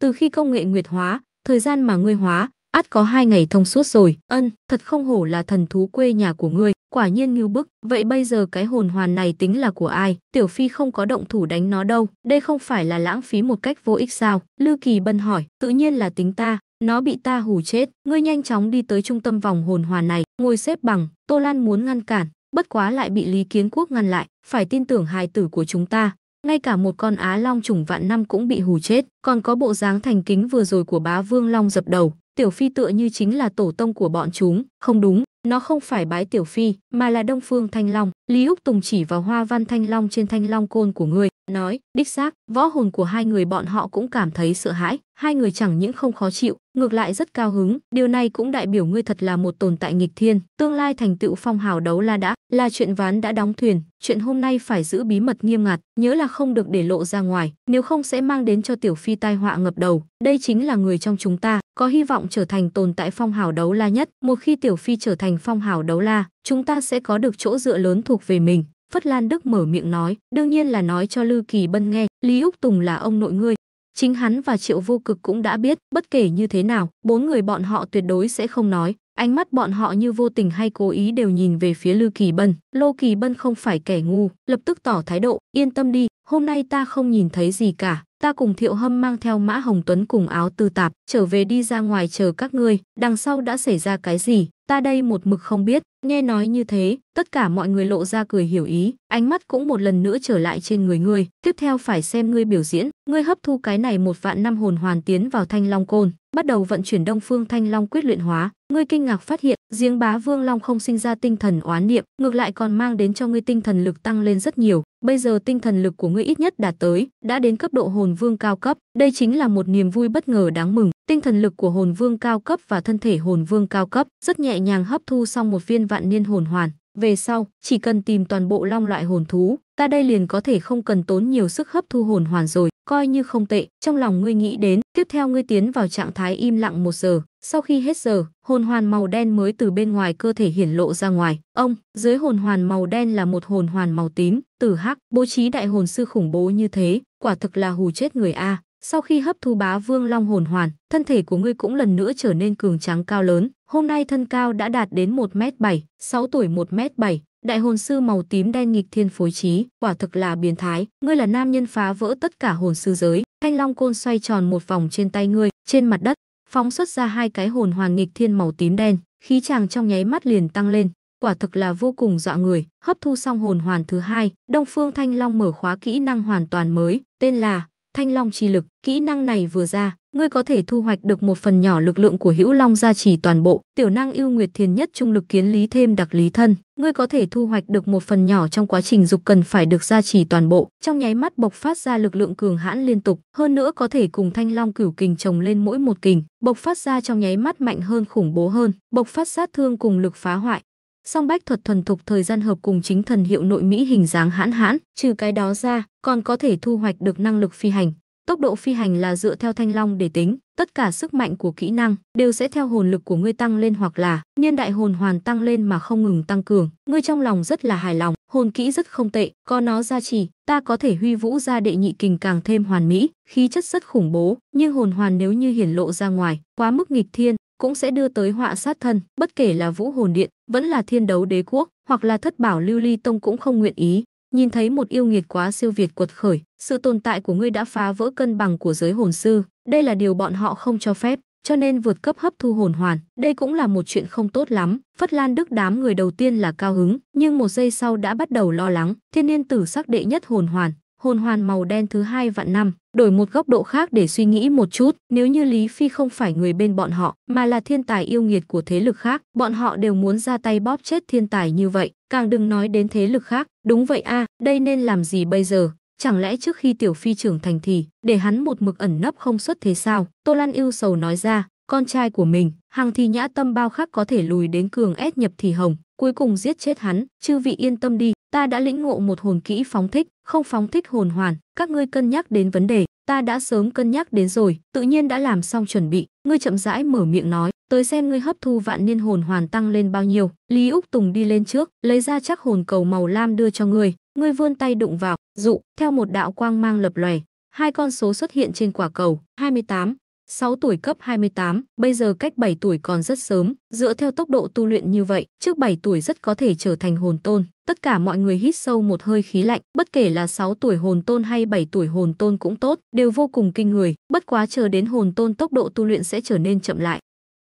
Từ khi công nghệ nguyệt hóa, thời gian mà ngươi hóa, át có hai ngày thông suốt rồi. Ân, thật không hổ là thần thú quê nhà của ngươi, quả nhiên ngưu bức. Vậy bây giờ cái hồn hoàn này tính là của ai? Tiểu Phi không có động thủ đánh nó đâu, đây không phải là lãng phí một cách vô ích sao? Lư Kỳ bân hỏi, tự nhiên là tính ta. Nó bị ta hù chết, ngươi nhanh chóng đi tới trung tâm vòng hồn hoàn này, ngồi xếp bằng, Tô Lan muốn ngăn cản, bất quá lại bị Lý Kiến Quốc ngăn lại, phải tin tưởng hài tử của chúng ta, ngay cả một con á long trùng vạn năm cũng bị hù chết, còn có bộ dáng thành kính vừa rồi của bá vương long dập đầu, Tiểu Phi tựa như chính là tổ tông của bọn chúng, không đúng, nó không phải bái Tiểu Phi, mà là Đông Phương Thanh Long. Lý Húc Tùng chỉ vào hoa văn Thanh Long trên Thanh Long côn của ngươi, nói, đích xác, võ hồn của hai người bọn họ cũng cảm thấy sợ hãi, hai người chẳng những không khó chịu, ngược lại rất cao hứng, điều này cũng đại biểu ngươi thật là một tồn tại nghịch thiên, tương lai thành tựu phong hào đấu la đã, là chuyện ván đã đóng thuyền, chuyện hôm nay phải giữ bí mật nghiêm ngặt, nhớ là không được để lộ ra ngoài, nếu không sẽ mang đến cho tiểu phi tai họa ngập đầu, đây chính là người trong chúng ta, có hy vọng trở thành tồn tại phong hào đấu la nhất, một khi tiểu phi trở thành phong hào đấu la, chúng ta sẽ có được chỗ dựa lớn thuộc về mình, Phất Lan Đức mở miệng nói, đương nhiên là nói cho Lưu Kỳ Bân nghe, Lý Úc Tùng là ông nội ngươi. Chính hắn và Triệu Vô Cực cũng đã biết, bất kể như thế nào, bốn người bọn họ tuyệt đối sẽ không nói. Ánh mắt bọn họ như vô tình hay cố ý đều nhìn về phía Lưu Kỳ Bân. Lô Kỳ Bân không phải kẻ ngu, lập tức tỏ thái độ, yên tâm đi, hôm nay ta không nhìn thấy gì cả. Ta cùng Thiệu Hâm mang theo Mã Hồng Tuấn cùng áo tư tạp, trở về đi ra ngoài chờ các ngươi, đằng sau đã xảy ra cái gì, ta đây một mực không biết, Nghe nói như thế, tất cả mọi người lộ ra cười hiểu ý, ánh mắt cũng một lần nữa trở lại trên người ngươi, tiếp theo phải xem ngươi biểu diễn, ngươi hấp thu cái này một vạn năm hồn hoàn tiến vào Thanh Long Côn, bắt đầu vận chuyển Đông Phương Thanh Long quyết luyện hóa, ngươi kinh ngạc phát hiện, giếng bá Vương Long không sinh ra tinh thần oán niệm, ngược lại còn mang đến cho ngươi tinh thần lực tăng lên rất nhiều, bây giờ tinh thần lực của ngươi ít nhất đạt tới, đã đến cấp độ hồn vương cao cấp, đây chính là một niềm vui bất ngờ đáng mừng. Tinh thần lực của hồn vương cao cấp và thân thể hồn vương cao cấp rất nhẹ nhàng hấp thu xong một viên vạn niên hồn hoàn. Về sau, chỉ cần tìm toàn bộ long loại hồn thú, ta đây liền có thể không cần tốn nhiều sức hấp thu hồn hoàn rồi, coi như không tệ. Trong lòng ngươi nghĩ đến, tiếp theo ngươi tiến vào trạng thái im lặng một giờ. Sau khi hết giờ, hồn hoàn màu đen mới từ bên ngoài cơ thể hiển lộ ra ngoài. Ông, dưới hồn hoàn màu đen là một hồn hoàn màu tím, tử hắc, bố trí đại hồn sư khủng bố như thế, quả thực là hù chết người a. Sau khi hấp thu bá vương long hồn hoàn, thân thể của ngươi cũng lần nữa trở nên cường tráng cao lớn. Hôm nay thân cao đã đạt đến 1m7, 6 tuổi 1m7, đại hồn sư màu tím đen nghịch thiên phối trí, quả thực là biến thái. Ngươi là nam nhân phá vỡ tất cả hồn sư giới. Thanh long côn xoay tròn một vòng trên tay ngươi, trên mặt đất, phóng xuất ra hai cái hồn hoàn nghịch thiên màu tím đen, khí chàng trong nháy mắt liền tăng lên, quả thực là vô cùng dọa người. Hấp thu xong hồn hoàn thứ hai, Đông Phương Thanh Long mở khóa kỹ năng hoàn toàn mới, tên là Thanh Long Chi Lực, kỹ năng này vừa ra, ngươi có thể thu hoạch được một phần nhỏ lực lượng của Hữu Long gia trì toàn bộ, tiểu năng ưu nguyệt thiền nhất trung lực kiến lý thêm đặc lý thân, ngươi có thể thu hoạch được một phần nhỏ trong quá trình dục cần phải được gia trì toàn bộ, trong nháy mắt bộc phát ra lực lượng cường hãn liên tục, hơn nữa có thể cùng Thanh Long cửu kình trồng lên mỗi một kình, bộc phát ra trong nháy mắt mạnh hơn khủng bố hơn, bộc phát sát thương cùng lực phá hoại, Song bách thuật thuần thục thời gian hợp cùng chính thần hiệu nội Mỹ hình dáng hãn hãn, trừ cái đó ra, còn có thể thu hoạch được năng lực phi hành. Tốc độ phi hành là dựa theo thanh long để tính, tất cả sức mạnh của kỹ năng đều sẽ theo hồn lực của ngươi tăng lên hoặc là niên đại hồn hoàn tăng lên mà không ngừng tăng cường. Ngươi trong lòng rất là hài lòng, hồn kỹ rất không tệ, có nó gia trì, ta có thể huy vũ ra đệ nhị kình càng thêm hoàn mỹ, khí chất rất khủng bố, nhưng hồn hoàn nếu như hiển lộ ra ngoài, quá mức nghịch thiên, cũng sẽ đưa tới họa sát thân. Bất kể là vũ hồn điện, vẫn là thiên đấu đế quốc, hoặc là thất bảo lưu ly tông cũng không nguyện ý. Nhìn thấy một yêu nghiệt quá siêu việt quật khởi, sự tồn tại của ngươi đã phá vỡ cân bằng của giới hồn sư. Đây là điều bọn họ không cho phép, cho nên vượt cấp hấp thu hồn hoàn. Đây cũng là một chuyện không tốt lắm. Phất Lan Đức đám người đầu tiên là cao hứng, nhưng một giây sau đã bắt đầu lo lắng. Thiên niên tử sắc đệ nhất hồn hoàn, hồn hoàn màu đen thứ hai vạn năm Đổi một góc độ khác để suy nghĩ một chút, nếu như Lý Phi không phải người bên bọn họ, mà là thiên tài yêu nghiệt của thế lực khác, bọn họ đều muốn ra tay bóp chết thiên tài như vậy, càng đừng nói đến thế lực khác. Đúng vậy a, đây nên làm gì bây giờ? Chẳng lẽ trước khi Tiểu Phi trưởng thành thì, để hắn một mực ẩn nấp không xuất thế sao? Tô Lan yêu sầu nói ra, con trai của mình, hàng thì nhã tâm bao khác có thể lùi đến cường ép nhập thì hồng, cuối cùng giết chết hắn, chư vị yên tâm đi, ta đã lĩnh ngộ một hồn kỹ phóng thích, không phóng thích hồn hoàn, các ngươi cân nhắc đến vấn đề, ta đã sớm cân nhắc đến rồi, tự nhiên đã làm xong chuẩn bị, ngươi chậm rãi mở miệng nói, tới xem ngươi hấp thu vạn niên hồn hoàn tăng lên bao nhiêu. Lý Úc Tùng đi lên trước, lấy ra chắc hồn cầu màu lam đưa cho ngươi, ngươi vươn tay đụng vào, dụ, theo một đạo quang mang lập lòe, hai con số xuất hiện trên quả cầu, 28, 6 tuổi cấp 28, bây giờ cách 7 tuổi còn rất sớm, dựa theo tốc độ tu luyện như vậy, trước 7 tuổi rất có thể trở thành hồn tôn. Tất cả mọi người hít sâu một hơi khí lạnh, bất kể là 6 tuổi hồn tôn hay 7 tuổi hồn tôn cũng tốt, đều vô cùng kinh người, bất quá chờ đến hồn tôn tốc độ tu luyện sẽ trở nên chậm lại.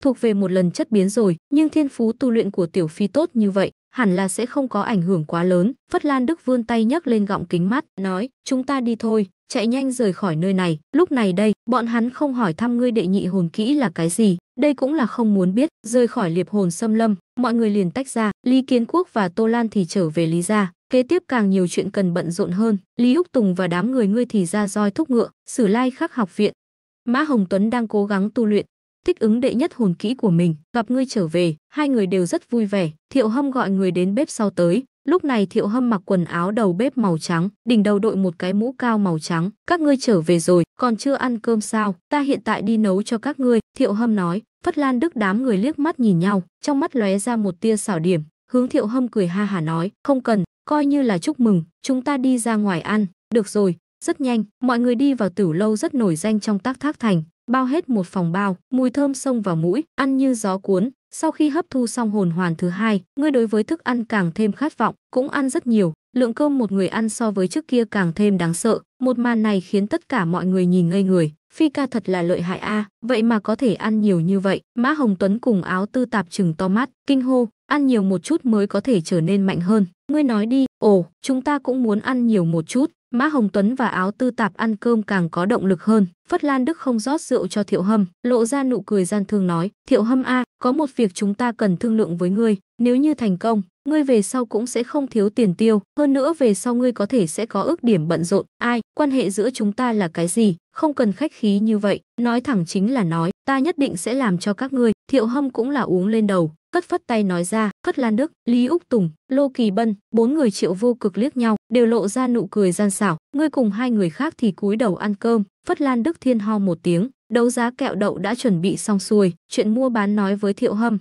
Thuộc về một lần chất biến rồi, nhưng thiên phú tu luyện của tiểu phi tốt như vậy, hẳn là sẽ không có ảnh hưởng quá lớn. Phất Lan Đức vươn tay nhấc lên gọng kính mắt, nói, chúng ta đi thôi, chạy nhanh rời khỏi nơi này. Lúc này đây, bọn hắn không hỏi thăm ngươi đệ nhị hồn kỹ là cái gì, đây cũng là không muốn biết, rời khỏi liệp hồn xâm lâm, mọi người liền tách ra, Lý Kiến Quốc và Tô Lan thì trở về Lý gia, kế tiếp càng nhiều chuyện cần bận rộn hơn, Lý Úc Tùng và đám người ngươi thì ra roi thúc ngựa, Sử Lai Khắc học viện. Mã Hồng Tuấn đang cố gắng tu luyện, thích ứng đệ nhất hồn kỹ của mình, gặp ngươi trở về, hai người đều rất vui vẻ, Thiệu Hâm gọi người đến bếp sau tới, Lúc này Thiệu Hâm mặc quần áo đầu bếp màu trắng, đỉnh đầu đội một cái mũ cao màu trắng. Các ngươi trở về rồi, còn chưa ăn cơm sao? Ta hiện tại đi nấu cho các ngươi. Thiệu Hâm nói. Phất Lan Đức đám người liếc mắt nhìn nhau, trong mắt lóe ra một tia xảo điểm. Hướng Thiệu Hâm cười ha hà nói, không cần, coi như là chúc mừng, chúng ta đi ra ngoài ăn. Được rồi, rất nhanh, mọi người đi vào tử lâu rất nổi danh trong tác thác thành bao hết một phòng bao, mùi thơm xông vào mũi, ăn như gió cuốn. Sau khi hấp thu xong hồn hoàn thứ hai, ngươi đối với thức ăn càng thêm khát vọng, cũng ăn rất nhiều. Lượng cơm một người ăn so với trước kia càng thêm đáng sợ, một màn này khiến tất cả mọi người nhìn ngây người. Phi ca thật là lợi hại a, à, vậy mà có thể ăn nhiều như vậy. Mã Hồng Tuấn cùng áo tư tạp trừng to mắt, kinh hô, ăn nhiều một chút mới có thể trở nên mạnh hơn. Ngươi nói đi, ồ, chúng ta cũng muốn ăn nhiều một chút. Mã Hồng Tuấn và áo tư tạp ăn cơm càng có động lực hơn. Phất Lan Đức không rót rượu cho Thiệu Hâm, lộ ra nụ cười gian thương nói, Thiệu Hâm A, có một việc chúng ta cần thương lượng với ngươi, nếu như thành công, ngươi về sau cũng sẽ không thiếu tiền tiêu, hơn nữa về sau ngươi có thể sẽ có ước điểm bận rộn, ai, quan hệ giữa chúng ta là cái gì, không cần khách khí như vậy, nói thẳng chính là nói, ta nhất định sẽ làm cho các ngươi, Thiệu Hâm cũng là uống lên đầu, cất phất tay nói ra, cất Lan Đức, Lý Úc Tùng, Lô Kỳ Bân, bốn người triệu vô cực liếc nhau, đều lộ ra nụ cười gian xảo, ngươi cùng hai người khác thì cúi đầu ăn cơm, phất Lan Đức thiên ho một tiếng, đấu giá kẹo đậu đã chuẩn bị xong xuôi, chuyện mua bán nói với Thiệu Hâm.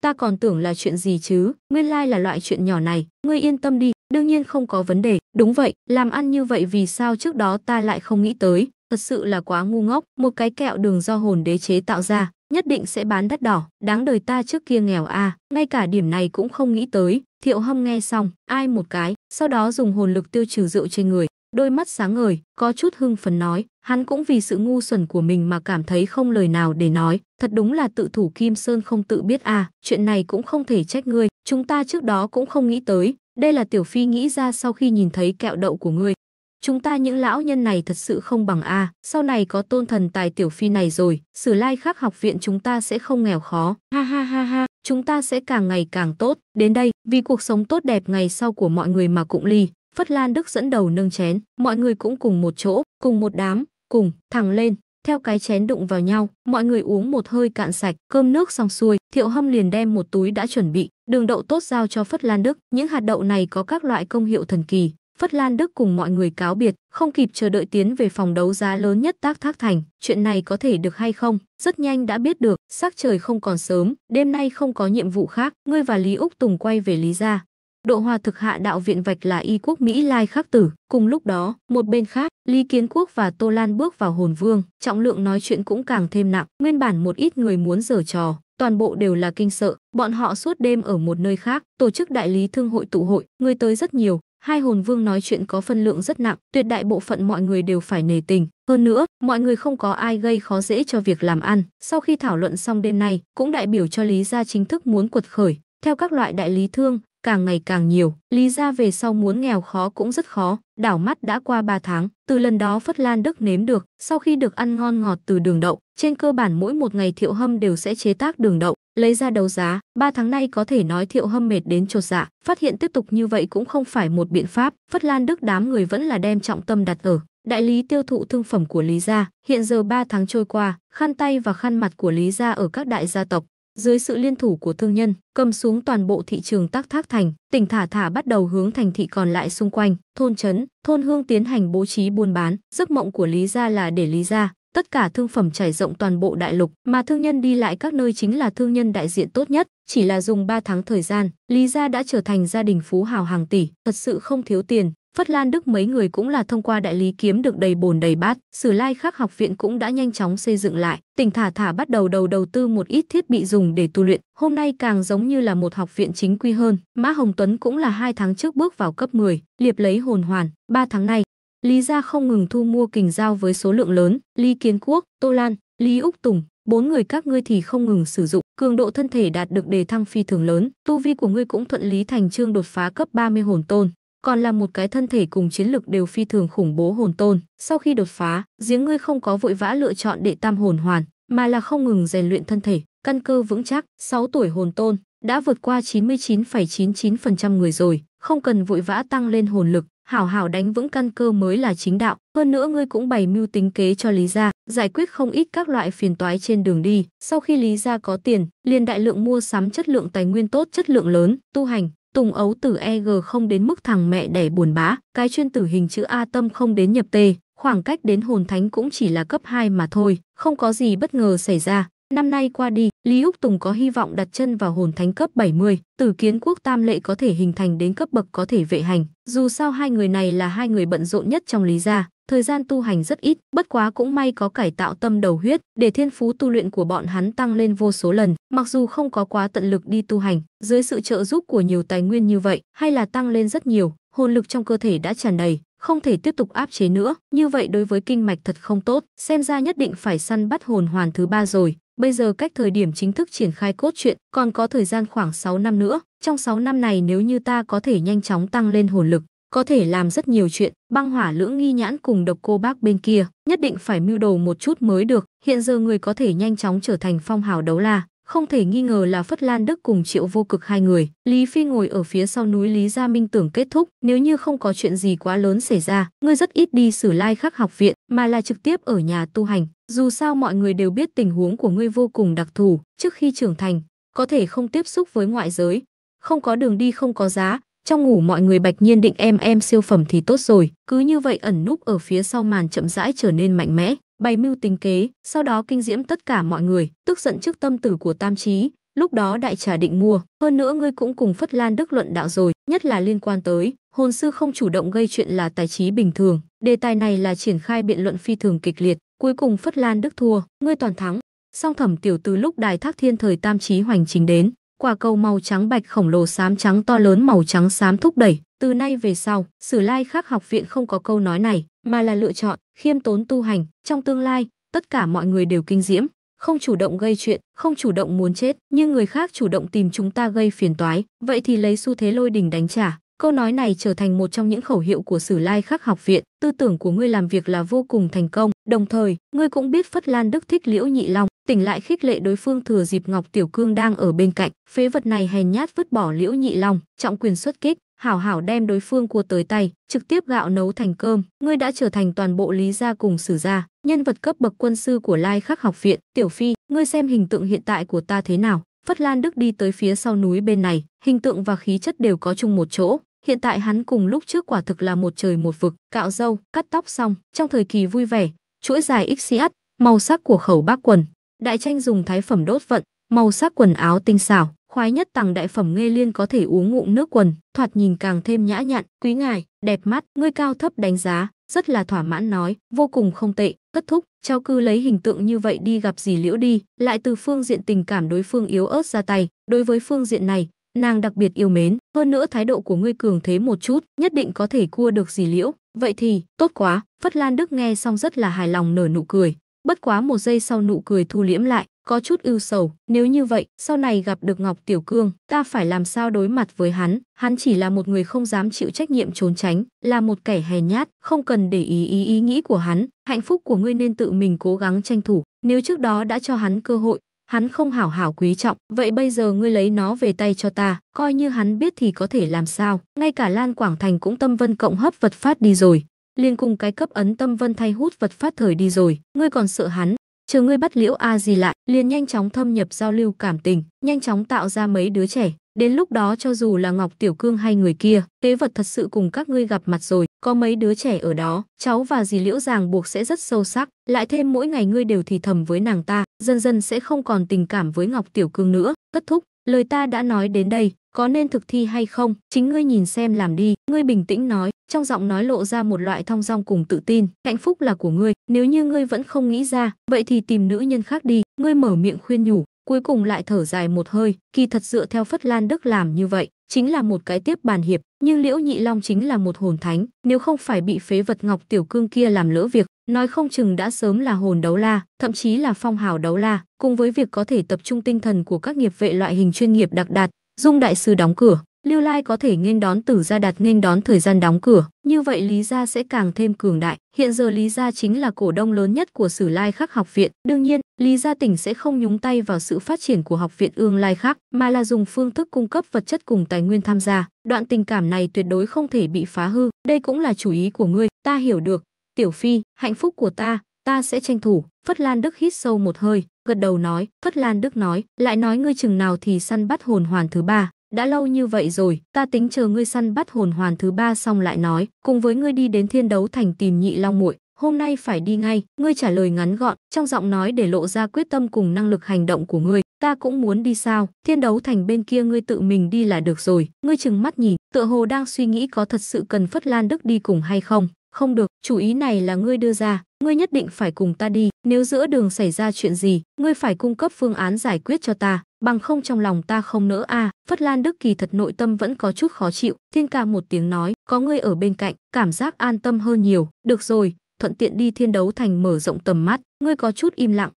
Ta còn tưởng là chuyện gì chứ, nguyên lai like là loại chuyện nhỏ này, ngươi yên tâm đi, đương nhiên không có vấn đề, đúng vậy, làm ăn như vậy vì sao trước đó ta lại không nghĩ tới, thật sự là quá ngu ngốc, một cái kẹo đường do hồn đế chế tạo ra, nhất định sẽ bán đắt đỏ, đáng đời ta trước kia nghèo a, à. ngay cả điểm này cũng không nghĩ tới. Thiệu Hâm nghe xong, ai một cái, sau đó dùng hồn lực tiêu trừ rượu trên người, đôi mắt sáng ngời, có chút hưng phấn nói, hắn cũng vì sự ngu xuẩn của mình mà cảm thấy không lời nào để nói, thật đúng là tự thủ Kim Sơn không tự biết a, à. chuyện này cũng không thể trách ngươi, chúng ta trước đó cũng không nghĩ tới, đây là tiểu phi nghĩ ra sau khi nhìn thấy kẹo đậu của ngươi, Chúng ta những lão nhân này thật sự không bằng A, sau này có tôn thần tài tiểu phi này rồi, sử lai khác học viện chúng ta sẽ không nghèo khó, ha ha ha ha, chúng ta sẽ càng ngày càng tốt. Đến đây, vì cuộc sống tốt đẹp ngày sau của mọi người mà cũng ly, Phất Lan Đức dẫn đầu nâng chén, mọi người cũng cùng một chỗ, cùng một đám, cùng, thẳng lên, theo cái chén đụng vào nhau, mọi người uống một hơi cạn sạch, cơm nước xong xuôi, Thiệu Hâm liền đem một túi đã chuẩn bị, đường đậu tốt giao cho Phất Lan Đức, những hạt đậu này có các loại công hiệu thần kỳ, Phất Lan Đức cùng mọi người cáo biệt, không kịp chờ đợi tiến về phòng đấu giá lớn nhất Tác Thác Thành. Chuyện này có thể được hay không? Rất nhanh đã biết được, sắc trời không còn sớm, đêm nay không có nhiệm vụ khác, ngươi và Lý Úc Tùng quay về Lý gia. Độ hòa thực hạ đạo viện vạch là y quốc Mỹ Lai khắc tử. Cùng lúc đó, một bên khác, Lý Kiến Quốc và Tô Lan bước vào hồn vương, trọng lượng nói chuyện cũng càng thêm nặng, nguyên bản một ít người muốn giở trò, toàn bộ đều là kinh sợ. Bọn họ suốt đêm ở một nơi khác, tổ chức đại lý thương hội tụ hội, người tới rất nhiều, hai hồn vương nói chuyện có phân lượng rất nặng, tuyệt đại bộ phận mọi người đều phải nề tình. Hơn nữa, mọi người không có ai gây khó dễ cho việc làm ăn. Sau khi thảo luận xong đêm nay, cũng đại biểu cho Lý gia chính thức muốn quật khởi. Theo các loại đại lý thương, càng ngày càng nhiều. Lý ra về sau muốn nghèo khó cũng rất khó, đảo mắt đã qua 3 tháng, từ lần đó Phất Lan Đức nếm được, sau khi được ăn ngon ngọt từ đường đậu, trên cơ bản mỗi một ngày Thiệu Hâm đều sẽ chế tác đường đậu, lấy ra đấu giá, 3 tháng nay có thể nói Thiệu Hâm mệt đến chột dạ, phát hiện tiếp tục như vậy cũng không phải một biện pháp, Phất Lan Đức đám người vẫn là đem trọng tâm đặt ở đại lý tiêu thụ thương phẩm của Lý gia, hiện giờ 3 tháng trôi qua, khăn tay và khăn mặt của Lý gia ở các đại gia tộc dưới sự liên thủ của thương nhân, cầm xuống toàn bộ thị trường Tắc Thác Thành, tỉnh Thả Thả bắt đầu hướng thành thị còn lại xung quanh, thôn trấn, thôn hương tiến hành bố trí buôn bán. Giấc mộng của Lý Gia là để Lý Gia, tất cả thương phẩm trải rộng toàn bộ đại lục, mà thương nhân đi lại các nơi chính là thương nhân đại diện tốt nhất. Chỉ là dùng 3 tháng thời gian, Lý Gia đã trở thành gia đình phú hào hàng tỷ, thật sự không thiếu tiền. Phất Lan Đức mấy người cũng là thông qua đại lý kiếm được đầy bồn đầy bát, Sử Lai Khắc học viện cũng đã nhanh chóng xây dựng lại, Tỉnh Thả Thả bắt đầu đầu đầu tư một ít thiết bị dùng để tu luyện, hôm nay càng giống như là một học viện chính quy hơn. Mã Hồng Tuấn cũng là hai tháng trước bước vào cấp 10, liệp lấy hồn hoàn, ba tháng nay, Lý gia không ngừng thu mua kình giao với số lượng lớn, Lý Kiến Quốc, Tô Lan, Lý Úc Tùng, bốn người các ngươi thì không ngừng sử dụng, cường độ thân thể đạt được đề thăng phi thường lớn, tu vi của ngươi cũng thuận lý thành trương đột phá cấp 30 hồn tôn còn là một cái thân thể cùng chiến lực đều phi thường khủng bố hồn tôn. Sau khi đột phá, giếng ngươi không có vội vã lựa chọn đệ tam hồn hoàn, mà là không ngừng rèn luyện thân thể, căn cơ vững chắc, 6 tuổi hồn tôn đã vượt qua 99,99% ,99 người rồi, không cần vội vã tăng lên hồn lực, hảo hảo đánh vững căn cơ mới là chính đạo, hơn nữa ngươi cũng bày mưu tính kế cho Lý gia, giải quyết không ít các loại phiền toái trên đường đi. Sau khi Lý gia có tiền, liền đại lượng mua sắm chất lượng tài nguyên tốt, chất lượng lớn, tu hành, Tùng ấu tử EG không đến mức thằng mẹ đẻ buồn bã, cái chuyên tử hình chữ A tâm không đến nhập T, khoảng cách đến hồn thánh cũng chỉ là cấp 2 mà thôi, không có gì bất ngờ xảy ra. Năm nay qua đi, Lý Úc Tùng có hy vọng đặt chân vào hồn thánh cấp 70, tử kiến quốc tam lệ có thể hình thành đến cấp bậc có thể vệ hành. Dù sao hai người này là hai người bận rộn nhất trong Lý gia, thời gian tu hành rất ít, bất quá cũng may có cải tạo tâm đầu huyết, để thiên phú tu luyện của bọn hắn tăng lên vô số lần, mặc dù không có quá tận lực đi tu hành, dưới sự trợ giúp của nhiều tài nguyên như vậy, hay là tăng lên rất nhiều, hồn lực trong cơ thể đã tràn đầy, không thể tiếp tục áp chế nữa, như vậy đối với kinh mạch thật không tốt, xem ra nhất định phải săn bắt hồn hoàn thứ ba rồi. Bây giờ cách thời điểm chính thức triển khai cốt truyện còn có thời gian khoảng 6 năm nữa, trong 6 năm này nếu như ta có thể nhanh chóng tăng lên hồn lực, có thể làm rất nhiều chuyện, băng hỏa lưỡng nghi nhãn cùng độc cô bác bên kia, nhất định phải mưu đồ một chút mới được, hiện giờ người có thể nhanh chóng trở thành phong hào đấu la, không thể nghi ngờ là Phất Lan Đức cùng Triệu Vô Cực hai người. Lý Phi ngồi ở phía sau núi Lý Gia Minh tưởng kết thúc, nếu như không có chuyện gì quá lớn xảy ra, ngươi rất ít đi xử Lai Khắc học viện, mà là trực tiếp ở nhà tu hành. Dù sao mọi người đều biết tình huống của ngươi vô cùng đặc thù, trước khi trưởng thành, có thể không tiếp xúc với ngoại giới, không có đường đi không có giá, trong ngủ mọi người bạch nhiên định em em siêu phẩm thì tốt rồi cứ như vậy ẩn núp ở phía sau màn chậm rãi trở nên mạnh mẽ bày mưu tính kế sau đó kinh diễm tất cả mọi người tức giận trước tâm tử của tam trí lúc đó đại trà định mua hơn nữa ngươi cũng cùng phất lan đức luận đạo rồi nhất là liên quan tới hồn sư không chủ động gây chuyện là tài trí bình thường đề tài này là triển khai biện luận phi thường kịch liệt cuối cùng phất lan đức thua ngươi toàn thắng song thẩm tiểu từ lúc đài thác thiên thời tam trí hoành chính đến quả cầu màu trắng bạch khổng lồ xám trắng to lớn màu trắng xám thúc đẩy. Từ nay về sau, Sử Lai Khắc học viện không có câu nói này, mà là lựa chọn, khiêm tốn tu hành, trong tương lai, tất cả mọi người đều kinh diễm, không chủ động gây chuyện, không chủ động muốn chết, nhưng người khác chủ động tìm chúng ta gây phiền toái, vậy thì lấy xu thế lôi đình đánh trả. Câu nói này trở thành một trong những khẩu hiệu của Sử Lai Khắc học viện, tư tưởng của ngươi làm việc là vô cùng thành công, đồng thời, ngươi cũng biết Phất Lan Đức thích Liễu Nhị Long tỉnh lại khích lệ đối phương thừa dịp Ngọc Tiểu Cương đang ở bên cạnh, phế vật này hèn nhát vứt bỏ Liễu Nhị Long, trọng quyền xuất kích, hảo hảo đem đối phương cua tới tay, trực tiếp gạo nấu thành cơm, ngươi đã trở thành toàn bộ lý gia cùng sử gia, nhân vật cấp bậc quân sư của Lai Khắc học viện, Tiểu Phi, ngươi xem hình tượng hiện tại của ta thế nào? Phất Lan Đức đi tới phía sau núi bên này, hình tượng và khí chất đều có chung một chỗ, hiện tại hắn cùng lúc trước quả thực là một trời một vực, cạo râu, cắt tóc xong, trong thời kỳ vui vẻ, chuỗi dài xx, màu sắc của khẩu bác quần, Đại tranh dùng thái phẩm đốt vận, màu sắc quần áo tinh xảo, khoái nhất tặng đại phẩm nghe liên có thể uống ngụm nước quần, thoạt nhìn càng thêm nhã nhặn, quý ngài, đẹp mắt, ngươi cao thấp đánh giá, rất là thỏa mãn nói, vô cùng không tệ, kết thúc, cháu cứ lấy hình tượng như vậy đi gặp gì liễu đi, lại từ phương diện tình cảm đối phương yếu ớt ra tay, đối với phương diện này, nàng đặc biệt yêu mến, hơn nữa thái độ của ngươi cường thế một chút, nhất định có thể cua được gì liễu, vậy thì, tốt quá, Phất Lan Đức nghe xong rất là hài lòng nở nụ cười, Bất quá một giây sau nụ cười thu liễm lại, có chút ưu sầu, nếu như vậy, sau này gặp được Ngọc Tiểu Cương, ta phải làm sao đối mặt với hắn, hắn chỉ là một người không dám chịu trách nhiệm trốn tránh, là một kẻ hèn nhát, không cần để ý ý ý nghĩ của hắn, hạnh phúc của ngươi nên tự mình cố gắng tranh thủ, nếu trước đó đã cho hắn cơ hội, hắn không hảo hảo quý trọng, vậy bây giờ ngươi lấy nó về tay cho ta, coi như hắn biết thì có thể làm sao, ngay cả Lan Quảng Thành cũng tâm vân cộng hấp vật phát đi rồi liền cùng cái cấp ấn tâm vân thay hút vật phát thời đi rồi, ngươi còn sợ hắn, chờ ngươi bắt liễu a gì lại, liền nhanh chóng thâm nhập giao lưu cảm tình, nhanh chóng tạo ra mấy đứa trẻ, đến lúc đó cho dù là Ngọc Tiểu Cương hay người kia, tế vật thật sự cùng các ngươi gặp mặt rồi, có mấy đứa trẻ ở đó, cháu và dì liễu ràng buộc sẽ rất sâu sắc, lại thêm mỗi ngày ngươi đều thì thầm với nàng ta, dần dần sẽ không còn tình cảm với Ngọc Tiểu Cương nữa, kết thúc, lời ta đã nói đến đây, có nên thực thi hay không, chính ngươi nhìn xem làm đi, ngươi bình tĩnh nói, trong giọng nói lộ ra một loại thong dong cùng tự tin, hạnh phúc là của ngươi, nếu như ngươi vẫn không nghĩ ra, vậy thì tìm nữ nhân khác đi, ngươi mở miệng khuyên nhủ, cuối cùng lại thở dài một hơi, kỳ thật dựa theo Phất Lan Đức làm như vậy, chính là một cái tiếp bàn hiệp, nhưng Liễu Nhị Long chính là một hồn thánh, nếu không phải bị phế vật Ngọc Tiểu Cương kia làm lỡ việc, nói không chừng đã sớm là hồn đấu la, thậm chí là phong hào đấu la, cùng với việc có thể tập trung tinh thần của các nghiệp vệ loại hình chuyên nghiệp đặc đạt, Dung đại sư đóng cửa, Lưu Lai có thể nghênh đón Tử gia đặt nghênh đón thời gian đóng cửa, như vậy Lý gia sẽ càng thêm cường đại. Hiện giờ Lý gia chính là cổ đông lớn nhất của Sử Lai Khắc học viện, đương nhiên, Lý gia tỉnh sẽ không nhúng tay vào sự phát triển của học viện Ương Lai Khắc, mà là dùng phương thức cung cấp vật chất cùng tài nguyên tham gia. Đoạn tình cảm này tuyệt đối không thể bị phá hư, đây cũng là chủ ý của ngươi, ta hiểu được. Tiểu Phi, hạnh phúc của ta, ta sẽ tranh thủ. Phất Lan Đức hít sâu một hơi, gật đầu nói, Phất Lan Đức nói, lại nói ngươi chừng nào thì săn bắt hồn hoàn thứ ba. Đã lâu như vậy rồi, ta tính chờ ngươi săn bắt hồn hoàn thứ ba xong lại nói, cùng với ngươi đi đến thiên đấu thành tìm nhị long muội hôm nay phải đi ngay, ngươi trả lời ngắn gọn, trong giọng nói để lộ ra quyết tâm cùng năng lực hành động của ngươi, ta cũng muốn đi sao, thiên đấu thành bên kia ngươi tự mình đi là được rồi, ngươi chừng mắt nhìn, tựa hồ đang suy nghĩ có thật sự cần Phất Lan Đức đi cùng hay không, không được, chủ ý này là ngươi đưa ra, ngươi nhất định phải cùng ta đi, nếu giữa đường xảy ra chuyện gì, ngươi phải cung cấp phương án giải quyết cho ta, bằng không trong lòng ta không nỡ a." Phất Lan Đức kỳ thật nội tâm vẫn có chút khó chịu, Thiên Ca một tiếng nói, "Có ngươi ở bên cạnh, cảm giác an tâm hơn nhiều, được rồi, thuận tiện đi thiên đấu thành mở rộng tầm mắt, ngươi có chút im lặng."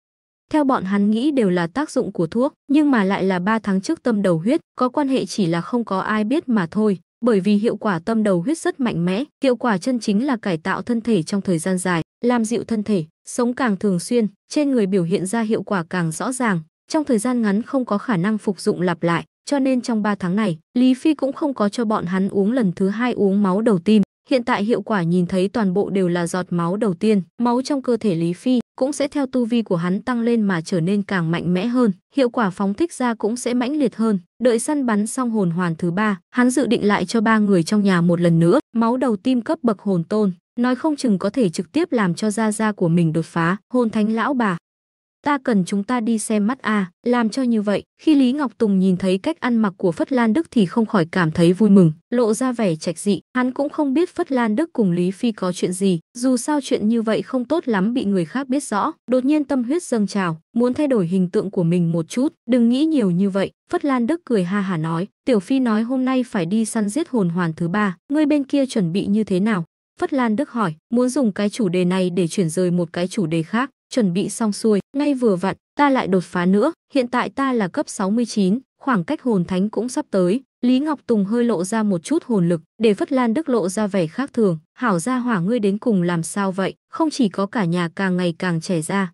Theo bọn hắn nghĩ đều là tác dụng của thuốc, nhưng mà lại là ba tháng trước tâm đầu huyết, có quan hệ chỉ là không có ai biết mà thôi, bởi vì hiệu quả tâm đầu huyết rất mạnh mẽ, hiệu quả chân chính là cải tạo thân thể trong thời gian dài, làm dịu thân thể, sống càng thường xuyên, trên người biểu hiện ra hiệu quả càng rõ ràng, trong thời gian ngắn không có khả năng phục dụng lặp lại, cho nên trong 3 tháng này, Lý Phi cũng không có cho bọn hắn uống lần thứ hai uống máu đầu tim. Hiện tại hiệu quả nhìn thấy toàn bộ đều là giọt máu đầu tiên, máu trong cơ thể Lý Phi cũng sẽ theo tu vi của hắn tăng lên mà trở nên càng mạnh mẽ hơn, hiệu quả phóng thích ra cũng sẽ mãnh liệt hơn. Đợi săn bắn xong hồn hoàn thứ ba, hắn dự định lại cho ba người trong nhà một lần nữa, máu đầu tim cấp bậc hồn tôn, nói không chừng có thể trực tiếp làm cho gia gia của mình đột phá, hôn thánh lão bà. Ta cần chúng ta đi xem mắt a, à, làm cho như vậy, khi Lý Ngọc Tùng nhìn thấy cách ăn mặc của Phất Lan Đức thì không khỏi cảm thấy vui mừng, lộ ra vẻ trạch dị, hắn cũng không biết Phất Lan Đức cùng Lý Phi có chuyện gì, dù sao chuyện như vậy không tốt lắm bị người khác biết rõ, đột nhiên tâm huyết dâng trào, muốn thay đổi hình tượng của mình một chút, đừng nghĩ nhiều như vậy, Phất Lan Đức cười ha hà nói, Tiểu Phi nói hôm nay phải đi săn giết hồn hoàn thứ ba, ngươi bên kia chuẩn bị như thế nào? Phất Lan Đức hỏi, muốn dùng cái chủ đề này để chuyển rời một cái chủ đề khác, chuẩn bị xong xuôi, ngay vừa vặn, ta lại đột phá nữa, hiện tại ta là cấp 69, khoảng cách hồn thánh cũng sắp tới. Lý Ngọc Tùng hơi lộ ra một chút hồn lực, để Phất Lan Đức lộ ra vẻ khác thường, hảo ra hỏa ngươi đến cùng làm sao vậy, không chỉ có cả nhà càng ngày càng trẻ ra,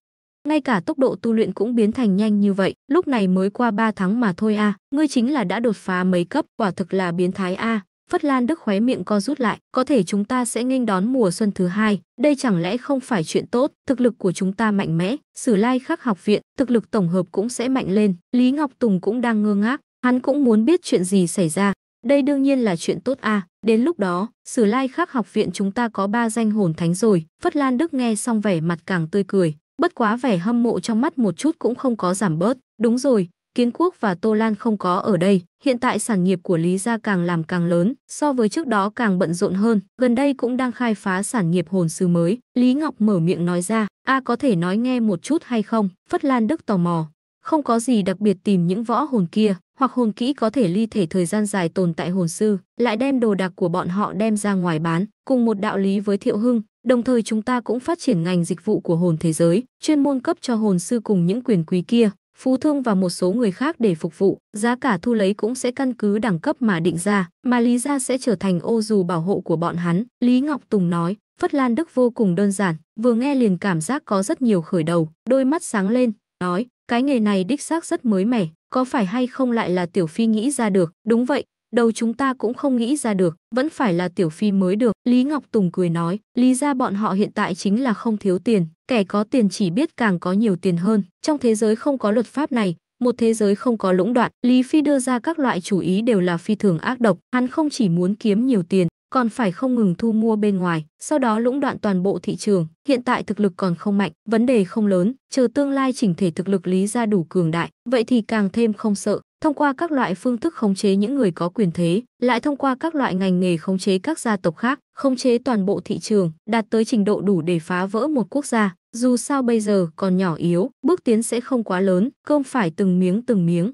ngay cả tốc độ tu luyện cũng biến thành nhanh như vậy, lúc này mới qua 3 tháng mà thôi a, à. ngươi chính là đã đột phá mấy cấp, quả thực là biến thái a, à. Phất Lan Đức khóe miệng co rút lại, có thể chúng ta sẽ nghênh đón mùa xuân thứ hai, đây chẳng lẽ không phải chuyện tốt, thực lực của chúng ta mạnh mẽ, Sử Lai Khắc học viện, thực lực tổng hợp cũng sẽ mạnh lên. Lý Ngọc Tùng cũng đang ngơ ngác, hắn cũng muốn biết chuyện gì xảy ra. Đây đương nhiên là chuyện tốt à, đến lúc đó, Sử Lai Khắc học viện chúng ta có ba danh hồn thánh rồi. Phất Lan Đức nghe xong vẻ mặt càng tươi cười, bất quá vẻ hâm mộ trong mắt một chút cũng không có giảm bớt. Đúng rồi, Kiến Quốc và Tô Lan không có ở đây, hiện tại sản nghiệp của Lý Gia càng làm càng lớn, so với trước đó càng bận rộn hơn, gần đây cũng đang khai phá sản nghiệp hồn sư mới. Lý Ngọc mở miệng nói ra, a có thể nói nghe một chút hay không? Phất Lan Đức tò mò, không có gì đặc biệt tìm những võ hồn kia, hoặc hồn kỹ có thể ly thể thời gian dài tồn tại hồn sư, lại đem đồ đạc của bọn họ đem ra ngoài bán, cùng một đạo lý với Thiệu Hưng, đồng thời chúng ta cũng phát triển ngành dịch vụ của hồn thế giới, chuyên môn cấp cho hồn sư cùng những quyền quý kia, Phú Thương và một số người khác để phục vụ, giá cả thu lấy cũng sẽ căn cứ đẳng cấp mà định ra, mà Lý Gia sẽ trở thành ô dù bảo hộ của bọn hắn. Lý Ngọc Tùng nói, Phất Lan Đức vô cùng đơn giản, vừa nghe liền cảm giác có rất nhiều khởi đầu, đôi mắt sáng lên, nói, cái nghề này đích xác rất mới mẻ, có phải hay không lại là Tiểu Phi nghĩ ra được, đúng vậy, đầu chúng ta cũng không nghĩ ra được, vẫn phải là tiểu phi mới được. Lý Ngọc Tùng cười nói, lý ra bọn họ hiện tại chính là không thiếu tiền, kẻ có tiền chỉ biết càng có nhiều tiền hơn. Trong thế giới không có luật pháp này, một thế giới không có lũng đoạn, Lý Phi đưa ra các loại chủ ý đều là phi thường ác độc, hắn không chỉ muốn kiếm nhiều tiền, còn phải không ngừng thu mua bên ngoài, sau đó lũng đoạn toàn bộ thị trường. Hiện tại thực lực còn không mạnh, vấn đề không lớn, chờ tương lai chỉnh thể thực lực Lý ra đủ cường đại, vậy thì càng thêm không sợ thông qua các loại phương thức khống chế những người có quyền thế, lại thông qua các loại ngành nghề khống chế các gia tộc khác, khống chế toàn bộ thị trường, đạt tới trình độ đủ để phá vỡ một quốc gia. Dù sao bây giờ còn nhỏ yếu, bước tiến sẽ không quá lớn, cơm phải từng miếng từng miếng.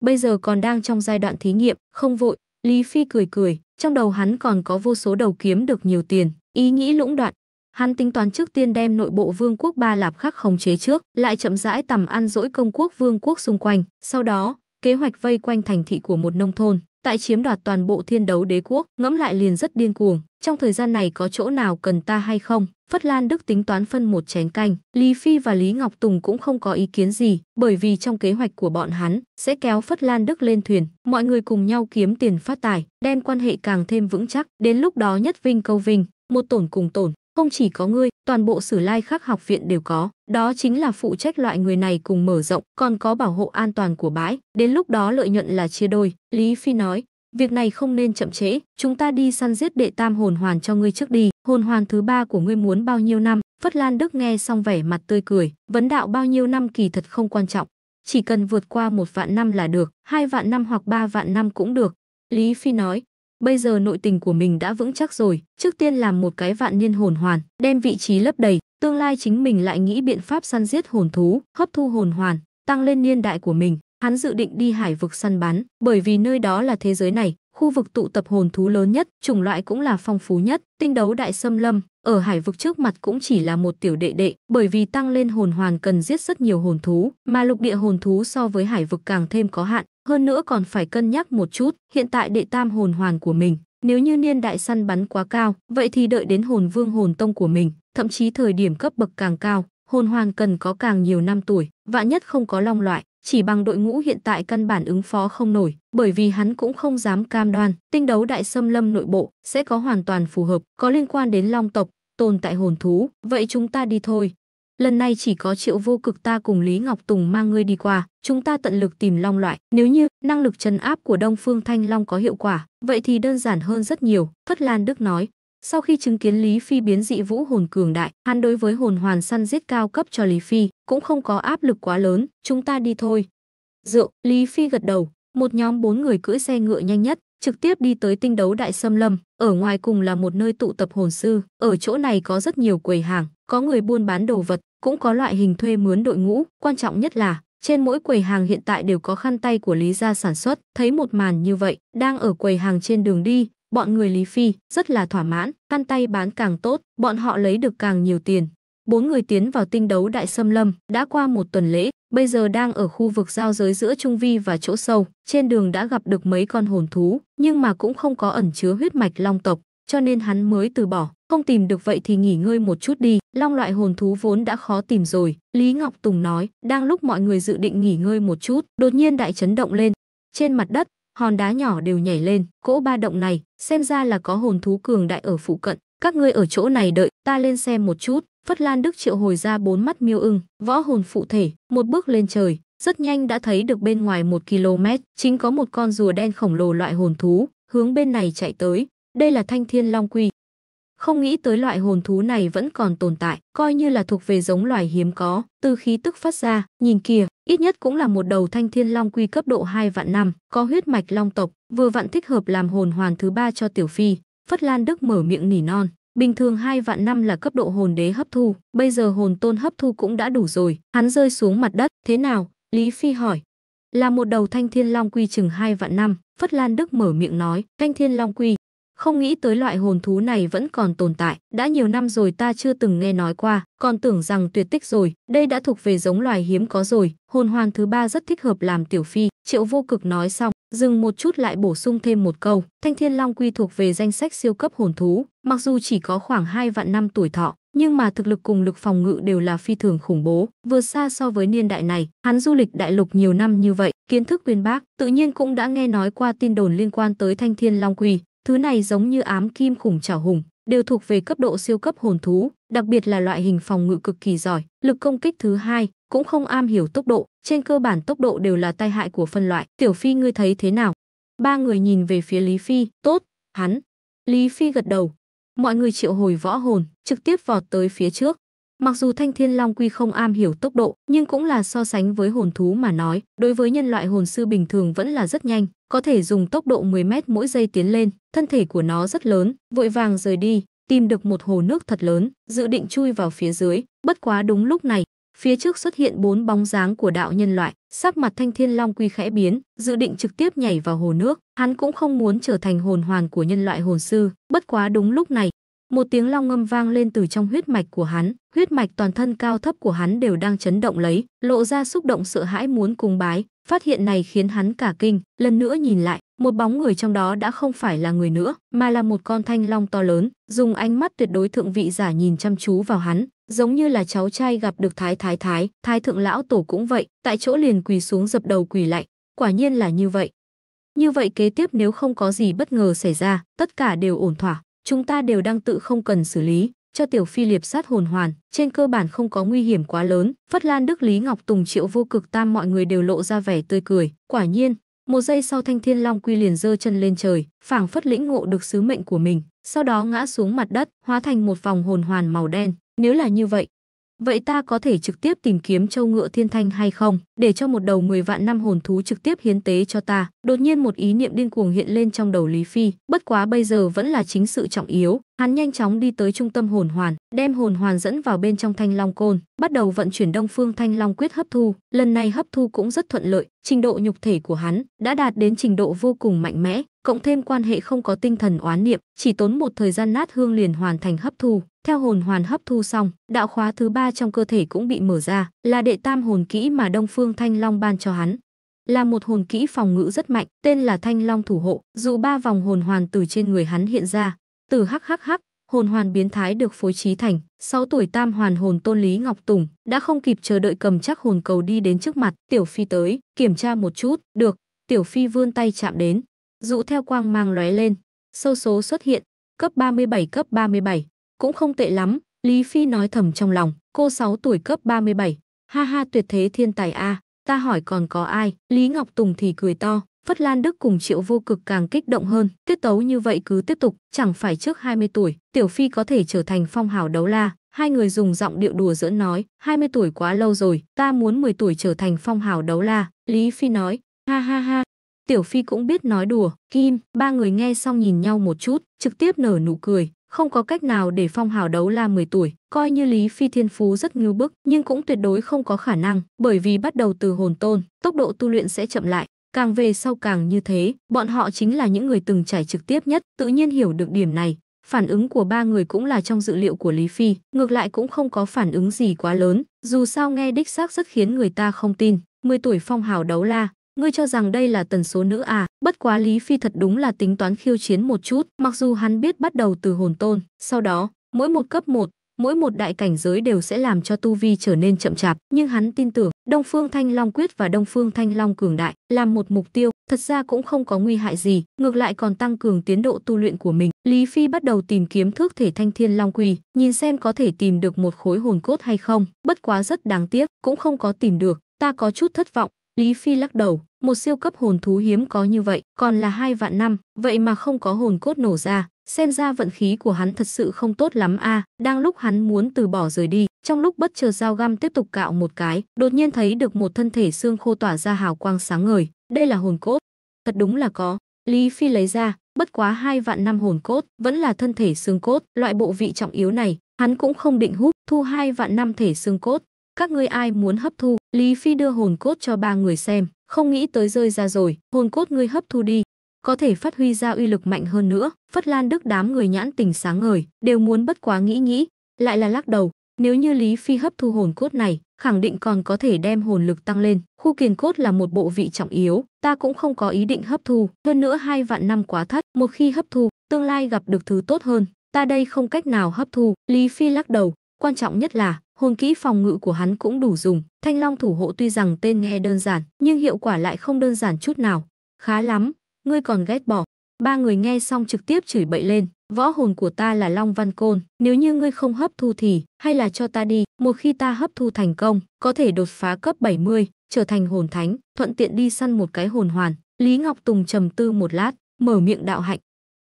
Bây giờ còn đang trong giai đoạn thí nghiệm, không vội, Lý Phi cười cười, trong đầu hắn còn có vô số đầu kiếm được nhiều tiền, ý nghĩ lũng đoạn. Hắn tính toán trước tiên đem nội bộ vương quốc Ba Lạp khắc khống chế trước, lại chậm rãi tầm ăn dỗi công quốc vương quốc xung quanh, sau đó kế hoạch vây quanh thành thị của một nông thôn, tại chiếm đoạt toàn bộ thiên đấu đế quốc, ngẫm lại liền rất điên cuồng, trong thời gian này có chỗ nào cần ta hay không? Phất Lan Đức tính toán phân một chén canh, Lý Phi và Lý Ngọc Tùng cũng không có ý kiến gì, bởi vì trong kế hoạch của bọn hắn sẽ kéo Phất Lan Đức lên thuyền, mọi người cùng nhau kiếm tiền phát tài, đem quan hệ càng thêm vững chắc, đến lúc đó nhất vinh câu vinh, một tổn cùng tổn, không chỉ có ngươi, toàn bộ sử lai khắc học viện đều có, đó chính là phụ trách loại người này cùng mở rộng, còn có bảo hộ an toàn của bãi, đến lúc đó lợi nhuận là chia đôi, Lý Phi nói. Việc này không nên chậm trễ, chúng ta đi săn giết đệ tam hồn hoàn cho ngươi trước đi, hồn hoàn thứ ba của ngươi muốn bao nhiêu năm, Phất Lan Đức nghe xong vẻ mặt tươi cười, vấn đạo bao nhiêu năm kỳ thật không quan trọng, chỉ cần vượt qua một vạn năm là được, hai vạn năm hoặc ba vạn năm cũng được. Lý Phi nói, Bây giờ nội tình của mình đã vững chắc rồi, trước tiên làm một cái vạn niên hồn hoàn, đem vị trí lấp đầy, tương lai chính mình lại nghĩ biện pháp săn giết hồn thú, hấp thu hồn hoàn, tăng lên niên đại của mình. Hắn dự định đi hải vực săn bắn, bởi vì nơi đó là thế giới này, khu vực tụ tập hồn thú lớn nhất, chủng loại cũng là phong phú nhất. Tinh đấu đại xâm lâm, ở hải vực trước mặt cũng chỉ là một tiểu đệ đệ, bởi vì tăng lên hồn hoàn cần giết rất nhiều hồn thú, mà lục địa hồn thú so với hải vực càng thêm có hạn, hơn nữa còn phải cân nhắc một chút, hiện tại đệ tam hồn hoàn của mình, nếu như niên đại săn bắn quá cao, vậy thì đợi đến hồn vương hồn tông của mình, thậm chí thời điểm cấp bậc càng cao, hồn hoàn cần có càng nhiều năm tuổi, vạn nhất không có long loại, chỉ bằng đội ngũ hiện tại căn bản ứng phó không nổi, bởi vì hắn cũng không dám cam đoan, tinh đấu đại xâm lâm nội bộ sẽ có hoàn toàn phù hợp, có liên quan đến long tộc, tồn tại hồn thú, vậy chúng ta đi thôi. Lần này chỉ có triệu vô cực ta cùng Lý Ngọc Tùng mang ngươi đi qua, chúng ta tận lực tìm long loại, nếu như năng lực chấn áp của Đông Phương Thanh Long có hiệu quả, vậy thì đơn giản hơn rất nhiều, Phất Lan Đức nói, sau khi chứng kiến Lý Phi biến dị vũ hồn cường đại, hắn đối với hồn hoàn săn giết cao cấp cho Lý Phi, cũng không có áp lực quá lớn, chúng ta đi thôi. Rượu, Lý Phi gật đầu, một nhóm bốn người cưỡi xe ngựa nhanh nhất, trực tiếp đi tới tinh đấu đại xâm lâm, ở ngoài cùng là một nơi tụ tập hồn sư, ở chỗ này có rất nhiều quầy hàng, có người buôn bán đồ vật, cũng có loại hình thuê mướn đội ngũ, quan trọng nhất là trên mỗi quầy hàng hiện tại đều có khăn tay của Lý gia sản xuất, thấy một màn như vậy, đang ở quầy hàng trên đường đi, Bọn người Lý Phi rất là thỏa mãn, căn tay bán càng tốt, bọn họ lấy được càng nhiều tiền. Bốn người tiến vào tinh đấu đại xâm lâm, đã qua một tuần lễ, bây giờ đang ở khu vực giao giới giữa Trung Vi và chỗ sâu, trên đường đã gặp được mấy con hồn thú, nhưng mà cũng không có ẩn chứa huyết mạch long tộc, cho nên hắn mới từ bỏ, không tìm được vậy thì nghỉ ngơi một chút đi, long loại hồn thú vốn đã khó tìm rồi, Lý Ngọc Tùng nói, đang lúc mọi người dự định nghỉ ngơi một chút, đột nhiên đại chấn động lên, trên mặt đất hòn đá nhỏ đều nhảy lên, cỗ ba động này, xem ra là có hồn thú cường đại ở phụ cận, các ngươi ở chỗ này đợi, ta lên xem một chút. Phất Lan Đức triệu hồi ra bốn mắt miêu ưng, võ hồn phụ thể, một bước lên trời, rất nhanh đã thấy được bên ngoài một km, chính có một con rùa đen khổng lồ loại hồn thú, hướng bên này chạy tới. Đây là thanh thiên long quy, không nghĩ tới loại hồn thú này vẫn còn tồn tại, coi như là thuộc về giống loài hiếm có, từ khí tức phát ra, nhìn kìa, ít nhất cũng là một đầu thanh thiên long quy cấp độ 2 vạn năm, có huyết mạch long tộc, vừa vặn thích hợp làm hồn hoàn thứ ba cho tiểu phi. Phất Lan Đức mở miệng nỉ non, bình thường 2 vạn năm là cấp độ hồn đế hấp thu, bây giờ hồn tôn hấp thu cũng đã đủ rồi, hắn rơi xuống mặt đất, thế nào? Lý Phi hỏi. Là một đầu thanh thiên long quy chừng 2 vạn năm, Phất Lan Đức mở miệng nói, thanh thiên long quy, không nghĩ tới loại hồn thú này vẫn còn tồn tại, đã nhiều năm rồi ta chưa từng nghe nói qua, còn tưởng rằng tuyệt tích rồi, đây đã thuộc về giống loài hiếm có rồi, hồn hoàn thứ ba rất thích hợp làm tiểu phi, triệu vô cực nói xong, dừng một chút lại bổ sung thêm một câu, thanh thiên long quy thuộc về danh sách siêu cấp hồn thú, mặc dù chỉ có khoảng 2 vạn năm tuổi thọ, nhưng mà thực lực cùng lực phòng ngự đều là phi thường khủng bố, Vừa xa so với niên đại này, hắn du lịch đại lục nhiều năm như vậy, kiến thức uyên bác, tự nhiên cũng đã nghe nói qua tin đồn liên quan tới Thanh Thiên Long Quỳ, Thứ này giống như ám kim khủng chảo hùng, đều thuộc về cấp độ siêu cấp hồn thú, đặc biệt là loại hình phòng ngự cực kỳ giỏi, lực công kích thứ hai, cũng không am hiểu tốc độ, trên cơ bản tốc độ đều là tai hại của phân loại. Tiểu Phi ngươi thấy thế nào? Ba người nhìn về phía Lý Phi, tốt, hắn. Lý Phi gật đầu. Mọi người triệu hồi võ hồn, trực tiếp vọt tới phía trước. Mặc dù Thanh Thiên Long Quy không am hiểu tốc độ, nhưng cũng là so sánh với hồn thú mà nói, đối với nhân loại hồn sư bình thường vẫn là rất nhanh, có thể dùng tốc độ 10 mét mỗi giây tiến lên, thân thể của nó rất lớn, vội vàng rời đi, tìm được một hồ nước thật lớn, dự định chui vào phía dưới, bất quá đúng lúc này, phía trước xuất hiện bốn bóng dáng của đạo nhân loại, sắc mặt Thanh Thiên Long Quy khẽ biến, dự định trực tiếp nhảy vào hồ nước, hắn cũng không muốn trở thành hồn hoàng của nhân loại hồn sư, bất quá đúng lúc này, một tiếng long ngâm vang lên từ trong huyết mạch của hắn, huyết mạch toàn thân cao thấp của hắn đều đang chấn động lấy, lộ ra xúc động sợ hãi muốn cùng bái, phát hiện này khiến hắn cả kinh, lần nữa nhìn lại, một bóng người trong đó đã không phải là người nữa, mà là một con thanh long to lớn, dùng ánh mắt tuyệt đối thượng vị giả nhìn chăm chú vào hắn, giống như là cháu trai gặp được thái thái thái, thái thượng lão tổ cũng vậy, tại chỗ liền quỳ xuống dập đầu quỳ lại. quả nhiên là như vậy. Như vậy kế tiếp nếu không có gì bất ngờ xảy ra, tất cả đều ổn thỏa chúng ta đều đang tự không cần xử lý, cho Tiểu Phi liệp sát hồn hoàn, trên cơ bản không có nguy hiểm quá lớn. Phất Lan Đức Lý Ngọc Tùng Triệu Vô Cực Tam mọi người đều lộ ra vẻ tươi cười, quả nhiên, một giây sau Thanh Thiên Long Quy liền giơ chân lên trời, phảng phất lĩnh ngộ được sứ mệnh của mình, sau đó ngã xuống mặt đất, hóa thành một vòng hồn hoàn màu đen. Nếu là như vậy, Vậy ta có thể trực tiếp tìm kiếm châu ngựa thiên thanh hay không? Để cho một đầu 10 vạn năm hồn thú trực tiếp hiến tế cho ta. Đột nhiên một ý niệm điên cuồng hiện lên trong đầu Lý Phi. Bất quá bây giờ vẫn là chính sự trọng yếu. Hắn nhanh chóng đi tới trung tâm hồn hoàn, đem hồn hoàn dẫn vào bên trong thanh long côn, bắt đầu vận chuyển đông phương thanh long quyết hấp thu. Lần này hấp thu cũng rất thuận lợi, trình độ nhục thể của hắn đã đạt đến trình độ vô cùng mạnh mẽ, cộng thêm quan hệ không có tinh thần oán niệm, chỉ tốn một thời gian nát hương liền hoàn thành hấp thu. Theo hồn hoàn hấp thu xong, đạo khóa thứ ba trong cơ thể cũng bị mở ra, là đệ tam hồn kỹ mà Đông Phương Thanh Long ban cho hắn. Là một hồn kỹ phòng ngự rất mạnh, tên là Thanh Long thủ hộ, Dụ ba vòng hồn hoàn từ trên người hắn hiện ra, từ hắc hắc hắc, hồn hoàn biến thái được phối trí thành, 6 tuổi tam hoàn hồn Tôn Lý Ngọc Tùng đã không kịp chờ đợi cầm chắc hồn cầu đi đến trước mặt, Tiểu Phi tới, kiểm tra một chút, được, Tiểu Phi vươn tay chạm đến, dụ theo quang mang lóe lên, sâu số xuất hiện, cấp 37 cấp 37, cũng không tệ lắm, Lý Phi nói thầm trong lòng, cô 6 tuổi cấp 37, ha ha tuyệt thế thiên tài a, ta hỏi còn có ai, Lý Ngọc Tùng thì cười to, Phất Lan Đức cùng Triệu Vô Cực càng kích động hơn, tiết tấu như vậy cứ tiếp tục, chẳng phải trước 20 tuổi, Tiểu Phi có thể trở thành phong hào đấu la, hai người dùng giọng điệu đùa giỡn nói, 20 tuổi quá lâu rồi, ta muốn 10 tuổi trở thành phong hào đấu la, Lý Phi nói, ha ha ha. Tiểu Phi cũng biết nói đùa, Kim, ba người nghe xong nhìn nhau một chút, trực tiếp nở nụ cười, không có cách nào để Phong Hào đấu la 10 tuổi, coi như Lý Phi Thiên Phú rất ngưu bức, nhưng cũng tuyệt đối không có khả năng, bởi vì bắt đầu từ hồn tôn, tốc độ tu luyện sẽ chậm lại, càng về sau càng như thế, bọn họ chính là những người từng trải trực tiếp nhất, tự nhiên hiểu được điểm này. Phản ứng của ba người cũng là trong dự liệu của Lý Phi, ngược lại cũng không có phản ứng gì quá lớn, dù sao nghe đích xác rất khiến người ta không tin. 10 tuổi phong hào đấu la, ngươi cho rằng đây là tần số nữ à, bất quá Lý Phi thật đúng là tính toán khiêu chiến một chút, mặc dù hắn biết bắt đầu từ hồn tôn, sau đó, mỗi một cấp một, mỗi một đại cảnh giới đều sẽ làm cho tu vi trở nên chậm chạp, nhưng hắn tin tưởng Đông Phương Thanh Long Quyết và Đông Phương Thanh Long Cường Đại làm một mục tiêu, thật ra cũng không có nguy hại gì, ngược lại còn tăng cường tiến độ tu luyện của mình. Lý Phi bắt đầu tìm kiếm thước thể Thanh Thiên Long Quỳ, nhìn xem có thể tìm được một khối hồn cốt hay không, bất quá rất đáng tiếc, cũng không có tìm được, ta có chút thất vọng, Lý Phi lắc đầu, một siêu cấp hồn thú hiếm có như vậy, còn là hai vạn năm, vậy mà không có hồn cốt nổ ra, xem ra vận khí của hắn thật sự không tốt lắm a. À. Đang lúc hắn muốn từ bỏ rời đi, trong lúc bất chợt dao găm tiếp tục cạo một cái, đột nhiên thấy được một thân thể xương khô tỏa ra hào quang sáng ngời, đây là hồn cốt. Thật đúng là có. Lý Phi lấy ra, bất quá hai vạn năm hồn cốt, vẫn là thân thể xương cốt, loại bộ vị trọng yếu này, hắn cũng không định hút, thu hai vạn năm thể xương cốt, các ngươi ai muốn hấp thu, Lý Phi đưa hồn cốt cho ba người xem, không nghĩ tới rơi ra rồi, hồn cốt ngươi hấp thu đi, có thể phát huy ra uy lực mạnh hơn nữa, Phất Lan Đức đám người nhãn tình sáng ngời, đều muốn bất quá nghĩ nghĩ, lại là lắc đầu, nếu như Lý Phi hấp thu hồn cốt này, khẳng định còn có thể đem hồn lực tăng lên, khu kiền cốt là một bộ vị trọng yếu, ta cũng không có ý định hấp thu, hơn nữa hai vạn năm quá thất, một khi hấp thu, tương lai gặp được thứ tốt hơn, ta đây không cách nào hấp thu, Lý Phi lắc đầu, quan trọng nhất là hồn kỹ phòng ngự của hắn cũng đủ dùng. Thanh Long thủ hộ tuy rằng tên nghe đơn giản, nhưng hiệu quả lại không đơn giản chút nào. Khá lắm, ngươi còn ghét bỏ. Ba người nghe xong trực tiếp chửi bậy lên. Võ hồn của ta là Long Văn Côn, nếu như ngươi không hấp thu thì, hay là cho ta đi, một khi ta hấp thu thành công, có thể đột phá cấp 70, trở thành hồn thánh, thuận tiện đi săn một cái hồn hoàn. Lý Ngọc Tùng trầm tư một lát, mở miệng đạo hạnh.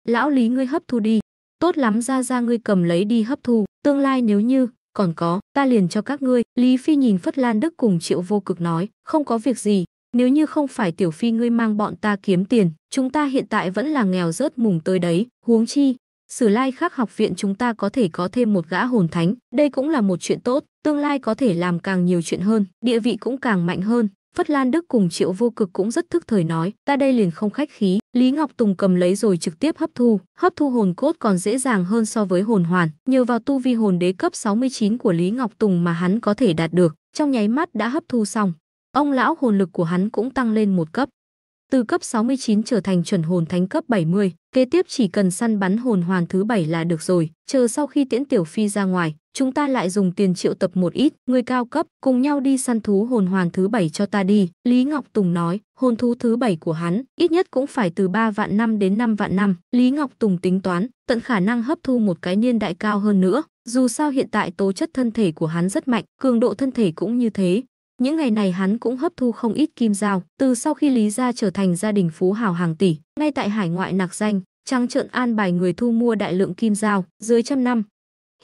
Lão Lý ngươi hấp thu đi, tốt lắm ra ra ngươi cầm lấy đi hấp thu, tương lai nếu như còn có, ta liền cho các ngươi. Lý Phi nhìn Phất Lan Đức cùng Triệu Vô Cực nói, không có việc gì, nếu như không phải tiểu phi ngươi mang bọn ta kiếm tiền, chúng ta hiện tại vẫn là nghèo rớt mùng tơi đấy, huống chi. Sử lai khác học viện chúng ta có thể có thêm một gã hồn thánh, đây cũng là một chuyện tốt, tương lai có thể làm càng nhiều chuyện hơn, địa vị cũng càng mạnh hơn, Phất Lan Đức cùng Triệu Vô Cực cũng rất thức thời nói, ta đây liền không khách khí, Lý Ngọc Tùng cầm lấy rồi trực tiếp hấp thu, hấp thu hồn cốt còn dễ dàng hơn so với hồn hoàn, nhờ vào tu vi hồn đế cấp 69 của Lý Ngọc Tùng mà hắn có thể đạt được, trong nháy mắt đã hấp thu xong. Ông lão hồn lực của hắn cũng tăng lên một cấp. Từ cấp 69 trở thành chuẩn hồn thánh cấp 70, kế tiếp chỉ cần săn bắn hồn hoàn thứ 7 là được rồi, chờ sau khi tiễn tiểu phi ra ngoài, chúng ta lại dùng tiền triệu tập một ít người cao cấp cùng nhau đi săn thú hồn hoàn thứ bảy cho ta đi lý ngọc tùng nói hồn thú thứ bảy của hắn ít nhất cũng phải từ 3 vạn năm đến 5 vạn năm lý ngọc tùng tính toán tận khả năng hấp thu một cái niên đại cao hơn nữa dù sao hiện tại tố chất thân thể của hắn rất mạnh cường độ thân thể cũng như thế những ngày này hắn cũng hấp thu không ít kim dao từ sau khi lý gia trở thành gia đình phú hào hàng tỷ ngay tại hải ngoại nạc danh trắng trợn an bài người thu mua đại lượng kim dao dưới trăm năm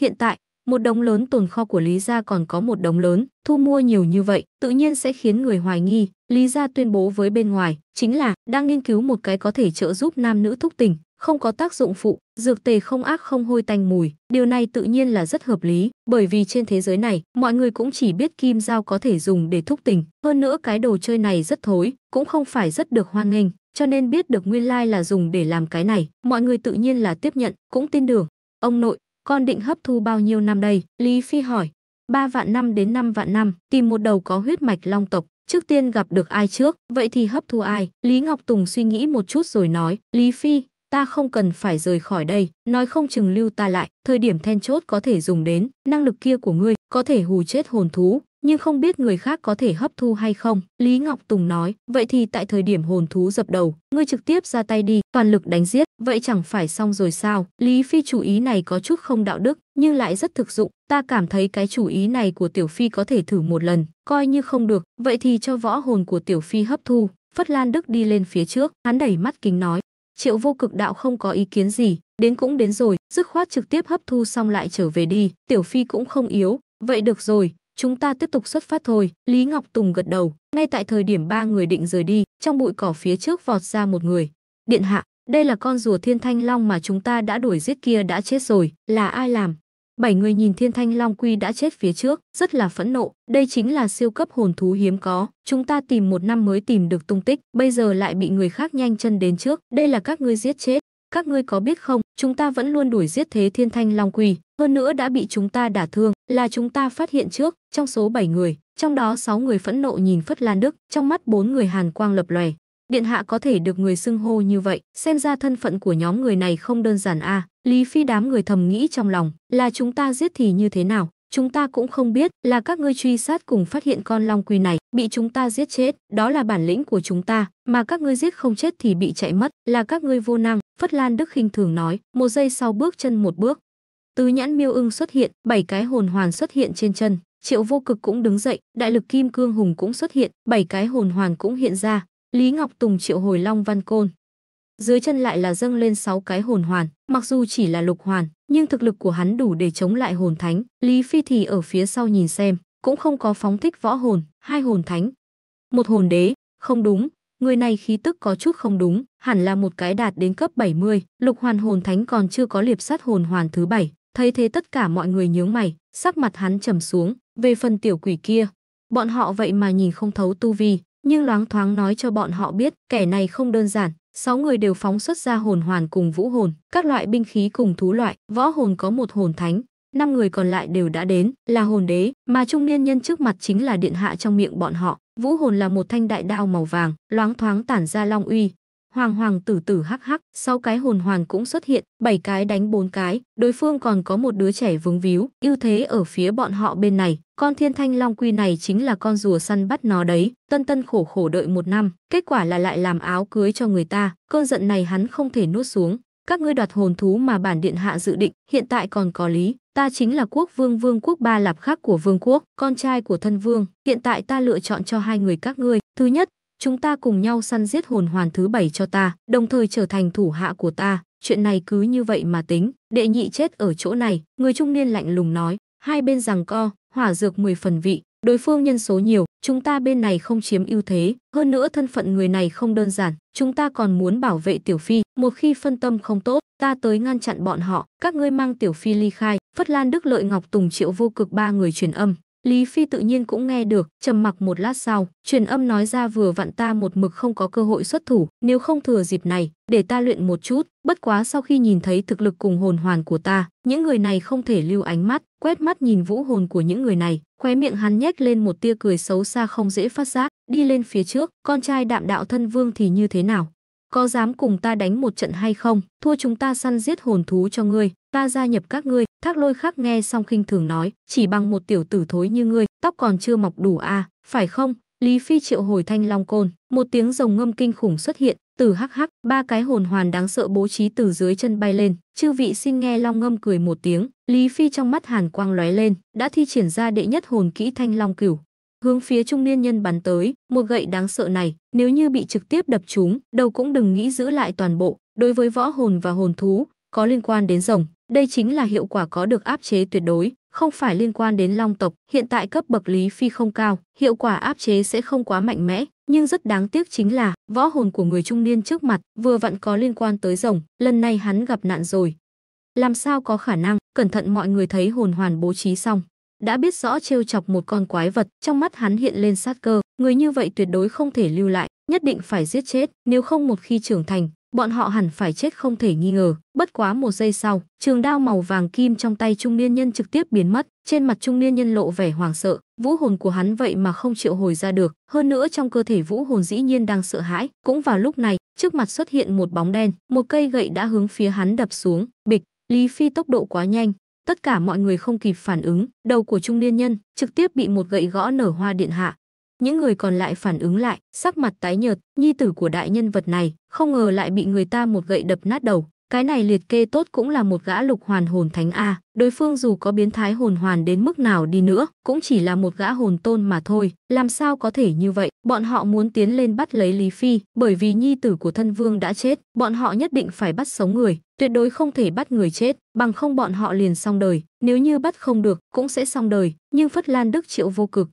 hiện tại một đống lớn tồn kho của Lý Gia còn có một đống lớn, thu mua nhiều như vậy, tự nhiên sẽ khiến người hoài nghi. Lý Gia tuyên bố với bên ngoài, chính là đang nghiên cứu một cái có thể trợ giúp nam nữ thúc tình, không có tác dụng phụ, dược tề không ác không hôi tanh mùi. Điều này tự nhiên là rất hợp lý, bởi vì trên thế giới này, mọi người cũng chỉ biết kim dao có thể dùng để thúc tình. Hơn nữa cái đồ chơi này rất thối, cũng không phải rất được hoan nghênh, cho nên biết được nguyên lai like là dùng để làm cái này. Mọi người tự nhiên là tiếp nhận, cũng tin tưởng. Ông nội, con định hấp thu bao nhiêu năm đây? Lý Phi hỏi. ba vạn năm đến năm vạn năm, tìm một đầu có huyết mạch long tộc, trước tiên gặp được ai trước, vậy thì hấp thu ai? Lý Ngọc Tùng suy nghĩ một chút rồi nói, Lý Phi, ta không cần phải rời khỏi đây, nói không chừng lưu ta lại, thời điểm then chốt có thể dùng đến, năng lực kia của ngươi có thể hù chết hồn thú, nhưng không biết người khác có thể hấp thu hay không. Lý Ngọc Tùng nói, vậy thì tại thời điểm hồn thú dập đầu, ngươi trực tiếp ra tay đi, toàn lực đánh giết. Vậy chẳng phải xong rồi sao? Lý Phi chủ ý này có chút không đạo đức, nhưng lại rất thực dụng. Ta cảm thấy cái chủ ý này của Tiểu Phi có thể thử một lần, coi như không được, vậy thì cho võ hồn của Tiểu Phi hấp thu. Phất Lan Đức đi lên phía trước, hắn đẩy mắt kính nói. Triệu vô cực đạo không có ý kiến gì, đến cũng đến rồi, dứt khoát trực tiếp hấp thu xong lại trở về đi, Tiểu Phi cũng không yếu. Vậy được rồi, chúng ta tiếp tục xuất phát thôi. Lý Ngọc Tùng gật đầu, ngay tại thời điểm ba người định rời đi, trong bụi cỏ phía trước vọt ra một người. Điện hạ, đây là con rùa thiên thanh long mà chúng ta đã đuổi giết kia đã chết rồi, là ai làm? Bảy người nhìn thiên thanh long quy đã chết phía trước, rất là phẫn nộ. Đây chính là siêu cấp hồn thú hiếm có. Chúng ta tìm một năm mới tìm được tung tích, bây giờ lại bị người khác nhanh chân đến trước. Đây là các ngươi giết chết. Các ngươi có biết không, chúng ta vẫn luôn đuổi giết thế thiên thanh long quy. Hơn nữa đã bị chúng ta đả thương, là chúng ta phát hiện trước, trong số bảy người, trong đó sáu người phẫn nộ nhìn Phất Lan Đức, trong mắt bốn người hàn quang lập lòe, Điện hạ có thể được người xưng hô như vậy, xem ra thân phận của nhóm người này không đơn giản a. À. Lý Phi đám người thầm nghĩ trong lòng, là chúng ta giết thì như thế nào, chúng ta cũng không biết, là các ngươi truy sát cùng phát hiện con long quy này, bị chúng ta giết chết, đó là bản lĩnh của chúng ta, mà các ngươi giết không chết thì bị chạy mất, là các ngươi vô năng, Phất Lan Đức khinh thường nói, một giây sau bước chân một bước. Tứ nhãn miêu ưng xuất hiện, bảy cái hồn hoàn xuất hiện trên chân, Triệu Vô Cực cũng đứng dậy, đại lực kim cương hùng cũng xuất hiện, bảy cái hồn hoàn cũng hiện ra, Lý Ngọc Tùng triệu hồi Long Văn Côn. Dưới chân lại là dâng lên 6 cái hồn hoàn, mặc dù chỉ là lục hoàn, nhưng thực lực của hắn đủ để chống lại hồn thánh. Lý Phi thì ở phía sau nhìn xem, cũng không có phóng thích võ hồn, hai hồn thánh, một hồn đế, không đúng, người này khí tức có chút không đúng, hẳn là một cái đạt đến cấp 70, lục hoàn hồn thánh còn chưa có liệp sát hồn hoàn thứ bảy thấy thế tất cả mọi người nhướng mày, sắc mặt hắn trầm xuống, về phần tiểu quỷ kia, bọn họ vậy mà nhìn không thấu tu vi, nhưng loáng thoáng nói cho bọn họ biết kẻ này không đơn giản. Sáu người đều phóng xuất ra hồn hoàn cùng vũ hồn, các loại binh khí cùng thú loại, võ hồn có một hồn thánh, năm người còn lại đều đã đến, là hồn đế, mà trung niên nhân trước mặt chính là điện hạ trong miệng bọn họ. Vũ hồn là một thanh đại đao màu vàng, loáng thoáng tản ra long uy, Hoàng hoàng tử tử hắc hắc, sau cái hồn hoàn cũng xuất hiện, bảy cái đánh bốn cái, đối phương còn có một đứa trẻ vướng víu, ưu thế ở phía bọn họ bên này, con thiên thanh long quy này chính là con rùa săn bắt nó đấy, tân tân khổ khổ đợi một năm, kết quả là lại làm áo cưới cho người ta, cơn giận này hắn không thể nuốt xuống, các ngươi đoạt hồn thú mà bản điện hạ dự định, hiện tại còn có lý, ta chính là quốc vương vương quốc ba lạp khác của vương quốc, con trai của thân vương, hiện tại ta lựa chọn cho hai người các ngươi, thứ nhất, chúng ta cùng nhau săn giết hồn hoàn thứ bảy cho ta, đồng thời trở thành thủ hạ của ta, chuyện này cứ như vậy mà tính, đệ nhị chết ở chỗ này, người trung niên lạnh lùng nói, hai bên rằng co, hỏa dược 10 phần vị, đối phương nhân số nhiều, chúng ta bên này không chiếm ưu thế, hơn nữa thân phận người này không đơn giản, chúng ta còn muốn bảo vệ tiểu phi, một khi phân tâm không tốt, ta tới ngăn chặn bọn họ, các ngươi mang tiểu phi ly khai, Phất Lan Đức Lợi Ngọc Tùng Triệu Vô Cực ba người truyền âm, Lý Phi tự nhiên cũng nghe được, trầm mặc một lát sau, truyền âm nói ra vừa vặn ta một mực không có cơ hội xuất thủ, nếu không thừa dịp này, để ta luyện một chút, bất quá sau khi nhìn thấy thực lực cùng hồn hoàn của ta, những người này không thể lưu ánh mắt, quét mắt nhìn vũ hồn của những người này, khóe miệng hắn nhếch lên một tia cười xấu xa không dễ phát giác, đi lên phía trước, con trai đạm đạo thân vương thì như thế nào, có dám cùng ta đánh một trận hay không, thua chúng ta săn giết hồn thú cho ngươi, ta gia nhập các ngươi, thác lôi khác nghe xong khinh thường nói, chỉ bằng một tiểu tử thối như ngươi, tóc còn chưa mọc đủ à, phải không, Lý Phi triệu hồi thanh long côn, một tiếng rồng ngâm kinh khủng xuất hiện, từ hắc hắc, ba cái hồn hoàn đáng sợ bố trí từ dưới chân bay lên, chư vị xin nghe long ngâm cười một tiếng, Lý Phi trong mắt hàn quang lóe lên, đã thi triển ra đệ nhất hồn kỹ thanh long cửu, hướng phía trung niên nhân bắn tới, một gậy đáng sợ này, nếu như bị trực tiếp đập chúng đầu cũng đừng nghĩ giữ lại toàn bộ, đối với võ hồn và hồn thú, có liên quan đến rồng, đây chính là hiệu quả có được áp chế tuyệt đối, không phải liên quan đến long tộc, hiện tại cấp bậc Lý Phi không cao, hiệu quả áp chế sẽ không quá mạnh mẽ, nhưng rất đáng tiếc chính là võ hồn của người trung niên trước mặt vừa vặn có liên quan tới rồng, lần này hắn gặp nạn rồi. Làm sao có khả năng, cẩn thận mọi người thấy hồn hoàn bố trí xong, đã biết rõ trêu chọc một con quái vật, trong mắt hắn hiện lên sát cơ, người như vậy tuyệt đối không thể lưu lại, nhất định phải giết chết, nếu không một khi trưởng thành, bọn họ hẳn phải chết không thể nghi ngờ. Bất quá một giây sau, trường đao màu vàng kim trong tay trung niên nhân trực tiếp biến mất, trên mặt trung niên nhân lộ vẻ hoảng sợ, vũ hồn của hắn vậy mà không chịu hồi ra được, hơn nữa trong cơ thể vũ hồn dĩ nhiên đang sợ hãi. Cũng vào lúc này, trước mặt xuất hiện một bóng đen, một cây gậy đã hướng phía hắn đập xuống, bịch, Lý Phi tốc độ quá nhanh, tất cả mọi người không kịp phản ứng, đầu của trung niên nhân trực tiếp bị một gậy gõ nở hoa điện hạ. Những người còn lại phản ứng lại, sắc mặt tái nhợt, nhi tử của đại nhân vật này, không ngờ lại bị người ta một gậy đập nát đầu. Cái này liệt kê tốt cũng là một gã lục hoàn hồn thánh A, đối phương dù có biến thái hồn hoàn đến mức nào đi nữa, cũng chỉ là một gã hồn tôn mà thôi, làm sao có thể như vậy, bọn họ muốn tiến lên bắt lấy Lý Phi, bởi vì nhi tử của thân vương đã chết, bọn họ nhất định phải bắt sống người, tuyệt đối không thể bắt người chết, bằng không bọn họ liền xong đời, nếu như bắt không được cũng sẽ xong đời, nhưng Phất Lan Đức triệu vô cực.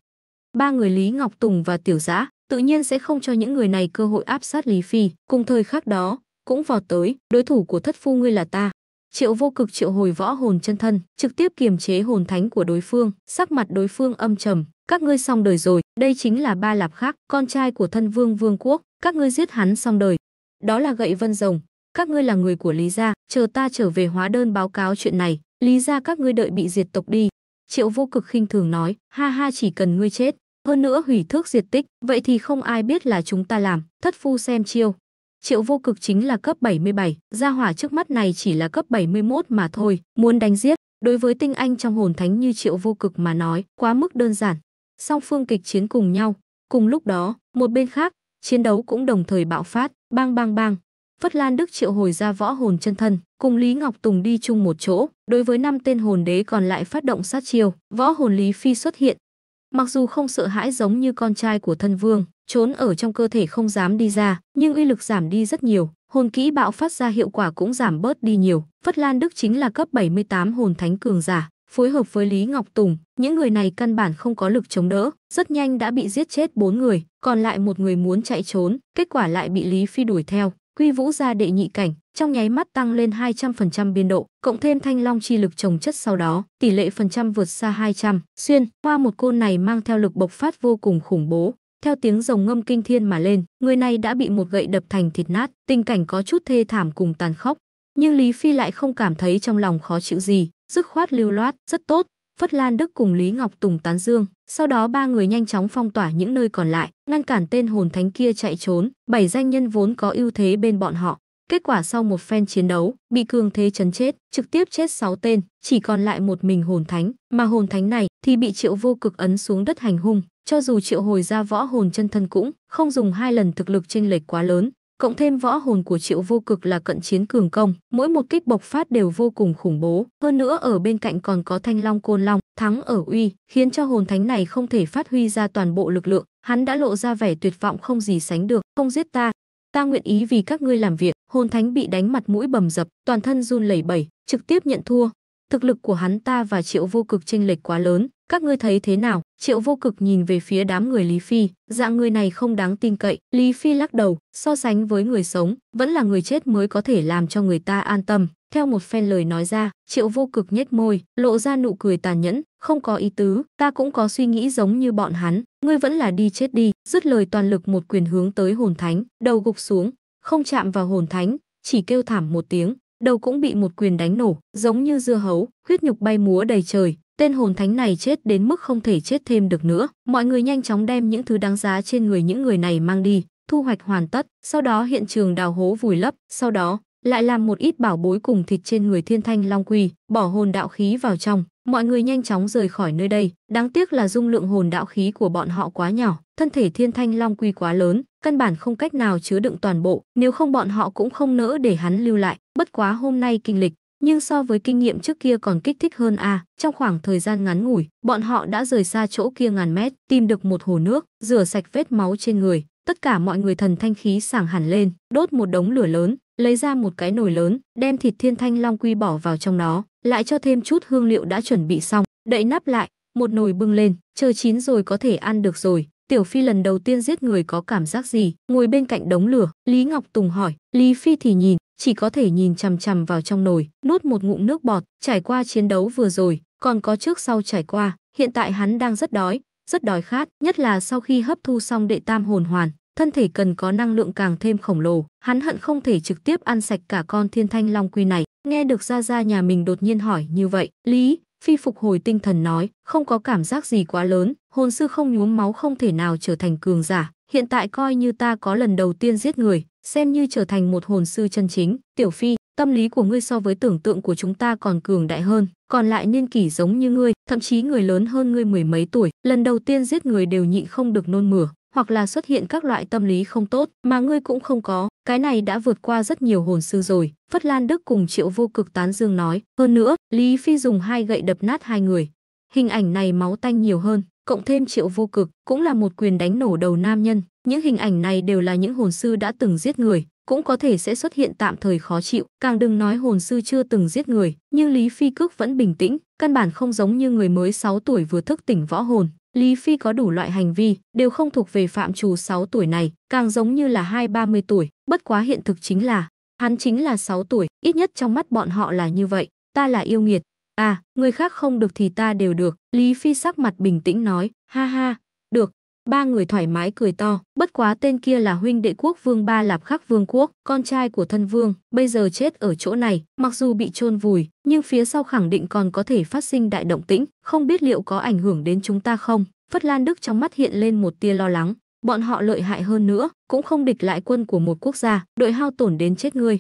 Ba người Lý Ngọc Tùng và Tiểu Giã tự nhiên sẽ không cho những người này cơ hội áp sát Lý Phi. Cùng thời khắc đó, cũng vọt tới, đối thủ của thất phu ngươi là ta. Triệu Vô Cực triệu hồi võ hồn chân thân, trực tiếp kiềm chế hồn thánh của đối phương, sắc mặt đối phương âm trầm, các ngươi xong đời rồi, đây chính là Ba Lạp Khác, con trai của thân vương vương quốc, các ngươi giết hắn xong đời. Đó là gậy vân rồng, các ngươi là người của Lý gia, chờ ta trở về hóa đơn báo cáo chuyện này, Lý gia các ngươi đợi bị diệt tộc đi. Triệu Vô Cực khinh thường nói, ha ha chỉ cần ngươi chết, hơn nữa hủy thước diệt tích, vậy thì không ai biết là chúng ta làm, thất phu xem chiêu. Triệu vô cực chính là cấp 77, gia hỏa trước mắt này chỉ là cấp 71 mà thôi, muốn đánh giết, đối với tinh anh trong hồn thánh như triệu vô cực mà nói, quá mức đơn giản. Song phương kịch chiến cùng nhau, cùng lúc đó, một bên khác, chiến đấu cũng đồng thời bạo phát, bang bang bang. Phất Lan Đức triệu hồi ra võ hồn chân thân, cùng Lý Ngọc Tùng đi chung một chỗ, đối với năm tên hồn đế còn lại phát động sát chiêu, võ hồn Lý Phi xuất hiện. Mặc dù không sợ hãi giống như con trai của thân vương, trốn ở trong cơ thể không dám đi ra, nhưng uy lực giảm đi rất nhiều, hồn kỹ bạo phát ra hiệu quả cũng giảm bớt đi nhiều. Phất Lan Đức chính là cấp 78 hồn thánh cường giả, phối hợp với Lý Ngọc Tùng, những người này căn bản không có lực chống đỡ, rất nhanh đã bị giết chết bốn người, còn lại một người muốn chạy trốn, kết quả lại bị Lý Phi đuổi theo. Quy Vũ ra đệ nhị cảnh, trong nháy mắt tăng lên 200% biên độ, cộng thêm thanh long chi lực trồng chất sau đó, tỷ lệ phần trăm vượt xa 200, xuyên, hoa một côn này mang theo lực bộc phát vô cùng khủng bố, theo tiếng rồng ngâm kinh thiên mà lên, người này đã bị một gậy đập thành thịt nát, tình cảnh có chút thê thảm cùng tàn khốc. Nhưng Lý Phi lại không cảm thấy trong lòng khó chịu gì, dứt khoát lưu loát, rất tốt. Phất Lan Đức cùng Lý Ngọc Tùng tán dương, sau đó ba người nhanh chóng phong tỏa những nơi còn lại, ngăn cản tên hồn thánh kia chạy trốn, bảy danh nhân vốn có ưu thế bên bọn họ. Kết quả sau một phen chiến đấu, bị cường thế chấn chết, trực tiếp chết sáu tên, chỉ còn lại một mình hồn thánh, mà hồn thánh này thì bị triệu vô cực ấn xuống đất hành hung, cho dù triệu hồi ra võ hồn chân thân cũng không dùng hai lần thực lực chênh lệch quá lớn, cộng thêm võ hồn của Triệu Vô Cực là cận chiến cường công, mỗi một kích bộc phát đều vô cùng khủng bố, hơn nữa ở bên cạnh còn có Thanh Long Côn Long, thắng ở uy, khiến cho hồn thánh này không thể phát huy ra toàn bộ lực lượng, hắn đã lộ ra vẻ tuyệt vọng không gì sánh được, không giết ta, ta nguyện ý vì các ngươi làm việc, hồn thánh bị đánh mặt mũi bầm dập, toàn thân run lẩy bẩy, trực tiếp nhận thua. Thực lực của hắn ta và Triệu Vô Cực chênh lệch quá lớn, các ngươi thấy thế nào triệu vô cực nhìn về phía đám người lý phi dạng người này không đáng tin cậy lý phi lắc đầu so sánh với người sống vẫn là người chết mới có thể làm cho người ta an tâm theo một phen lời nói ra triệu vô cực nhếch môi lộ ra nụ cười tàn nhẫn không có ý tứ ta cũng có suy nghĩ giống như bọn hắn ngươi vẫn là đi chết đi dứt lời toàn lực một quyền hướng tới hồn thánh đầu gục xuống không chạm vào hồn thánh chỉ kêu thảm một tiếng đầu cũng bị một quyền đánh nổ, giống như dưa hấu, huyết nhục bay múa đầy trời. Tên hồn thánh này chết đến mức không thể chết thêm được nữa. Mọi người nhanh chóng đem những thứ đáng giá trên người những người này mang đi, thu hoạch hoàn tất, sau đó hiện trường đào hố vùi lấp, sau đó lại làm một ít bảo bối cùng thịt trên người thiên thanh long quỳ bỏ hồn đạo khí vào trong, Mọi người nhanh chóng rời khỏi nơi đây, đáng tiếc là dung lượng hồn đạo khí của bọn họ quá nhỏ, thân thể Thiên Thanh Long Quy quá lớn, căn bản không cách nào chứa đựng toàn bộ, nếu không bọn họ cũng không nỡ để hắn lưu lại, bất quá hôm nay kinh lịch nhưng so với kinh nghiệm trước kia còn kích thích hơn a trong khoảng thời gian ngắn ngủi bọn họ đã rời xa chỗ kia ngàn mét tìm được một hồ nước rửa sạch vết máu trên người tất cả mọi người thần thanh khí sảng hẳn lên đốt một đống lửa lớn lấy ra một cái nồi lớn đem thịt thiên thanh long quy bỏ vào trong đó lại cho thêm chút hương liệu đã chuẩn bị xong, đậy nắp lại, một nồi bưng lên, chờ chín rồi có thể ăn được rồi. Tiểu Phi lần đầu tiên giết người có cảm giác gì? Ngồi bên cạnh đống lửa, Lý Ngọc Tùng hỏi, Lý Phi thì nhìn, chỉ có thể nhìn chằm chằm vào trong nồi, nuốt một ngụm nước bọt, trải qua chiến đấu vừa rồi, còn có trước sau trải qua, hiện tại hắn đang rất đói, rất đói khát, nhất là sau khi hấp thu xong đệ tam hồn hoàn, thân thể cần có năng lượng càng thêm khổng lồ, hắn hận không thể trực tiếp ăn sạch cả con thiên thanh long quy này. Nghe được Gia Gia nhà mình đột nhiên hỏi như vậy, Lý, Phi phục hồi tinh thần nói, không có cảm giác gì quá lớn, hồn sư không nhuốm máu không thể nào trở thành cường giả, hiện tại coi như ta có lần đầu tiên giết người, xem như trở thành một hồn sư chân chính, tiểu phi, tâm lý của ngươi so với tưởng tượng của chúng ta còn cường đại hơn, còn lại niên kỷ giống như ngươi, thậm chí người lớn hơn ngươi mười mấy tuổi, lần đầu tiên giết người đều nhịn không được nôn mửa, hoặc là xuất hiện các loại tâm lý không tốt mà ngươi cũng không có, cái này đã vượt qua rất nhiều hồn sư rồi. Phất Lan Đức cùng Triệu Vô Cực tán dương nói, hơn nữa, Lý Phi dùng hai gậy đập nát hai người. Hình ảnh này máu tanh nhiều hơn, cộng thêm Triệu Vô Cực cũng là một quyền đánh nổ đầu nam nhân. Những hình ảnh này đều là những hồn sư đã từng giết người, cũng có thể sẽ xuất hiện tạm thời khó chịu, càng đừng nói hồn sư chưa từng giết người, nhưng Lý Phi Cước vẫn bình tĩnh, căn bản không giống như người mới 6 tuổi vừa thức tỉnh võ hồn, Lý Phi có đủ loại hành vi, đều không thuộc về phạm trù 6 tuổi này, càng giống như là hai ba mươi tuổi, bất quá hiện thực chính là, hắn chính là 6 tuổi, ít nhất trong mắt bọn họ là như vậy, ta là yêu nghiệt. À, người khác không được thì ta đều được, Lý Phi sắc mặt bình tĩnh nói, ha ha, được, Ba người thoải mái cười to, bất quá tên kia là huynh đệ quốc vương Ba Lạp Khắc Vương Quốc, con trai của thân vương, bây giờ chết ở chỗ này, mặc dù bị chôn vùi, nhưng phía sau khẳng định còn có thể phát sinh đại động tĩnh, không biết liệu có ảnh hưởng đến chúng ta không. Phất Lan Đức trong mắt hiện lên một tia lo lắng, bọn họ lợi hại hơn nữa, cũng không địch lại quân của một quốc gia, đội hao tổn đến chết người.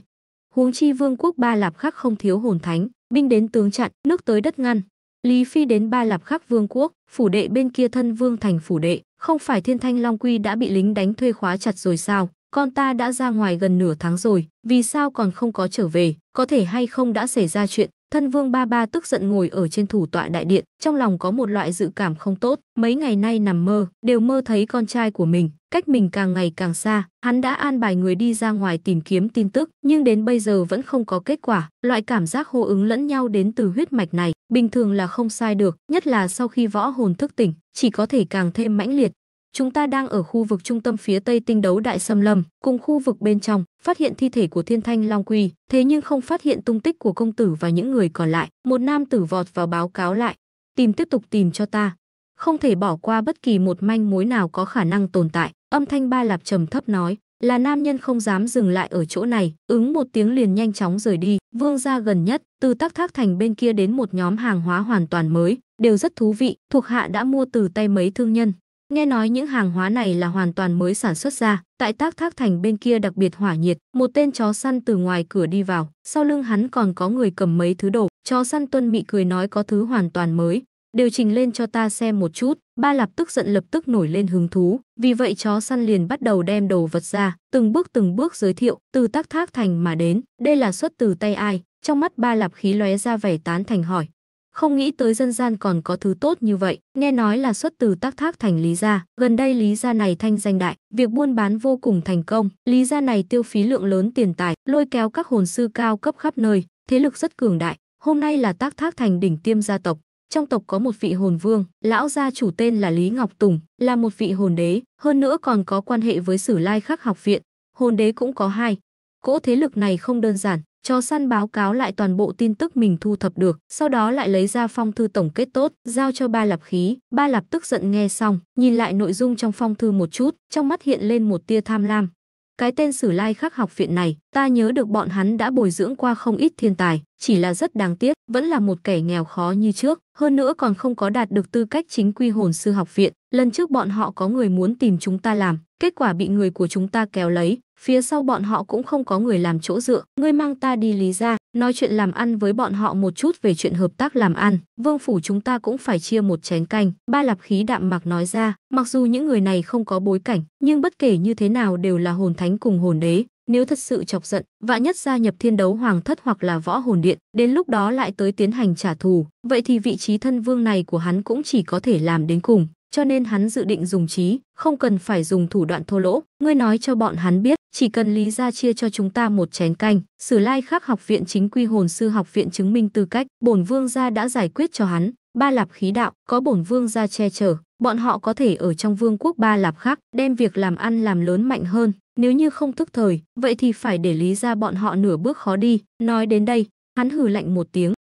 Huống chi vương quốc Ba Lạp Khắc không thiếu hồn thánh, binh đến tướng chặn, nước tới đất ngăn. Lý Phi đến Ba Lạp Khắc vương quốc, phủ đệ bên kia thân vương thành phủ đệ, không phải Thiên Thanh Long Quy đã bị lính đánh thuê khóa chặt rồi sao? Con ta đã ra ngoài gần nửa tháng rồi, vì sao còn không có trở về? Có thể hay không đã xảy ra chuyện? Thân Vương Ba Ba tức giận ngồi ở trên thủ tọa đại điện, trong lòng có một loại dự cảm không tốt, mấy ngày nay nằm mơ, đều mơ thấy con trai của mình, cách mình càng ngày càng xa, hắn đã an bài người đi ra ngoài tìm kiếm tin tức, nhưng đến bây giờ vẫn không có kết quả. Loại cảm giác hô ứng lẫn nhau đến từ huyết mạch này, bình thường là không sai được, nhất là sau khi võ hồn thức tỉnh, chỉ có thể càng thêm mãnh liệt. Chúng ta đang ở khu vực trung tâm phía tây tinh đấu đại xâm lâm, cùng khu vực bên trong, phát hiện thi thể của thiên thanh long quy, thế nhưng không phát hiện tung tích của công tử và những người còn lại. Một nam tử vọt vào báo cáo lại, tìm tiếp tục tìm cho ta, không thể bỏ qua bất kỳ một manh mối nào có khả năng tồn tại. Âm thanh ba lạp trầm thấp nói, là nam nhân không dám dừng lại ở chỗ này, ứng một tiếng liền nhanh chóng rời đi, vương ra gần nhất, từ tắc thác thành bên kia đến một nhóm hàng hóa hoàn toàn mới, đều rất thú vị, thuộc hạ đã mua từ tay mấy thương nhân. Nghe nói những hàng hóa này là hoàn toàn mới sản xuất ra, tại tác thác thành bên kia đặc biệt hỏa nhiệt, một tên chó săn từ ngoài cửa đi vào, sau lưng hắn còn có người cầm mấy thứ đồ, chó săn tuân mị cười nói có thứ hoàn toàn mới, đều trình lên cho ta xem một chút, Ba Lạp tức giận lập tức nổi lên hứng thú, vì vậy chó săn liền bắt đầu đem đồ vật ra, từng bước từng bước giới thiệu, từ tác thác thành mà đến, đây là xuất từ tay ai, trong mắt Ba Lạp khí lóe ra vẻ tán thành hỏi. Không nghĩ tới dân gian còn có thứ tốt như vậy, nghe nói là xuất từ tác thác thành Lý Gia, gần đây Lý Gia này thanh danh đại, việc buôn bán vô cùng thành công, Lý Gia này tiêu phí lượng lớn tiền tài, lôi kéo các hồn sư cao cấp khắp nơi, thế lực rất cường đại, hôm nay là tác thác thành đỉnh tiêm gia tộc, trong tộc có một vị hồn vương, lão gia chủ tên là Lý Ngọc Tùng, là một vị hồn đế, hơn nữa còn có quan hệ với Sử Lai Khắc học viện, hồn đế cũng có hai. Cỗ thế lực này không đơn giản, cho săn báo cáo lại toàn bộ tin tức mình thu thập được, sau đó lại lấy ra phong thư tổng kết tốt, giao cho ba lập khí. Ba lập tức giận nghe xong, nhìn lại nội dung trong phong thư một chút, trong mắt hiện lên một tia tham lam. Cái tên sử lai khắc học viện này, ta nhớ được bọn hắn đã bồi dưỡng qua không ít thiên tài, chỉ là rất đáng tiếc, vẫn là một kẻ nghèo khó như trước, hơn nữa còn không có đạt được tư cách chính quy hồn sư học viện. Lần trước bọn họ có người muốn tìm chúng ta làm, kết quả bị người của chúng ta kéo lấy, phía sau bọn họ cũng không có người làm chỗ dựa, ngươi mang ta đi lý ra, nói chuyện làm ăn với bọn họ một chút về chuyện hợp tác làm ăn, vương phủ chúng ta cũng phải chia một chén canh, ba lạp khí đạm mạc nói ra, mặc dù những người này không có bối cảnh, nhưng bất kể như thế nào đều là hồn thánh cùng hồn đế, nếu thật sự chọc giận, vạn nhất gia nhập thiên đấu hoàng thất hoặc là võ hồn điện, đến lúc đó lại tới tiến hành trả thù, vậy thì vị trí thân vương này của hắn cũng chỉ có thể làm đến cùng, cho nên hắn dự định dùng trí, không cần phải dùng thủ đoạn thô lỗ. Ngươi nói cho bọn hắn biết, chỉ cần lý gia chia cho chúng ta một chén canh, sử lai khắc học viện chính quy hồn sư học viện chứng minh tư cách, bổn vương gia đã giải quyết cho hắn, ba lạp khí đạo, có bổn vương gia che chở, bọn họ có thể ở trong vương quốc Ba Lạp khác đem việc làm ăn làm lớn mạnh hơn. Nếu như không thức thời, vậy thì phải để lý ra bọn họ nửa bước khó đi. Nói đến đây, hắn hừ lạnh một tiếng.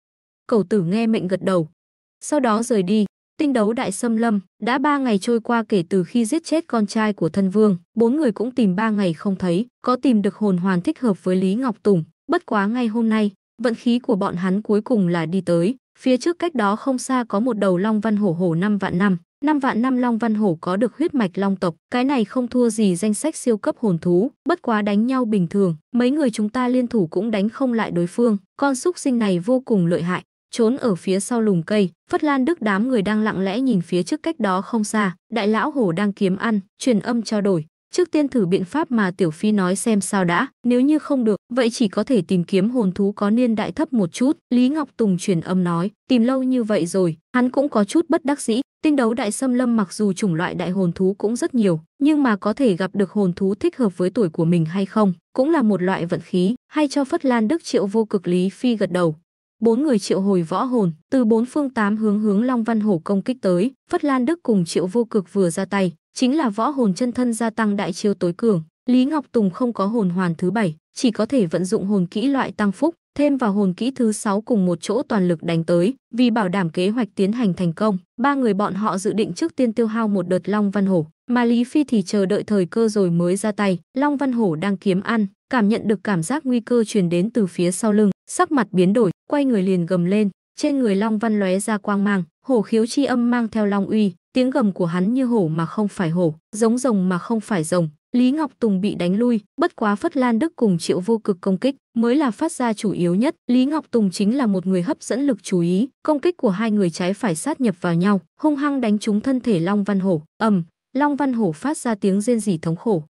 Cầu tử nghe mệnh gật đầu. Sau đó rời đi, tinh đấu đại xâm lâm, đã ba ngày trôi qua kể từ khi giết chết con trai của thân vương. Bốn người cũng tìm ba ngày không thấy, có tìm được hồn hoàn thích hợp với Lý Ngọc Tùng. Bất quá ngay hôm nay, vận khí của bọn hắn cuối cùng là đi tới. Phía trước cách đó không xa có một đầu long văn hổ hổ năm vạn năm, năm vạn năm long văn hổ có được huyết mạch long tộc, cái này không thua gì danh sách siêu cấp hồn thú, bất quá đánh nhau bình thường, mấy người chúng ta liên thủ cũng đánh không lại đối phương, con súc sinh này vô cùng lợi hại, trốn ở phía sau lùm cây, Phất Lan Đức đám người đang lặng lẽ nhìn phía trước cách đó không xa, đại lão hổ đang kiếm ăn, truyền âm trao đổi, Trước tiên thử biện pháp mà Tiểu Phi nói xem sao đã, nếu như không được, vậy chỉ có thể tìm kiếm hồn thú có niên đại thấp một chút. Lý Ngọc Tùng truyền âm nói, tìm lâu như vậy rồi, hắn cũng có chút bất đắc dĩ. Tinh đấu đại xâm lâm mặc dù chủng loại đại hồn thú cũng rất nhiều, nhưng mà có thể gặp được hồn thú thích hợp với tuổi của mình hay không, cũng là một loại vận khí, hay cho Phất Lan Đức Triệu vô cực Lý Phi gật đầu bốn người triệu hồi võ hồn từ bốn phương tám hướng hướng long văn hổ công kích tới phất lan đức cùng triệu vô cực vừa ra tay chính là võ hồn chân thân gia tăng đại chiêu tối cường. Lý Ngọc Tùng không có hồn hoàn thứ bảy, chỉ có thể vận dụng hồn kỹ loại tăng phúc, thêm vào hồn kỹ thứ sáu cùng một chỗ toàn lực đánh tới, vì bảo đảm kế hoạch tiến hành thành công, ba người bọn họ dự định trước tiên tiêu hao một đợt Long Văn Hổ, mà Lý Phi thì chờ đợi thời cơ rồi mới ra tay. Long Văn Hổ đang kiếm ăn, cảm nhận được cảm giác nguy cơ truyền đến từ phía sau lưng, sắc mặt biến đổi, quay người liền gầm lên, trên người Long Văn lóe ra quang mang, Hổ khiếu chi âm mang theo long uy, tiếng gầm của hắn như hổ mà không phải hổ, giống rồng mà không phải rồng. Lý Ngọc Tùng bị đánh lui, bất quá Phất Lan Đức cùng Triệu Vô Cực công kích mới là phát ra chủ yếu nhất. Lý Ngọc Tùng chính là một người hấp dẫn lực chú ý, công kích của hai người trái phải sát nhập vào nhau, hung hăng đánh trúng thân thể Long Văn Hổ. ầm, Long Văn Hổ phát ra tiếng rên rỉ thống khổ.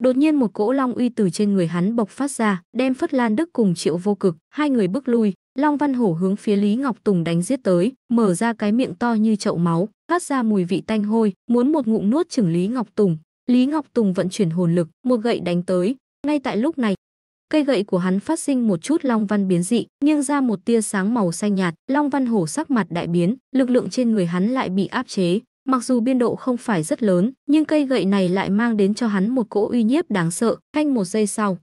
Đột nhiên một cỗ long uy từ trên người hắn bộc phát ra, đem Phất Lan Đức cùng Triệu Vô Cực, hai người bước lui, Long Văn Hổ hướng phía Lý Ngọc Tùng đánh giết tới, mở ra cái miệng to như chậu máu, phát ra mùi vị tanh hôi, muốn một ngụm nuốt chửng Lý Ngọc Tùng. Lý Ngọc Tùng vận chuyển hồn lực, một gậy đánh tới, ngay tại lúc này, cây gậy của hắn phát sinh một chút long văn biến dị, nhưng ra một tia sáng màu xanh nhạt, long văn hổ sắc mặt đại biến, lực lượng trên người hắn lại bị áp chế, mặc dù biên độ không phải rất lớn, nhưng cây gậy này lại mang đến cho hắn một cỗ uy nhiếp đáng sợ, canh một giây sau,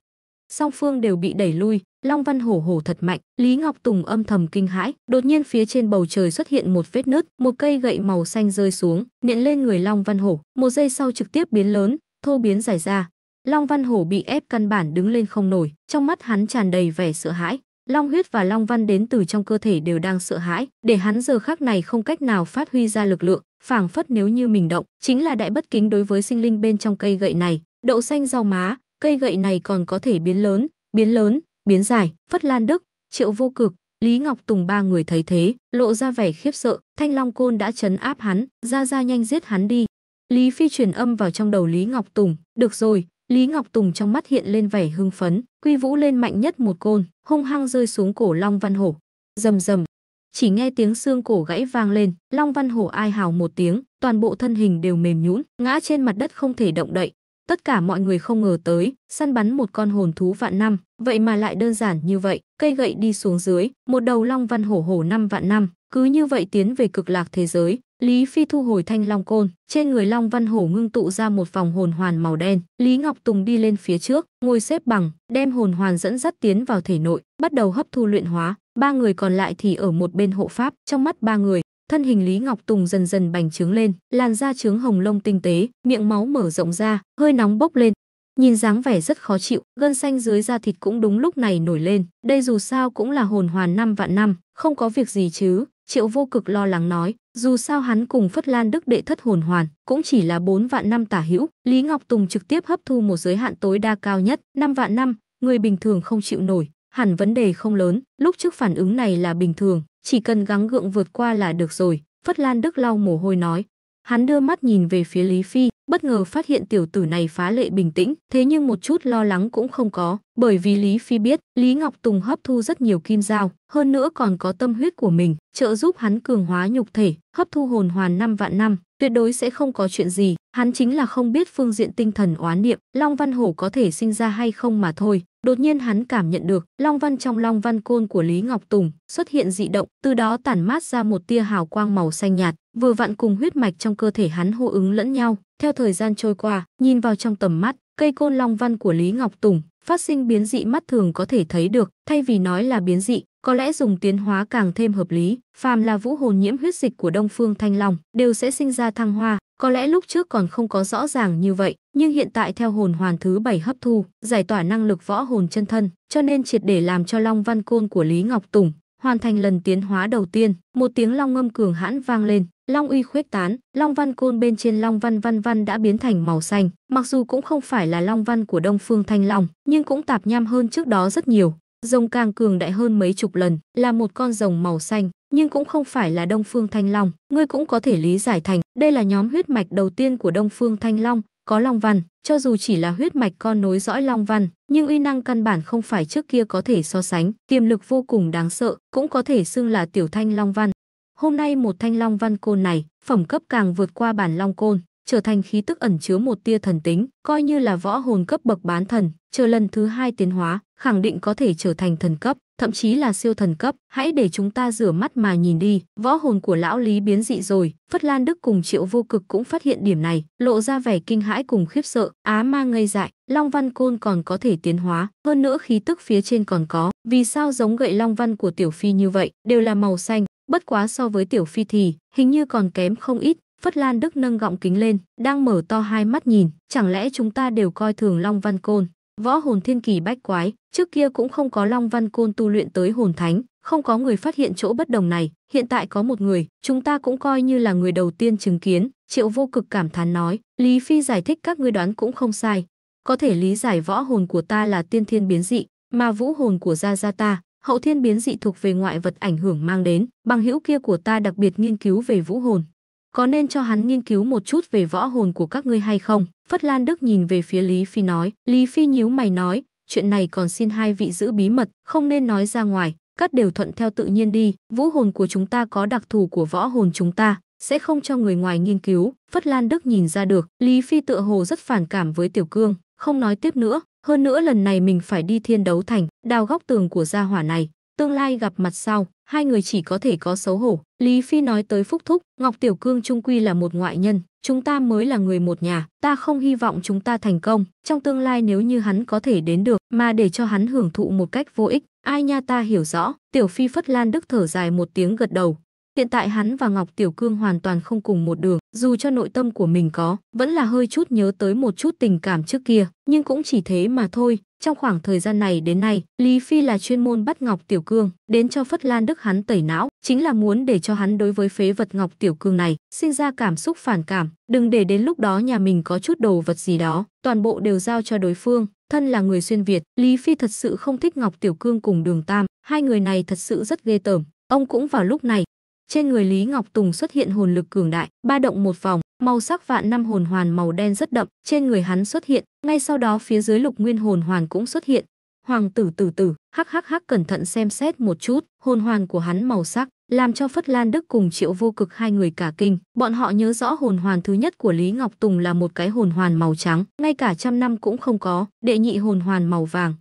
song phương đều bị đẩy lui, Long Văn hổ hổ thật mạnh, Lý Ngọc Tùng âm thầm kinh hãi, đột nhiên phía trên bầu trời xuất hiện một vết nứt, một cây gậy màu xanh rơi xuống, nện lên người Long Văn hổ, một giây sau trực tiếp biến lớn, thô biến giải ra. Long Văn hổ bị ép căn bản đứng lên không nổi, trong mắt hắn tràn đầy vẻ sợ hãi. Long huyết và Long Văn đến từ trong cơ thể đều đang sợ hãi, để hắn giờ khác này không cách nào phát huy ra lực lượng, phảng phất nếu như mình động, chính là đại bất kính đối với sinh linh bên trong cây gậy này. Đậu xanh rau má, cây gậy này còn có thể biến lớn, biến lớn, biến giải, Phất Lan Đức, Triệu Vô Cực, Lý Ngọc Tùng ba người thấy thế, lộ ra vẻ khiếp sợ, Thanh Long Côn đã chấn áp hắn, ra ra nhanh giết hắn đi. Lý Phi truyền âm vào trong đầu Lý Ngọc Tùng, được rồi, Lý Ngọc Tùng trong mắt hiện lên vẻ hưng phấn, quy vũ lên mạnh nhất một côn, hung hăng rơi xuống cổ Long Văn Hổ. Rầm rầm, chỉ nghe tiếng xương cổ gãy vang lên, Long Văn Hổ ai hào một tiếng, toàn bộ thân hình đều mềm nhũn, ngã trên mặt đất không thể động đậy. Tất cả mọi người không ngờ tới, săn bắn một con hồn thú vạn năm, vậy mà lại đơn giản như vậy, cây gậy đi xuống dưới, một đầu long văn hổ hổ năm vạn năm, cứ như vậy tiến về cực lạc thế giới, Lý Phi thu hồi thanh long côn, trên người Long Văn Hổ ngưng tụ ra một vòng hồn hoàn màu đen. Lý Ngọc Tùng đi lên phía trước, ngồi xếp bằng, đem hồn hoàn dẫn dắt tiến vào thể nội, bắt đầu hấp thu luyện hóa. Ba người còn lại thì ở một bên hộ pháp, trong mắt ba người, thân hình Lý Ngọc Tùng dần dần bành trướng lên, làn da trướng hồng lông tinh tế, miệng máu mở rộng ra, hơi nóng bốc lên. Nhìn dáng vẻ rất khó chịu, gân xanh dưới da thịt cũng đúng lúc này nổi lên, đây dù sao cũng là hồn hoàn năm vạn năm, không có việc gì chứ, Triệu Vô Cực lo lắng nói, dù sao hắn cùng Phất Lan Đức đệ thất hồn hoàn, cũng chỉ là bốn vạn năm tả hữu, Lý Ngọc Tùng trực tiếp hấp thu một giới hạn tối đa cao nhất, năm vạn năm, người bình thường không chịu nổi, hẳn vấn đề không lớn, lúc trước phản ứng này là bình thường, chỉ cần gắng gượng vượt qua là được rồi, Phất Lan Đức lau mồ hôi nói. Hắn đưa mắt nhìn về phía Lý Phi, bất ngờ phát hiện tiểu tử này phá lệ bình tĩnh, thế nhưng một chút lo lắng cũng không có, bởi vì Lý Phi biết Lý Ngọc Tùng hấp thu rất nhiều kim dao, hơn nữa còn có tâm huyết của mình, trợ giúp hắn cường hóa nhục thể, hấp thu hồn hoàn năm vạn năm, tuyệt đối sẽ không có chuyện gì, hắn chính là không biết phương diện tinh thần oán niệm, Long Văn Hổ có thể sinh ra hay không mà thôi, Đột nhiên hắn cảm nhận được, long văn trong long văn côn của Lý Ngọc Tùng xuất hiện dị động, từ đó tản mát ra một tia hào quang màu xanh nhạt, vừa vặn cùng huyết mạch trong cơ thể hắn hô ứng lẫn nhau. Theo thời gian trôi qua, nhìn vào trong tầm mắt, cây côn long văn của Lý Ngọc Tùng phát sinh biến dị mắt thường có thể thấy được, thay vì nói là biến dị, có lẽ dùng tiến hóa càng thêm hợp lý, phàm là vũ hồn nhiễm huyết dịch của Đông Phương Thanh Long đều sẽ sinh ra thăng hoa, có lẽ lúc trước còn không có rõ ràng như vậy, nhưng hiện tại theo hồn hoàn thứ bảy hấp thu, giải tỏa năng lực võ hồn chân thân, cho nên triệt để làm cho Long Văn Côn của Lý Ngọc Tùng hoàn thành lần tiến hóa đầu tiên, một tiếng long ngâm cường hãn vang lên, long uy khuếch tán, long văn côn bên trên long văn văn văn đã biến thành màu xanh, mặc dù cũng không phải là long văn của Đông Phương Thanh Long, nhưng cũng tạp nham hơn trước đó rất nhiều, rồng càng cường đại hơn mấy chục lần, là một con rồng màu xanh, nhưng cũng không phải là Đông Phương Thanh Long, ngươi cũng có thể lý giải thành, đây là nhóm huyết mạch đầu tiên của Đông Phương Thanh Long, có Long Văn, cho dù chỉ là huyết mạch con nối dõi Long Văn, nhưng uy năng căn bản không phải trước kia có thể so sánh, tiềm lực vô cùng đáng sợ, cũng có thể xưng là tiểu thanh Long Văn. Hôm nay một thanh Long Văn côn này, phẩm cấp càng vượt qua bản Long Côn, trở thành khí tức ẩn chứa một tia thần tính, coi như là võ hồn cấp bậc bán thần, chờ lần thứ hai tiến hóa, khẳng định có thể trở thành thần cấp thậm chí là siêu thần cấp, hãy để chúng ta rửa mắt mà nhìn đi, võ hồn của lão Lý biến dị rồi, Phất Lan Đức cùng Triệu Vô Cực cũng phát hiện điểm này, lộ ra vẻ kinh hãi cùng khiếp sợ, á ma ngây dại, Long Văn Côn còn có thể tiến hóa, hơn nữa khí tức phía trên còn có, vì sao giống gậy Long Văn của Tiểu Phi như vậy, đều là màu xanh, bất quá so với Tiểu Phi thì hình như còn kém không ít, Phất Lan Đức nâng gọng kính lên, đang mở to hai mắt nhìn, chẳng lẽ chúng ta đều coi thường Long Văn Côn. Võ hồn thiên kỳ bách quái, trước kia cũng không có Long Văn Côn tu luyện tới hồn thánh, không có người phát hiện chỗ bất đồng này, hiện tại có một người, chúng ta cũng coi như là người đầu tiên chứng kiến, Triệu Vô Cực cảm thán nói, Lý Phi giải thích các ngươi đoán cũng không sai, có thể lý giải võ hồn của ta là tiên thiên biến dị, mà vũ hồn của gia gia ta, hậu thiên biến dị thuộc về ngoại vật ảnh hưởng mang đến, bằng hữu kia của ta đặc biệt nghiên cứu về vũ hồn, có nên cho hắn nghiên cứu một chút về võ hồn của các ngươi hay không? Phất Lan Đức nhìn về phía Lý Phi nói, Lý Phi nhíu mày nói, chuyện này còn xin hai vị giữ bí mật, không nên nói ra ngoài, các đều thuận theo tự nhiên đi, vũ hồn của chúng ta có đặc thù của võ hồn chúng ta, sẽ không cho người ngoài nghiên cứu. Phất Lan Đức nhìn ra được, Lý Phi tựa hồ rất phản cảm với Tiểu Cương, không nói tiếp nữa, hơn nữa lần này mình phải đi thiên đấu thành, đào góc tường của gia hỏa này, tương lai gặp mặt sau, hai người chỉ có thể có xấu hổ. Lý Phi nói tới Phúc Thúc, Ngọc Tiểu Cương trung quy là một ngoại nhân, chúng ta mới là người một nhà, ta không hy vọng chúng ta thành công, trong tương lai nếu như hắn có thể đến được, mà để cho hắn hưởng thụ một cách vô ích, ai nha ta hiểu rõ, Tiểu Phi Phất Lan Đức thở dài một tiếng gật đầu, Hiện tại hắn và Ngọc Tiểu Cương hoàn toàn không cùng một đường, dù cho nội tâm của mình có, vẫn là hơi chút nhớ tới một chút tình cảm trước kia, nhưng cũng chỉ thế mà thôi. Trong khoảng thời gian này đến nay, Lý Phi là chuyên môn bắt Ngọc Tiểu Cương, đến cho Phất Lan Đức hắn tẩy não, chính là muốn để cho hắn đối với phế vật Ngọc Tiểu Cương này sinh ra cảm xúc phản cảm, đừng để đến lúc đó nhà mình có chút đồ vật gì đó, toàn bộ đều giao cho đối phương. Thân là người xuyên Việt, Lý Phi thật sự không thích Ngọc Tiểu Cương cùng Đường Tam, hai người này thật sự rất ghê tởm. Ông cũng vào lúc này, trên người Lý Ngọc Tùng xuất hiện hồn lực cường đại, ba động một vòng, màu sắc vạn năm hồn hoàn màu đen rất đậm, trên người hắn xuất hiện, ngay sau đó phía dưới lục nguyên hồn hoàn cũng xuất hiện. Hoàng tử tử tử, hắc hắc hắc cẩn thận xem xét một chút, hồn hoàn của hắn màu sắc, làm cho Phất Lan Đức cùng Triệu Vô Cực hai người cả kinh. Bọn họ nhớ rõ hồn hoàn thứ nhất của Lý Ngọc Tùng là một cái hồn hoàn màu trắng, ngay cả trăm năm cũng không có, đệ nhị hồn hoàn màu vàng,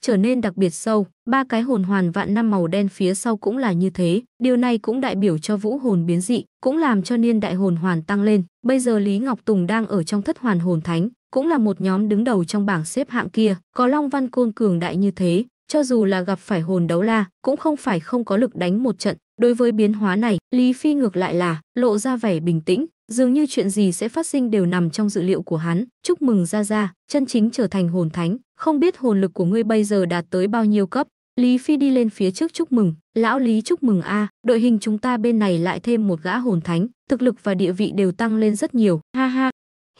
trở nên đặc biệt sâu. Ba cái hồn hoàn vạn năm màu đen phía sau cũng là như thế. Điều này cũng đại biểu cho vũ hồn biến dị, cũng làm cho niên đại hồn hoàn tăng lên. Bây giờ Lý Ngọc Tùng đang ở trong thất hoàn hồn thánh, cũng là một nhóm đứng đầu trong bảng xếp hạng kia. Có Long Văn Côn cường đại như thế, cho dù là gặp phải hồn đấu la, cũng không phải không có lực đánh một trận. Đối với biến hóa này, Lý Phi ngược lại là lộ ra vẻ bình tĩnh, Dường như chuyện gì sẽ phát sinh đều nằm trong dự liệu của hắn. Chúc mừng Gia Gia, chân chính trở thành hồn thánh. Không biết hồn lực của ngươi bây giờ đạt tới bao nhiêu cấp. Lý Phi đi lên phía trước chúc mừng. Lão Lý chúc mừng a, đội hình chúng ta bên này lại thêm một gã hồn thánh. Thực lực và địa vị đều tăng lên rất nhiều. Ha ha.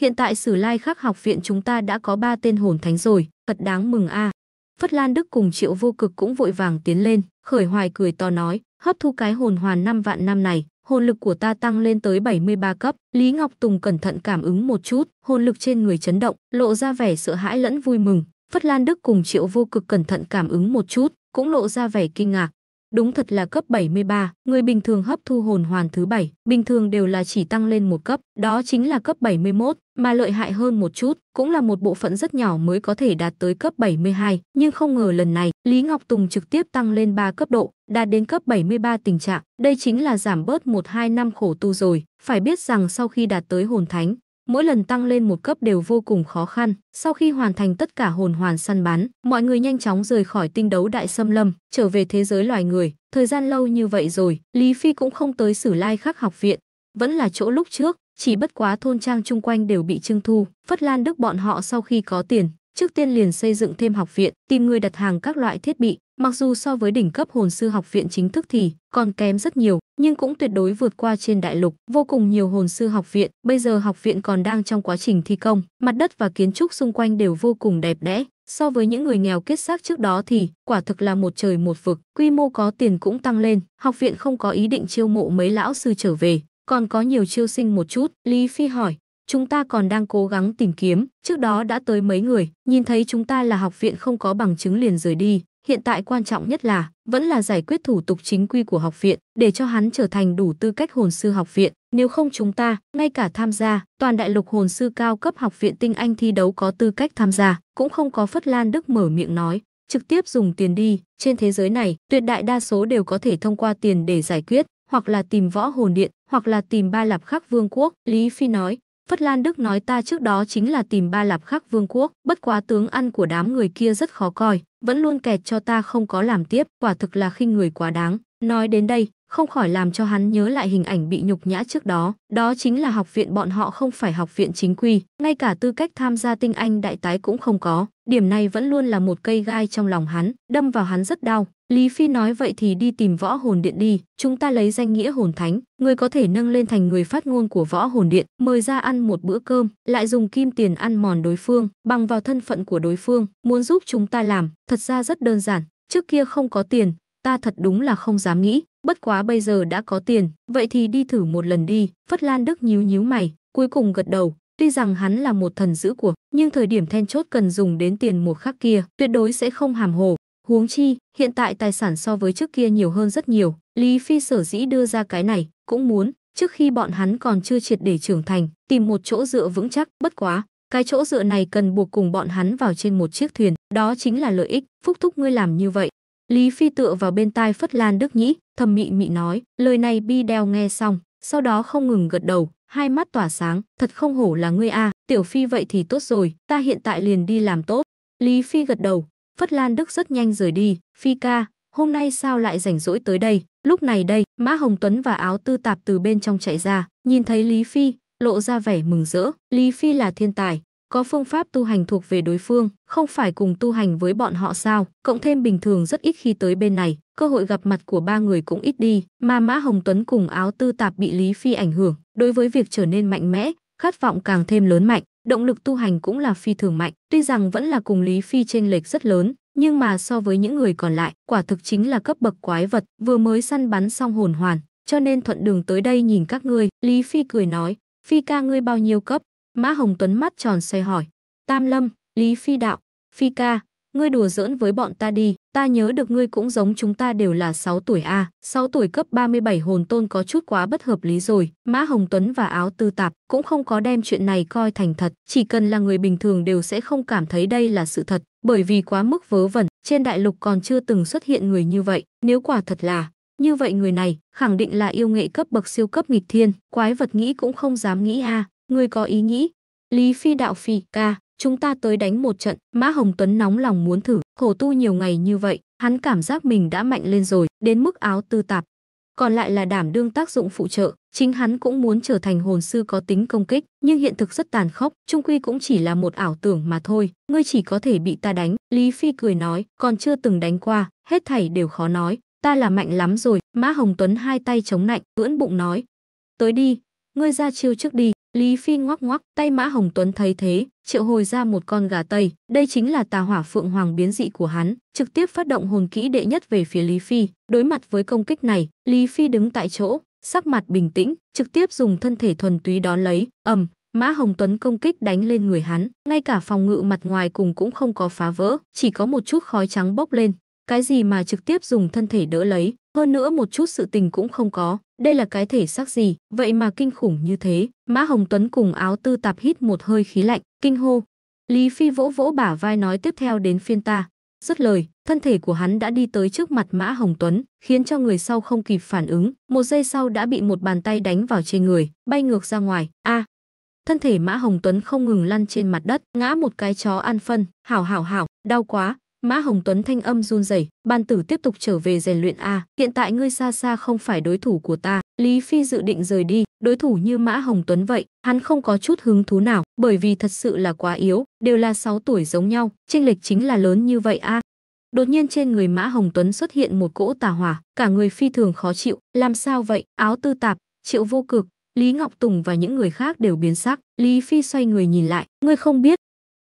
Hiện tại Sử Lai Khắc học viện chúng ta đã có ba tên hồn thánh rồi. Thật đáng mừng a. Phất Lan Đức cùng Triệu Vô Cực cũng vội vàng tiến lên, khởi hoài cười to nói, hấp thu cái hồn hoàn năm vạn năm này, hồn lực của ta tăng lên tới 73 cấp. Lý Ngọc Tùng cẩn thận cảm ứng một chút, hồn lực trên người chấn động, lộ ra vẻ sợ hãi lẫn vui mừng. Phất Lan Đức cùng Triệu Vô Cực cẩn thận cảm ứng một chút, cũng lộ ra vẻ kinh ngạc. Đúng thật là cấp 73, người bình thường hấp thu hồn hoàn thứ 7, bình thường đều là chỉ tăng lên một cấp, đó chính là cấp 71, mà lợi hại hơn một chút, cũng là một bộ phận rất nhỏ mới có thể đạt tới cấp 72, nhưng không ngờ lần này, Lý Ngọc Tùng trực tiếp tăng lên 3 cấp độ, đạt đến cấp 73 tình trạng, đây chính là giảm bớt 1-2 năm khổ tu rồi, phải biết rằng sau khi đạt tới hồn thánh, mỗi lần tăng lên một cấp đều vô cùng khó khăn. Sau khi hoàn thành tất cả hồn hoàn săn bắn, mọi người nhanh chóng rời khỏi tinh đấu đại xâm lâm, trở về thế giới loài người. Thời gian lâu như vậy rồi, Lý Phi cũng không tới Sử Lai Khắc học viện, vẫn là chỗ lúc trước, chỉ bất quá thôn trang chung quanh đều bị trưng thu. Phất Lan Đức bọn họ sau khi có tiền, trước tiên liền xây dựng thêm học viện, tìm người đặt hàng các loại thiết bị. Mặc dù so với đỉnh cấp hồn sư học viện chính thức thì còn kém rất nhiều, nhưng cũng tuyệt đối vượt qua trên đại lục. Vô cùng nhiều hồn sư học viện, bây giờ học viện còn đang trong quá trình thi công, mặt đất và kiến trúc xung quanh đều vô cùng đẹp đẽ. So với những người nghèo kết xác trước đó thì quả thực là một trời một vực, quy mô có tiền cũng tăng lên, học viện không có ý định chiêu mộ mấy lão sư trở về, còn có nhiều chiêu sinh một chút. Lý Phi hỏi, chúng ta còn đang cố gắng tìm kiếm, trước đó đã tới mấy người, nhìn thấy chúng ta là học viện không có bằng chứng liền rời đi. Hiện tại quan trọng nhất là, vẫn là giải quyết thủ tục chính quy của học viện, để cho hắn trở thành đủ tư cách hồn sư học viện. Nếu không chúng ta, ngay cả tham gia, toàn đại lục hồn sư cao cấp học viện tinh anh thi đấu có tư cách tham gia, cũng không có Phất Lan Đức mở miệng nói, trực tiếp dùng tiền đi. Trên thế giới này, tuyệt đại đa số đều có thể thông qua tiền để giải quyết, hoặc là tìm võ hồn điện, hoặc là tìm ba lạp khắc vương quốc, Lý Phi nói. Phất Lan Đức nói ta trước đó chính là tìm ba lạp khắc vương quốc, bất quá tướng ăn của đám người kia rất khó coi, vẫn luôn kẹt cho ta không có làm tiếp, quả thực là khinh người quá đáng. Nói đến đây, không khỏi làm cho hắn nhớ lại hình ảnh bị nhục nhã trước đó. Đó chính là học viện bọn họ không phải học viện chính quy, ngay cả tư cách tham gia tinh anh đại tái cũng không có. Điểm này vẫn luôn là một cây gai trong lòng hắn, đâm vào hắn rất đau. Lý Phi nói vậy thì đi tìm võ hồn điện đi, chúng ta lấy danh nghĩa hồn thánh, người có thể nâng lên thành người phát ngôn của võ hồn điện, mời ra ăn một bữa cơm, lại dùng kim tiền ăn mòn đối phương, bằng vào thân phận của đối phương, muốn giúp chúng ta làm, thật ra rất đơn giản, trước kia không có tiền, ta thật đúng là không dám nghĩ, bất quá bây giờ đã có tiền, vậy thì đi thử một lần đi, Phất Lan Đức nhíu nhíu mày, cuối cùng gật đầu, Tuy rằng hắn là một thần giữ của, nhưng thời điểm then chốt cần dùng đến tiền một khắc kia, tuyệt đối sẽ không hàm hồ. Huống chi, hiện tại tài sản so với trước kia nhiều hơn rất nhiều, Lý Phi sở dĩ đưa ra cái này, cũng muốn, trước khi bọn hắn còn chưa triệt để trưởng thành, tìm một chỗ dựa vững chắc, bất quá, cái chỗ dựa này cần buộc cùng bọn hắn vào trên một chiếc thuyền, đó chính là lợi ích, phúc thúc ngươi làm như vậy. Lý Phi tựa vào bên tai Phất Lan Đức Nhĩ, thầm mị mị nói, lời này Bi Đeo nghe xong, sau đó không ngừng gật đầu, hai mắt tỏa sáng, thật không hổ là ngươi a, tiểu phi vậy thì tốt rồi, ta hiện tại liền đi làm tốt. Lý Phi gật đầu, Phất Lan Đức rất nhanh rời đi, Phi ca, hôm nay sao lại rảnh rỗi tới đây? Lúc này đây, Mã Hồng Tuấn và áo tư tạp từ bên trong chạy ra, nhìn thấy Lý Phi, lộ ra vẻ mừng rỡ. Lý Phi là thiên tài, có phương pháp tu hành thuộc về đối phương, không phải cùng tu hành với bọn họ sao, cộng thêm bình thường rất ít khi tới bên này, cơ hội gặp mặt của ba người cũng ít đi, mà Mã Hồng Tuấn cùng áo tư tạp bị Lý Phi ảnh hưởng, đối với việc trở nên mạnh mẽ, khát vọng càng thêm lớn mạnh, động lực tu hành cũng là phi thường mạnh, tuy rằng vẫn là cùng Lý Phi trên lệch rất lớn, nhưng mà so với những người còn lại, quả thực chính là cấp bậc quái vật, vừa mới săn bắn xong hồn hoàn, cho nên thuận đường tới đây nhìn các ngươi, Lý Phi cười nói, Phi ca ngươi bao nhiêu cấp? Mã Hồng Tuấn mắt tròn xoay hỏi, Tam Lâm, Lý Phi đạo, Phi ca, ngươi đùa giỡn với bọn ta đi, ta nhớ được ngươi cũng giống chúng ta đều là 6 tuổi a, à, 6 tuổi cấp 37 hồn tôn có chút quá bất hợp lý rồi. Mã Hồng Tuấn và áo tư tạp cũng không có đem chuyện này coi thành thật, chỉ cần là người bình thường đều sẽ không cảm thấy đây là sự thật, bởi vì quá mức vớ vẩn, trên đại lục còn chưa từng xuất hiện người như vậy, nếu quả thật là như vậy người này khẳng định là yêu nghệ cấp bậc siêu cấp nghịch thiên, quái vật nghĩ cũng không dám nghĩ a, ngươi có ý nghĩ? Lý Phi đạo phi ca, chúng ta tới đánh một trận. Mã Hồng Tuấn nóng lòng muốn thử, khổ tu nhiều ngày như vậy, hắn cảm giác mình đã mạnh lên rồi, đến mức áo tư tạp. Còn lại là đảm đương tác dụng phụ trợ, chính hắn cũng muốn trở thành hồn sư có tính công kích, nhưng hiện thực rất tàn khốc, trung quy cũng chỉ là một ảo tưởng mà thôi, ngươi chỉ có thể bị ta đánh. Lý Phi cười nói, còn chưa từng đánh qua, hết thảy đều khó nói, ta là mạnh lắm rồi. Mã Hồng Tuấn hai tay chống nạnh, ưỡn bụng nói, tới đi, ngươi ra chiêu trước đi. Lý Phi ngoắc ngoắc, tay Mã Hồng Tuấn thấy thế, triệu hồi ra một con gà tây, đây chính là tà hỏa phượng hoàng biến dị của hắn, trực tiếp phát động hồn kỹ đệ nhất về phía Lý Phi. Đối mặt với công kích này, Lý Phi đứng tại chỗ, sắc mặt bình tĩnh, trực tiếp dùng thân thể thuần túy đón lấy, ầm, Mã Hồng Tuấn công kích đánh lên người hắn, ngay cả phòng ngự mặt ngoài cùng cũng không có phá vỡ, chỉ có một chút khói trắng bốc lên. Cái gì mà trực tiếp dùng thân thể đỡ lấy, hơn nữa một chút sự tình cũng không có. Đây là cái thể xác gì, vậy mà kinh khủng như thế. Mã Hồng Tuấn cùng áo tư tạp hít một hơi khí lạnh, kinh hô. Lý Phi vỗ vỗ bả vai nói tiếp theo đến phiên ta. Dứt lời, thân thể của hắn đã đi tới trước mặt Mã Hồng Tuấn, khiến cho người sau không kịp phản ứng. Một giây sau đã bị một bàn tay đánh vào trên người, bay ngược ra ngoài. A, à, thân thể Mã Hồng Tuấn không ngừng lăn trên mặt đất, ngã một cái chó ăn phân, hảo hảo hảo, đau quá, Mã Hồng Tuấn thanh âm run rẩy, "Ban tử tiếp tục trở về rèn luyện a, hiện tại ngươi xa xa không phải đối thủ của ta." Lý Phi dự định rời đi, đối thủ như Mã Hồng Tuấn vậy, hắn không có chút hứng thú nào, bởi vì thật sự là quá yếu, đều là 6 tuổi giống nhau, chênh lệch chính là lớn như vậy a. Đột nhiên trên người Mã Hồng Tuấn xuất hiện một cỗ tà hỏa, cả người phi thường khó chịu, làm sao vậy? Áo tư tạp, Triệu Vô Cực, Lý Ngọc Tùng và những người khác đều biến sắc, Lý Phi xoay người nhìn lại, ngươi không biết,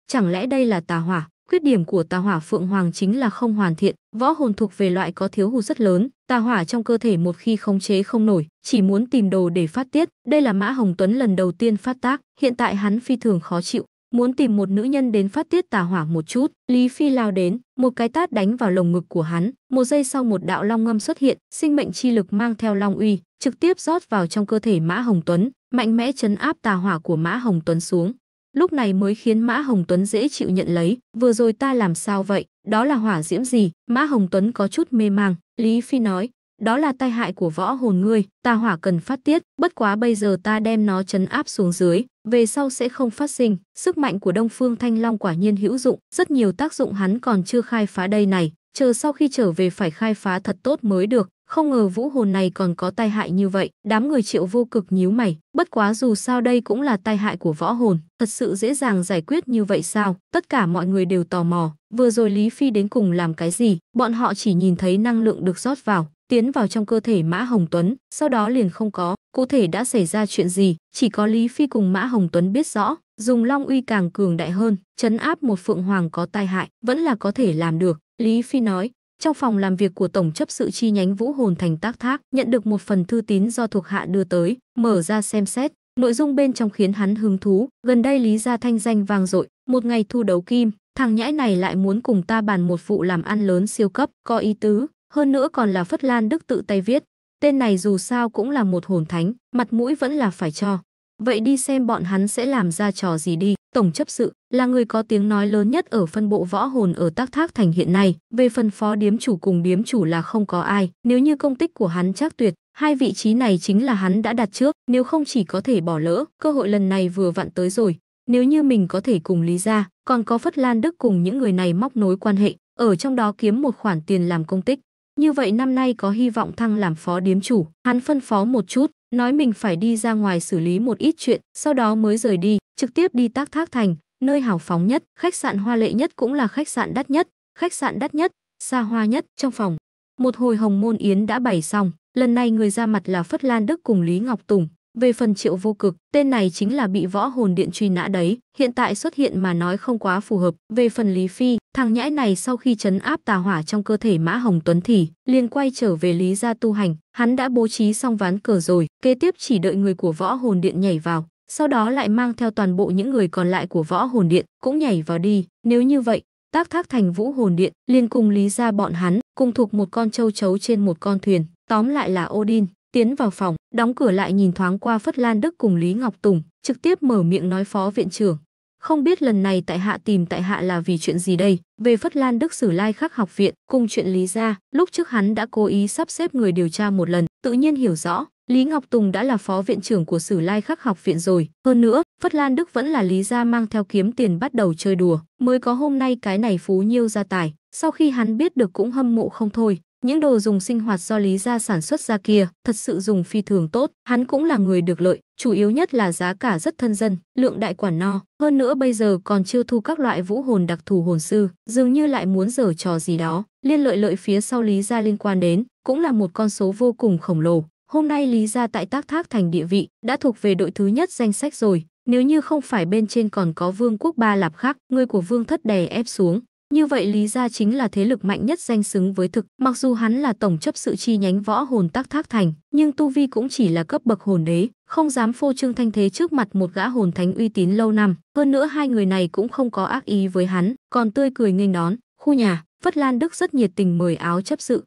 chẳng lẽ đây là tà hỏa? Khuyết điểm của tà hỏa phượng hoàng chính là không hoàn thiện, võ hồn thuộc về loại có thiếu hụt rất lớn, tà hỏa trong cơ thể một khi khống chế không nổi, chỉ muốn tìm đồ để phát tiết. Đây là Mã Hồng Tuấn lần đầu tiên phát tác, hiện tại hắn phi thường khó chịu, muốn tìm một nữ nhân đến phát tiết tà hỏa một chút. Lý Phi lao đến, một cái tát đánh vào lồng ngực của hắn, một giây sau một đạo long ngâm xuất hiện, sinh mệnh chi lực mang theo long uy, trực tiếp rót vào trong cơ thể Mã Hồng Tuấn, mạnh mẽ chấn áp tà hỏa của Mã Hồng Tuấn xuống lúc này mới khiến Mã Hồng Tuấn dễ chịu nhận lấy. Vừa rồi ta làm sao vậy? Đó là hỏa diễm gì? Mã Hồng Tuấn có chút mê mang. Lý Phi nói, đó là tai hại của võ hồn ngươi, ta hỏa cần phát tiết, bất quá bây giờ ta đem nó chấn áp xuống dưới, về sau sẽ không phát sinh. Sức mạnh của Đông Phương Thanh Long quả nhiên hữu dụng, rất nhiều tác dụng hắn còn chưa khai phá đây này, chờ sau khi trở về phải khai phá thật tốt mới được. Không ngờ vũ hồn này còn có tai hại như vậy, đám người triệu vô cực nhíu mày, bất quá dù sao đây cũng là tai hại của võ hồn, thật sự dễ dàng giải quyết như vậy sao, tất cả mọi người đều tò mò, vừa rồi Lý Phi đến cùng làm cái gì, bọn họ chỉ nhìn thấy năng lượng được rót vào, tiến vào trong cơ thể Mã Hồng Tuấn, sau đó liền không có, cụ thể đã xảy ra chuyện gì, chỉ có Lý Phi cùng Mã Hồng Tuấn biết rõ, dùng long uy càng cường đại hơn, chấn áp một phượng hoàng có tai hại, vẫn là có thể làm được. Lý Phi nói, trong phòng làm việc của Tổng chấp sự chi nhánh Vũ Hồn Thành Tác Thác, nhận được một phần thư tín do thuộc hạ đưa tới, mở ra xem xét, nội dung bên trong khiến hắn hứng thú, gần đây Lý Gia Thanh danh vang dội, một ngày thu đấu kim, thằng nhãi này lại muốn cùng ta bàn một vụ làm ăn lớn siêu cấp, có ý tứ, hơn nữa còn là Phất Lan Đức tự tay viết. Tên này dù sao cũng là một hồn thánh, mặt mũi vẫn là phải cho. Vậy đi xem bọn hắn sẽ làm ra trò gì đi. Tổng chấp sự là người có tiếng nói lớn nhất ở phân bộ võ hồn ở Tác Thác Thành hiện nay. Về phần phó điếm chủ cùng điếm chủ là không có ai, nếu như công tích của hắn chắc tuyệt, hai vị trí này chính là hắn đã đặt trước, nếu không chỉ có thể bỏ lỡ, cơ hội lần này vừa vặn tới rồi. Nếu như mình có thể cùng Lý ra, còn có Phất Lan Đức cùng những người này móc nối quan hệ, ở trong đó kiếm một khoản tiền làm công tích. Như vậy năm nay có hy vọng thăng làm phó điếm chủ, hắn phân phó một chút, nói mình phải đi ra ngoài xử lý một ít chuyện, sau đó mới rời đi, trực tiếp đi Tác Thác Thành, nơi hào phóng nhất, khách sạn hoa lệ nhất cũng là khách sạn đắt nhất, khách sạn đắt nhất, xa hoa nhất trong phòng. Một hồi hồng môn yến đã bày xong, lần này người ra mặt là Phất Lan Đức cùng Lý Ngọc Tùng, về phần triệu vô cực, tên này chính là bị võ hồn điện truy nã đấy, hiện tại xuất hiện mà nói không quá phù hợp. Về phần Lý Phi, thằng nhãi này sau khi chấn áp tà hỏa trong cơ thể Mã Hồng Tuấn thì liền quay trở về Lý gia tu hành, hắn đã bố trí xong ván cờ rồi, kế tiếp chỉ đợi người của võ hồn điện nhảy vào, sau đó lại mang theo toàn bộ những người còn lại của võ hồn điện cũng nhảy vào đi, nếu như vậy, tác thác thành vũ hồn điện liền cùng Lý gia bọn hắn cùng thuộc một con châu chấu trên một con thuyền, tóm lại là Odin tiến vào phòng, đóng cửa lại nhìn thoáng qua Phất Lan Đức cùng Lý Ngọc Tùng, trực tiếp mở miệng nói phó viện trưởng. Không biết lần này tại hạ tìm tại hạ là vì chuyện gì đây, về Phất Lan Đức Sử Lai Khắc học viện, cùng chuyện Lý gia lúc trước hắn đã cố ý sắp xếp người điều tra một lần, tự nhiên hiểu rõ, Lý Ngọc Tùng đã là phó viện trưởng của Sử Lai Khắc học viện rồi, hơn nữa, Phất Lan Đức vẫn là Lý gia mang theo kiếm tiền bắt đầu chơi đùa, mới có hôm nay cái này phú nhiêu gia tài, sau khi hắn biết được cũng hâm mộ không thôi, những đồ dùng sinh hoạt do Lý Gia sản xuất ra kia, thật sự dùng phi thường tốt, hắn cũng là người được lợi, chủ yếu nhất là giá cả rất thân dân, lượng đại quản no, hơn nữa bây giờ còn chiêu thu các loại vũ hồn đặc thù hồn sư, dường như lại muốn giở trò gì đó, liên lợi lợi phía sau Lý Gia liên quan đến, cũng là một con số vô cùng khổng lồ. Hôm nay Lý Gia tại Tác Thác thành địa vị, đã thuộc về đội thứ nhất danh sách rồi, nếu như không phải bên trên còn có vương quốc ba lạp khác, người của vương thất đè ép xuống, như vậy Lý Gia chính là thế lực mạnh nhất danh xứng với thực, mặc dù hắn là tổng chấp sự chi nhánh võ hồn tác thác thành, nhưng tu vi cũng chỉ là cấp bậc hồn đế, không dám phô trương thanh thế trước mặt một gã hồn thánh uy tín lâu năm. Hơn nữa hai người này cũng không có ác ý với hắn, còn tươi cười nghênh đón, khu nhà, Phất Lan Đức rất nhiệt tình mời áo chấp sự.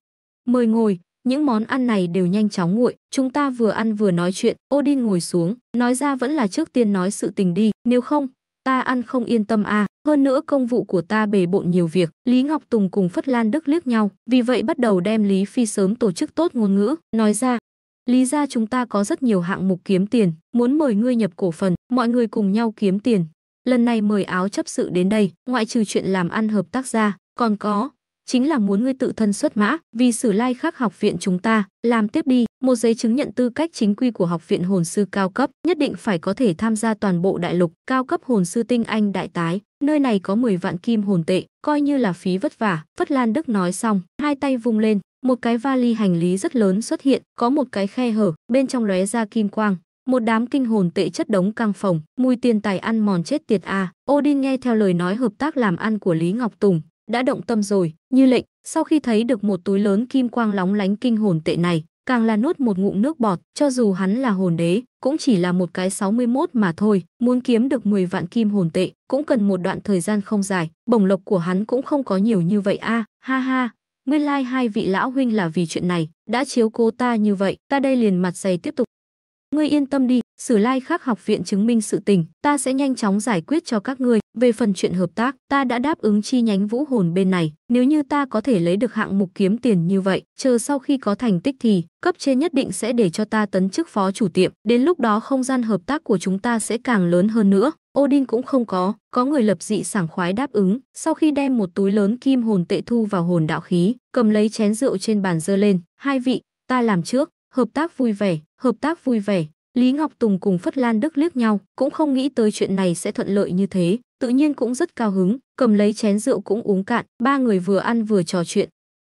Mời ngồi, những món ăn này đều nhanh chóng nguội, chúng ta vừa ăn vừa nói chuyện, Odin ngồi xuống, nói ra vẫn là trước tiên nói sự tình đi, nếu không, ta ăn không yên tâm à, hơn nữa công vụ của ta bề bộn nhiều việc, Lý Ngọc Tùng cùng Phất Lan Đức liếc nhau, vì vậy bắt đầu đem Lý Phi sớm tổ chức tốt ngôn ngữ, nói ra, Lý ra chúng ta có rất nhiều hạng mục kiếm tiền, muốn mời ngươi nhập cổ phần, mọi người cùng nhau kiếm tiền. Lần này mời áo chấp sự đến đây, ngoại trừ chuyện làm ăn hợp tác ra, còn có, chính là muốn ngươi tự thân xuất mã, vì Sử Lai Khắc học viện chúng ta, làm tiếp đi, một giấy chứng nhận tư cách chính quy của học viện hồn sư cao cấp, nhất định phải có thể tham gia toàn bộ đại lục, cao cấp hồn sư tinh anh đại tái, nơi này có 10 vạn kim hồn tệ, coi như là phí vất vả." Phất Lan Đức nói xong, hai tay vung lên, một cái vali hành lý rất lớn xuất hiện, có một cái khe hở, bên trong lóe ra kim quang. Một đám kinh hồn tệ chất đống căng phòng, mùi tiền tài ăn mòn chết tiệt a Odin nghe theo lời nói hợp tác làm ăn của Lý Ngọc Tùng, đã động tâm rồi, như lệnh, sau khi thấy được một túi lớn kim quang lóng lánh kinh hồn tệ này, càng là nuốt một ngụm nước bọt, cho dù hắn là hồn đế, cũng chỉ là một cái 61 mà thôi, muốn kiếm được 10 vạn kim hồn tệ, cũng cần một đoạn thời gian không dài, bổng lộc của hắn cũng không có nhiều như vậy a, à, ha ha, nguyên lai like hai vị lão huynh là vì chuyện này, đã chiếu cố ta như vậy, ta đây liền mặt dày tiếp tục. Ngươi yên tâm đi, Sử Lai Khắc học viện chứng minh sự tình, ta sẽ nhanh chóng giải quyết cho các ngươi. Về phần chuyện hợp tác, ta đã đáp ứng chi nhánh vũ hồn bên này, nếu như ta có thể lấy được hạng mục kiếm tiền như vậy, chờ sau khi có thành tích thì, cấp trên nhất định sẽ để cho ta tấn chức phó chủ tiệm, đến lúc đó không gian hợp tác của chúng ta sẽ càng lớn hơn nữa. Odin cũng không có, có người lập dị sảng khoái đáp ứng, sau khi đem một túi lớn kim hồn tệ thu vào hồn đạo khí, cầm lấy chén rượu trên bàn dơ lên, hai vị, ta làm trước, hợp tác vui vẻ, hợp tác vui vẻ, Lý Ngọc Tùng cùng Phất Lan Đức liếc nhau, cũng không nghĩ tới chuyện này sẽ thuận lợi như thế, tự nhiên cũng rất cao hứng, cầm lấy chén rượu cũng uống cạn, ba người vừa ăn vừa trò chuyện.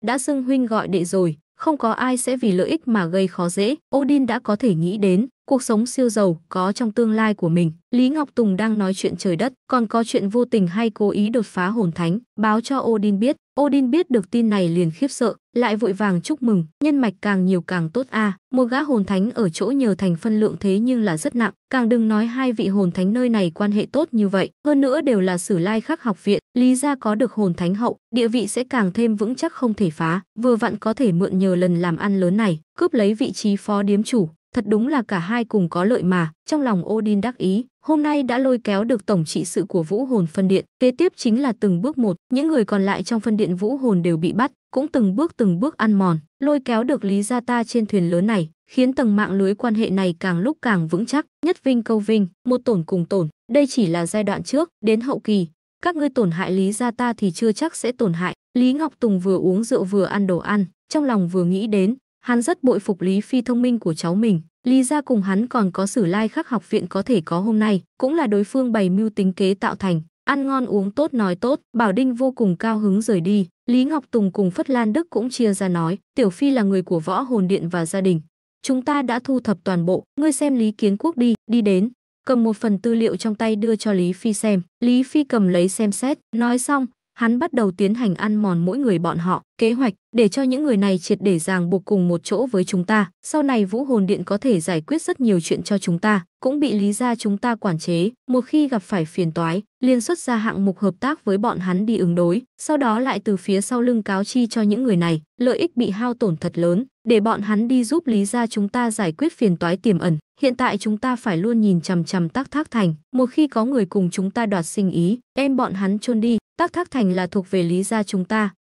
Đã xưng huynh gọi đệ rồi, không có ai sẽ vì lợi ích mà gây khó dễ, Odin đã có thể nghĩ đến, cuộc sống siêu giàu có trong tương lai của mình. Lý Ngọc Tùng đang nói chuyện trời đất, còn có chuyện vô tình hay cố ý đột phá hồn thánh, báo cho Odin biết. Odin biết được tin này liền khiếp sợ, lại vội vàng chúc mừng, nhân mạch càng nhiều càng tốt a. À. Một gã hồn thánh ở chỗ nhờ thành phân lượng thế nhưng là rất nặng, càng đừng nói hai vị hồn thánh nơi này quan hệ tốt như vậy, hơn nữa đều là sử lai khắc học viện, lý ra có được hồn thánh hậu, địa vị sẽ càng thêm vững chắc không thể phá, vừa vặn có thể mượn nhờ lần làm ăn lớn này, cướp lấy vị trí phó điếm chủ, thật đúng là cả hai cùng có lợi mà, trong lòng Odin đắc ý, hôm nay đã lôi kéo được tổng trị sự của Vũ Hồn phân điện, kế tiếp chính là từng bước một, những người còn lại trong phân điện Vũ Hồn đều bị bắt, cũng từng bước từng bước ăn mòn, lôi kéo được Lý Gia Ta trên thuyền lớn này, khiến tầng mạng lưới quan hệ này càng lúc càng vững chắc, nhất vinh câu vinh, một tổn cùng tổn, đây chỉ là giai đoạn trước, đến hậu kỳ, các ngươi tổn hại Lý Gia Ta thì chưa chắc sẽ tổn hại. Lý Ngọc Tùng vừa uống rượu vừa ăn đồ ăn, trong lòng vừa nghĩ đến, Hắn rất bội phục Lý Phi thông minh của cháu mình. Lý gia cùng hắn còn có sử lai like khắc học viện có thể có hôm nay, cũng là đối phương bày mưu tính kế tạo thành. Ăn ngon uống tốt nói tốt, Bảo Đinh vô cùng cao hứng rời đi. Lý Ngọc Tùng cùng Phất Lan Đức cũng chia ra nói, Tiểu Phi là người của võ hồn điện và gia đình. Chúng ta đã thu thập toàn bộ, ngươi xem Lý Kiến Quốc đi, đi đến. Cầm một phần tư liệu trong tay đưa cho Lý Phi xem. Lý Phi cầm lấy xem xét, nói xong, hắn bắt đầu tiến hành ăn mòn mỗi người bọn họ, kế hoạch để cho những người này triệt để ràng buộc cùng một chỗ với chúng ta. Sau này Vũ Hồn Điện có thể giải quyết rất nhiều chuyện cho chúng ta, cũng bị lý ra chúng ta quản chế. Một khi gặp phải phiền toái, liên xuất ra hạng mục hợp tác với bọn hắn đi ứng đối, sau đó lại từ phía sau lưng cáo chi cho những người này, lợi ích bị hao tổn thật lớn, để bọn hắn đi giúp lý ra chúng ta giải quyết phiền toái tiềm ẩn. Hiện tại chúng ta phải luôn nhìn chằm chằm tác thác thành, một khi có người cùng chúng ta đoạt sinh ý, em bọn hắn chôn đi, Tác Thác Thành là thuộc về Lý gia chúng ta.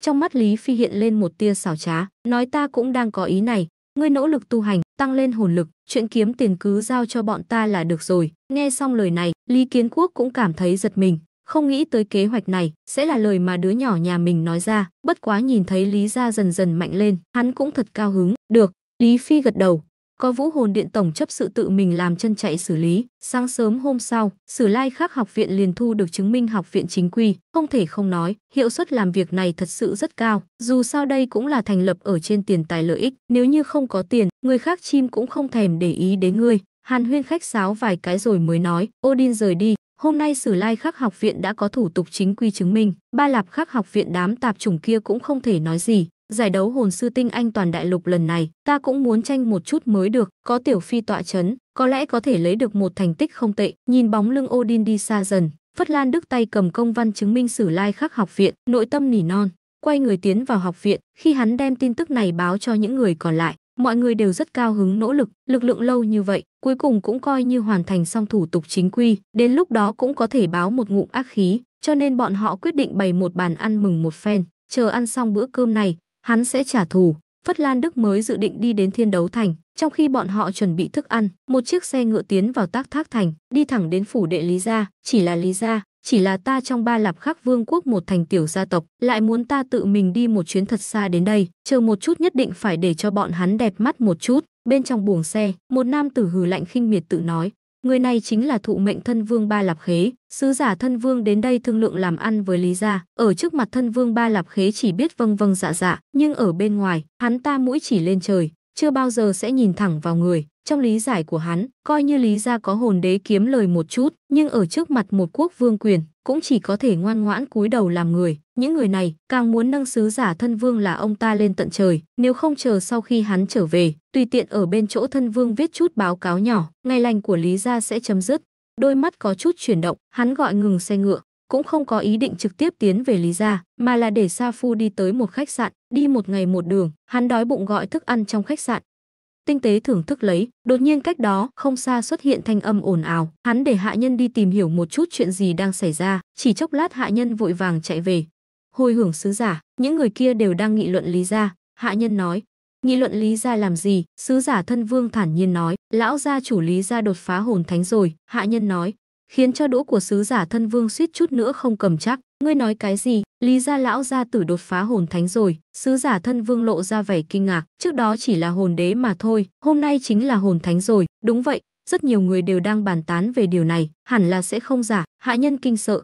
Trong mắt Lý Phi hiện lên một tia xảo trá, nói ta cũng đang có ý này, ngươi nỗ lực tu hành, tăng lên hồn lực, chuyện kiếm tiền cứ giao cho bọn ta là được rồi. Nghe xong lời này, Lý Kiến Quốc cũng cảm thấy giật mình, không nghĩ tới kế hoạch này sẽ là lời mà đứa nhỏ nhà mình nói ra, bất quá nhìn thấy Lý gia dần dần mạnh lên, hắn cũng thật cao hứng. Được, Lý Phi gật đầu, có vũ hồn điện tổng chấp sự tự mình làm chân chạy xử lý. Sáng sớm hôm sau, Sử Lai Khắc học viện liền thu được chứng minh học viện chính quy, không thể không nói, hiệu suất làm việc này thật sự rất cao, dù sao đây cũng là thành lập ở trên tiền tài lợi ích, nếu như không có tiền, người khác chim cũng không thèm để ý đến ngươi. Hàn Huyên khách sáo vài cái rồi mới nói, Odin rời đi, hôm nay Sử Lai Khắc học viện đã có thủ tục chính quy chứng minh, Ba Lạp Khắc học viện đám tạp chủng kia cũng không thể nói gì, giải đấu hồn sư tinh anh toàn đại lục lần này, ta cũng muốn tranh một chút mới được, có tiểu phi tọa chấn, có lẽ có thể lấy được một thành tích không tệ. Nhìn bóng lưng Odin đi xa dần, Phất Lan Đức tay cầm công văn chứng minh sử lai khắc học viện, nội tâm nỉ non, quay người tiến vào học viện, khi hắn đem tin tức này báo cho những người còn lại, mọi người đều rất cao hứng nỗ lực, lực lượng lâu như vậy, cuối cùng cũng coi như hoàn thành xong thủ tục chính quy, đến lúc đó cũng có thể báo một ngụm ác khí, cho nên bọn họ quyết định bày một bàn ăn mừng một phen. Chờ ăn xong bữa cơm này, hắn sẽ trả thù. Phất Lan Đức mới dự định đi đến Thiên Đấu Thành, trong khi bọn họ chuẩn bị thức ăn, một chiếc xe ngựa tiến vào Tác Thác Thành, đi thẳng đến phủ đệ Lý gia, chỉ là Lý gia, chỉ là ta trong ba lạp khắc vương quốc một thành tiểu gia tộc, lại muốn ta tự mình đi một chuyến thật xa đến đây, chờ một chút nhất định phải để cho bọn hắn đẹp mắt một chút. Bên trong buồng xe, một nam tử hừ lạnh khinh miệt tự nói, Người này chính là thụ mệnh thân vương Ba Lạp Khế, sứ giả thân vương đến đây thương lượng làm ăn với Lý Gia. Ở trước mặt thân vương Ba Lạp Khế chỉ biết vâng vâng dạ dạ, nhưng ở bên ngoài, hắn ta mũi chỉ lên trời, chưa bao giờ sẽ nhìn thẳng vào người. Trong lý giải của hắn, coi như lý gia có hồn đế kiếm lời một chút, nhưng ở trước mặt một quốc vương quyền, cũng chỉ có thể ngoan ngoãn cúi đầu làm người. Những người này càng muốn nâng sứ giả thân vương là ông ta lên tận trời, nếu không chờ sau khi hắn trở về, tùy tiện ở bên chỗ thân vương viết chút báo cáo nhỏ, ngày lành của lý gia sẽ chấm dứt. Đôi mắt có chút chuyển động, hắn gọi ngừng xe ngựa, cũng không có ý định trực tiếp tiến về Lý Gia, mà là để Sa Phu đi tới một khách sạn, đi một ngày một đường, hắn đói bụng gọi thức ăn trong khách sạn, tinh tế thưởng thức lấy đột nhiên cách đó không xa xuất hiện thanh âm ồn ào hắn để hạ nhân đi tìm hiểu một chút chuyện gì đang xảy ra chỉ chốc lát hạ nhân vội vàng chạy về hồi hưởng sứ giả những người kia đều đang nghị luận lý ra hạ nhân nói nghị luận lý ra làm gì sứ giả thân vương thản nhiên nói lão gia chủ lý ra đột phá hồn thánh rồi hạ nhân nói khiến cho đũa của sứ giả thân vương suýt chút nữa không cầm chắc Ngươi nói cái gì? Lý gia lão gia tử đột phá hồn thánh rồi, sứ giả thân vương lộ ra vẻ kinh ngạc, trước đó chỉ là hồn đế mà thôi, hôm nay chính là hồn thánh rồi, đúng vậy, rất nhiều người đều đang bàn tán về điều này, hẳn là sẽ không giả, hạ nhân kinh sợ.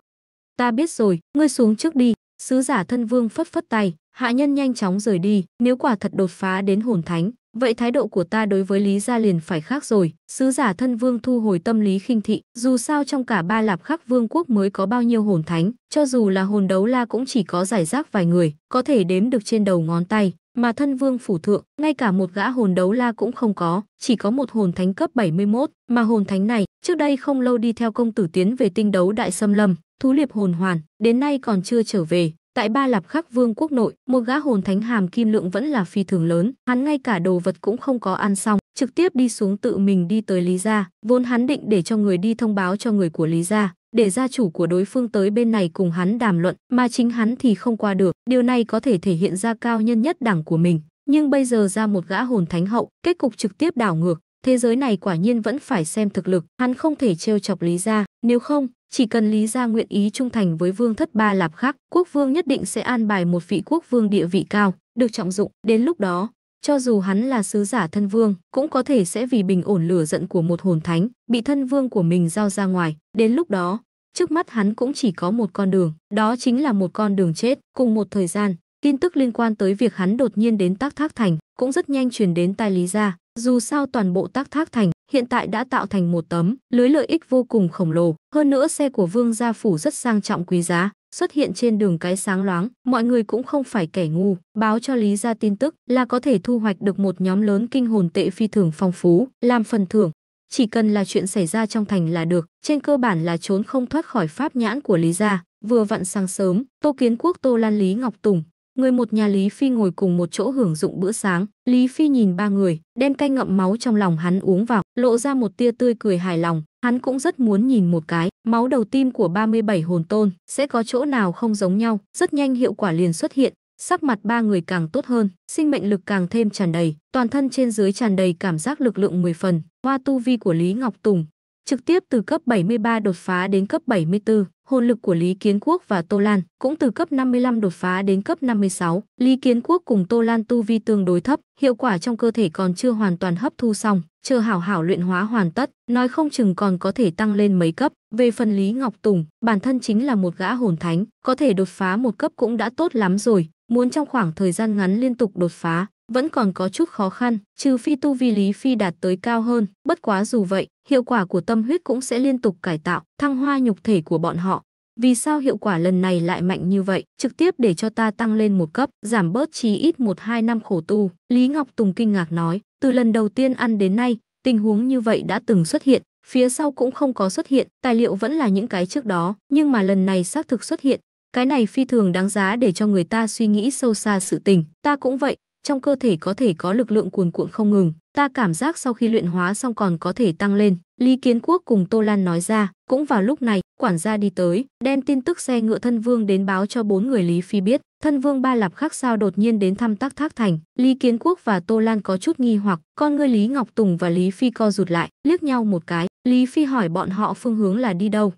Ta biết rồi, ngươi xuống trước đi, sứ giả thân vương phất phất tay, hạ nhân nhanh chóng rời đi, nếu quả thật đột phá đến hồn thánh, Vậy thái độ của ta đối với Lý Gia liền phải khác rồi. Sứ giả thân vương thu hồi tâm lý khinh thị. Dù sao trong cả ba lạp khắc vương quốc mới có bao nhiêu hồn thánh, cho dù là hồn đấu la cũng chỉ có giải rác vài người, có thể đếm được trên đầu ngón tay. Mà thân vương phủ thượng, ngay cả một gã hồn đấu la cũng không có, chỉ có một hồn thánh cấp 71, mà hồn thánh này, trước đây không lâu đi theo công tử tiến về tinh đấu đại xâm lâm, thú liệp hồn hoàn, đến nay còn chưa trở về, Tại Ba Lạp Khắc Vương quốc nội, một gã hồn thánh hàm kim lượng vẫn là phi thường lớn, hắn ngay cả đồ vật cũng không có ăn xong, trực tiếp đi xuống tự mình đi tới Lý gia, vốn hắn định để cho người đi thông báo cho người của Lý gia, để gia chủ của đối phương tới bên này cùng hắn đàm luận, mà chính hắn thì không qua được, điều này có thể thể hiện ra cao nhân nhất đẳng của mình, nhưng bây giờ ra một gã hồn thánh hậu, kết cục trực tiếp đảo ngược, thế giới này quả nhiên vẫn phải xem thực lực, hắn không thể trêu chọc Lý gia, nếu không, chỉ cần Lý Gia nguyện ý trung thành với vương thất ba lạp khác, quốc vương nhất định sẽ an bài một vị quốc vương địa vị cao, được trọng dụng. Đến lúc đó, cho dù hắn là sứ giả thân vương, cũng có thể sẽ vì bình ổn lửa giận của một hồn thánh, bị thân vương của mình giao ra ngoài. Đến lúc đó, trước mắt hắn cũng chỉ có một con đường, đó chính là một con đường chết. Cùng một thời gian, tin tức liên quan tới việc hắn đột nhiên đến Tác Thác Thành cũng rất nhanh truyền đến tai Lý Gia. Dù sao toàn bộ Tác Thác Thành hiện tại đã tạo thành một tấm lưới lợi ích vô cùng khổng lồ. Hơn nữa xe của Vương Gia Phủ rất sang trọng quý giá, xuất hiện trên đường cái sáng loáng, mọi người cũng không phải kẻ ngu, báo cho Lý Gia tin tức là có thể thu hoạch được một nhóm lớn kinh hồn tệ phi thường phong phú, làm phần thưởng. Chỉ cần là chuyện xảy ra trong thành là được, trên cơ bản là trốn không thoát khỏi pháp nhãn của Lý Gia. Vừa vặn sáng sớm, Tô Kiến Quốc Tô Lan Lý Ngọc Tùng Người một nhà Lý Phi ngồi cùng một chỗ hưởng dụng bữa sáng, Lý Phi nhìn ba người, đem canh ngậm máu trong lòng hắn uống vào, lộ ra một tia tươi cười hài lòng, hắn cũng rất muốn nhìn một cái, máu đầu tim của 37 hồn tôn sẽ có chỗ nào không giống nhau, rất nhanh hiệu quả liền xuất hiện, sắc mặt ba người càng tốt hơn, sinh mệnh lực càng thêm tràn đầy, toàn thân trên dưới tràn đầy cảm giác lực lượng 10 phần, hoa tu vi của Lý Ngọc Tùng trực tiếp từ cấp 73 đột phá đến cấp 74, hồn lực của Lý Kiến Quốc và Tô Lan cũng từ cấp 55 đột phá đến cấp 56. Lý Kiến Quốc cùng Tô Lan tu vi tương đối thấp, hiệu quả trong cơ thể còn chưa hoàn toàn hấp thu xong, chờ hảo hảo luyện hóa hoàn tất, nói không chừng còn có thể tăng lên mấy cấp. Về phần Lý Ngọc Tùng, bản thân chính là một gã hồn thánh, có thể đột phá một cấp cũng đã tốt lắm rồi, muốn trong khoảng thời gian ngắn liên tục đột phá, vẫn còn có chút khó khăn, trừ phi tu vi Lý Phi đạt tới cao hơn, bất quá dù vậy, hiệu quả của tâm huyết cũng sẽ liên tục cải tạo, thăng hoa nhục thể của bọn họ. Vì sao hiệu quả lần này lại mạnh như vậy, trực tiếp để cho ta tăng lên một cấp, giảm bớt chí ít 1-2 năm khổ tu. Lý Ngọc Tùng kinh ngạc nói, từ lần đầu tiên ăn đến nay, tình huống như vậy đã từng xuất hiện, phía sau cũng không có xuất hiện, tài liệu vẫn là những cái trước đó, nhưng mà lần này xác thực xuất hiện. Cái này phi thường đáng giá để cho người ta suy nghĩ sâu xa sự tình, ta cũng vậy, trong cơ thể có thể có lực lượng cuồn cuộn không ngừng, ta cảm giác sau khi luyện hóa xong còn có thể tăng lên. Lý Kiến Quốc cùng Tô Lan nói ra, cũng vào lúc này, quản gia đi tới, đem tin tức xe ngựa thân vương đến báo cho bốn người Lý Phi biết. Thân vương ba lạp khác sao đột nhiên đến thăm tắc thác thành, Lý Kiến Quốc và Tô Lan có chút nghi hoặc, con ngươi Lý Ngọc Tùng và Lý Phi co rụt lại, liếc nhau một cái, Lý Phi hỏi bọn họ phương hướng là đi đâu.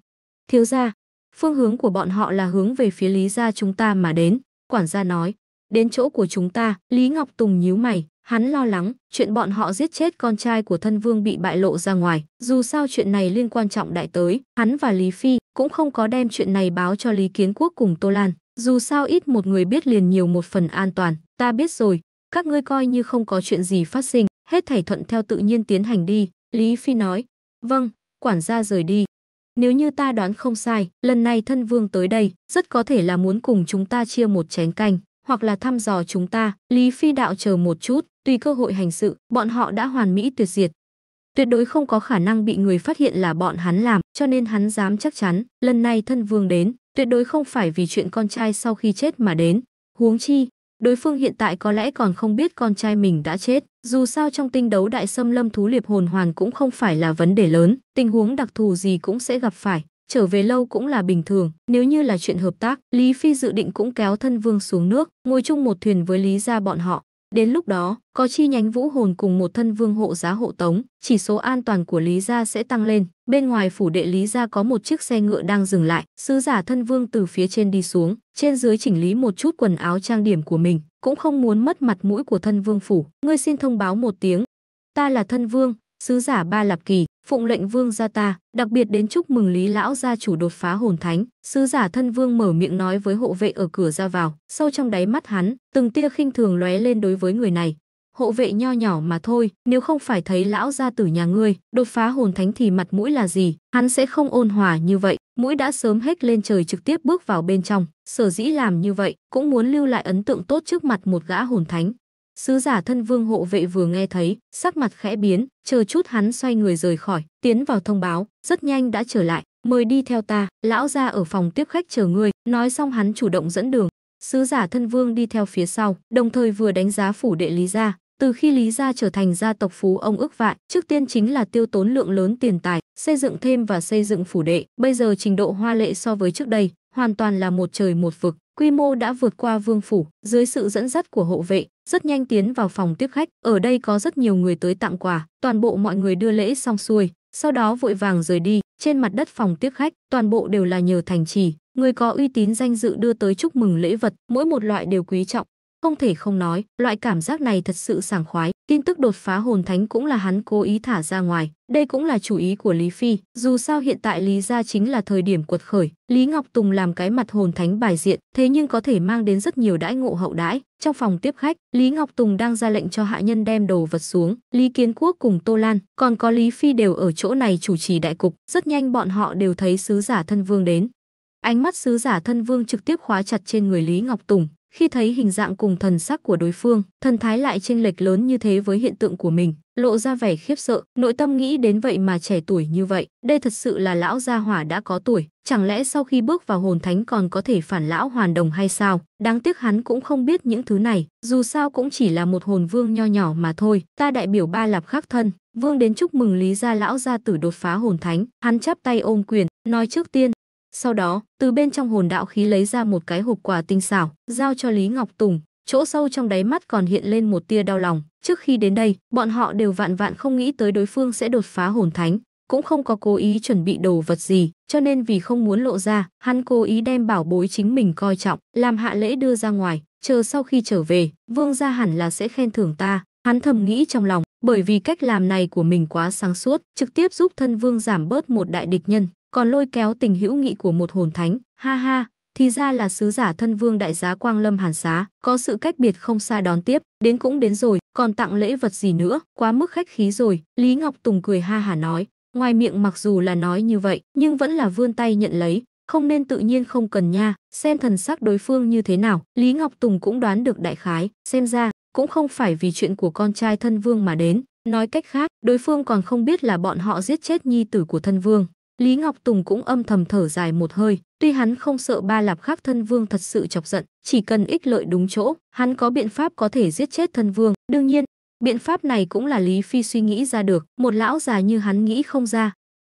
Thiếu ra, phương hướng của bọn họ là hướng về phía Lý gia chúng ta mà đến, quản gia nói, Đến chỗ của chúng ta, Lý Ngọc Tùng nhíu mày, hắn lo lắng, chuyện bọn họ giết chết con trai của thân vương bị bại lộ ra ngoài. Dù sao chuyện này liên quan trọng đại tới, hắn và Lý Phi cũng không có đem chuyện này báo cho Lý Kiến Quốc cùng Tô Lan. Dù sao ít một người biết liền nhiều một phần an toàn, ta biết rồi, các ngươi coi như không có chuyện gì phát sinh, hết thảy thuận theo tự nhiên tiến hành đi. Lý Phi nói, vâng, quản gia rời đi. Nếu như ta đoán không sai, lần này thân vương tới đây, rất có thể là muốn cùng chúng ta chia một chén canh hoặc là thăm dò chúng ta. Lý Phi Đạo chờ một chút, tùy cơ hội hành sự, bọn họ đã hoàn mỹ tuyệt diệt. Tuyệt đối không có khả năng bị người phát hiện là bọn hắn làm, cho nên hắn dám chắc chắn, lần này thân vương đến, tuyệt đối không phải vì chuyện con trai sau khi chết mà đến. Huống chi, đối phương hiện tại có lẽ còn không biết con trai mình đã chết. Dù sao trong tinh đấu đại xâm lâm thú liệp hồn hoàn cũng không phải là vấn đề lớn, tình huống đặc thù gì cũng sẽ gặp phải trở về lâu cũng là bình thường. Nếu như là chuyện hợp tác, Lý Phi dự định cũng kéo thân vương xuống nước, ngồi chung một thuyền với Lý gia bọn họ. Đến lúc đó, có chi nhánh vũ hồn cùng một thân vương hộ giá hộ tống, chỉ số an toàn của Lý gia sẽ tăng lên. Bên ngoài phủ đệ Lý gia có một chiếc xe ngựa đang dừng lại, sứ giả thân vương từ phía trên đi xuống, trên dưới chỉnh lý một chút quần áo trang điểm của mình, cũng không muốn mất mặt mũi của thân vương phủ. Ngươi xin thông báo một tiếng, ta là thân vương, sứ giả Ba Lạp Kỳ, phụng lệnh vương gia ta, đặc biệt đến chúc mừng Lý lão gia chủ đột phá hồn thánh, sứ giả thân vương mở miệng nói với hộ vệ ở cửa ra vào, sâu trong đáy mắt hắn, từng tia khinh thường lóe lên đối với người này. Hộ vệ nho nhỏ mà thôi, nếu không phải thấy lão gia tử nhà ngươi, đột phá hồn thánh thì mặt mũi là gì, hắn sẽ không ôn hòa như vậy, mũi đã sớm hết lên trời trực tiếp bước vào bên trong, sở dĩ làm như vậy, cũng muốn lưu lại ấn tượng tốt trước mặt một gã hồn thánh, Sứ giả thân vương hộ vệ vừa nghe thấy, sắc mặt khẽ biến, chờ chút hắn xoay người rời khỏi, tiến vào thông báo, rất nhanh đã trở lại, mời đi theo ta, lão ra ở phòng tiếp khách chờ ngươi, nói xong hắn chủ động dẫn đường. Sứ giả thân vương đi theo phía sau, đồng thời vừa đánh giá phủ đệ Lý Gia. Từ khi Lý Gia trở thành gia tộc phú ông ước vạn, trước tiên chính là tiêu tốn lượng lớn tiền tài, xây dựng thêm và xây dựng phủ đệ. Bây giờ trình độ hoa lệ so với trước đây, hoàn toàn là một trời một vực quy mô đã vượt qua vương phủ, dưới sự dẫn dắt của hộ vệ, rất nhanh tiến vào phòng tiếp khách, ở đây có rất nhiều người tới tặng quà, toàn bộ mọi người đưa lễ xong xuôi, sau đó vội vàng rời đi, trên mặt đất phòng tiếp khách, toàn bộ đều là nhờ thành trì, người có uy tín danh dự đưa tới chúc mừng lễ vật, mỗi một loại đều quý trọng, không thể không nói, loại cảm giác này thật sự sảng khoái, tin tức đột phá hồn thánh cũng là hắn cố ý thả ra ngoài, đây cũng là chủ ý của Lý Phi, dù sao hiện tại Lý gia chính là thời điểm cuột khởi, Lý Ngọc Tùng làm cái mặt hồn thánh bài diện, thế nhưng có thể mang đến rất nhiều đãi ngộ hậu đãi. Trong phòng tiếp khách, Lý Ngọc Tùng đang ra lệnh cho hạ nhân đem đồ vật xuống, Lý Kiến Quốc cùng Tô Lan, còn có Lý Phi đều ở chỗ này chủ trì đại cục, rất nhanh bọn họ đều thấy sứ giả thân vương đến. Ánh mắt sứ giả thân vương trực tiếp khóa chặt trên người Lý Ngọc Tùng, khi thấy hình dạng cùng thần sắc của đối phương, thần thái lại chênh lệch lớn như thế với hiện tượng của mình, lộ ra vẻ khiếp sợ, nội tâm nghĩ đến vậy mà trẻ tuổi như vậy, đây thật sự là lão gia hỏa đã có tuổi, chẳng lẽ sau khi bước vào hồn thánh còn có thể phản lão hoàn đồng hay sao? Đáng tiếc hắn cũng không biết những thứ này, dù sao cũng chỉ là một hồn vương nho nhỏ mà thôi, ta đại biểu ba lạp khắc thân, vương đến chúc mừng lý gia lão gia tử đột phá hồn thánh, hắn chắp tay ôm quyền, nói trước tiên sau đó, từ bên trong hồn đạo khí lấy ra một cái hộp quà tinh xảo, giao cho Lý Ngọc Tùng, chỗ sâu trong đáy mắt còn hiện lên một tia đau lòng. Trước khi đến đây, bọn họ đều vạn vạn không nghĩ tới đối phương sẽ đột phá hồn thánh, cũng không có cố ý chuẩn bị đồ vật gì, cho nên vì không muốn lộ ra, hắn cố ý đem bảo bối chính mình coi trọng, làm hạ lễ đưa ra ngoài, chờ sau khi trở về, vương gia hẳn là sẽ khen thưởng ta, hắn thầm nghĩ trong lòng, bởi vì cách làm này của mình quá sáng suốt, trực tiếp giúp thân vương giảm bớt một đại địch nhân, còn lôi kéo tình hữu nghị của một hồn thánh, ha ha, thì ra là sứ giả thân vương đại giá Quang Lâm Hàn Xá, có sự cách biệt không xa đón tiếp, đến cũng đến rồi, còn tặng lễ vật gì nữa, quá mức khách khí rồi, Lý Ngọc Tùng cười ha hà nói, ngoài miệng mặc dù là nói như vậy, nhưng vẫn là vươn tay nhận lấy, không nên tự nhiên không cần nha, xem thần sắc đối phương như thế nào, Lý Ngọc Tùng cũng đoán được đại khái, xem ra, cũng không phải vì chuyện của con trai thân vương mà đến, nói cách khác, đối phương còn không biết là bọn họ giết chết nhi tử của thân vương. Lý Ngọc Tùng cũng âm thầm thở dài một hơi, tuy hắn không sợ ba lạp khắc thân vương thật sự chọc giận, chỉ cần ích lợi đúng chỗ, hắn có biện pháp có thể giết chết thân vương. Đương nhiên, biện pháp này cũng là Lý Phi suy nghĩ ra được, một lão già như hắn nghĩ không ra,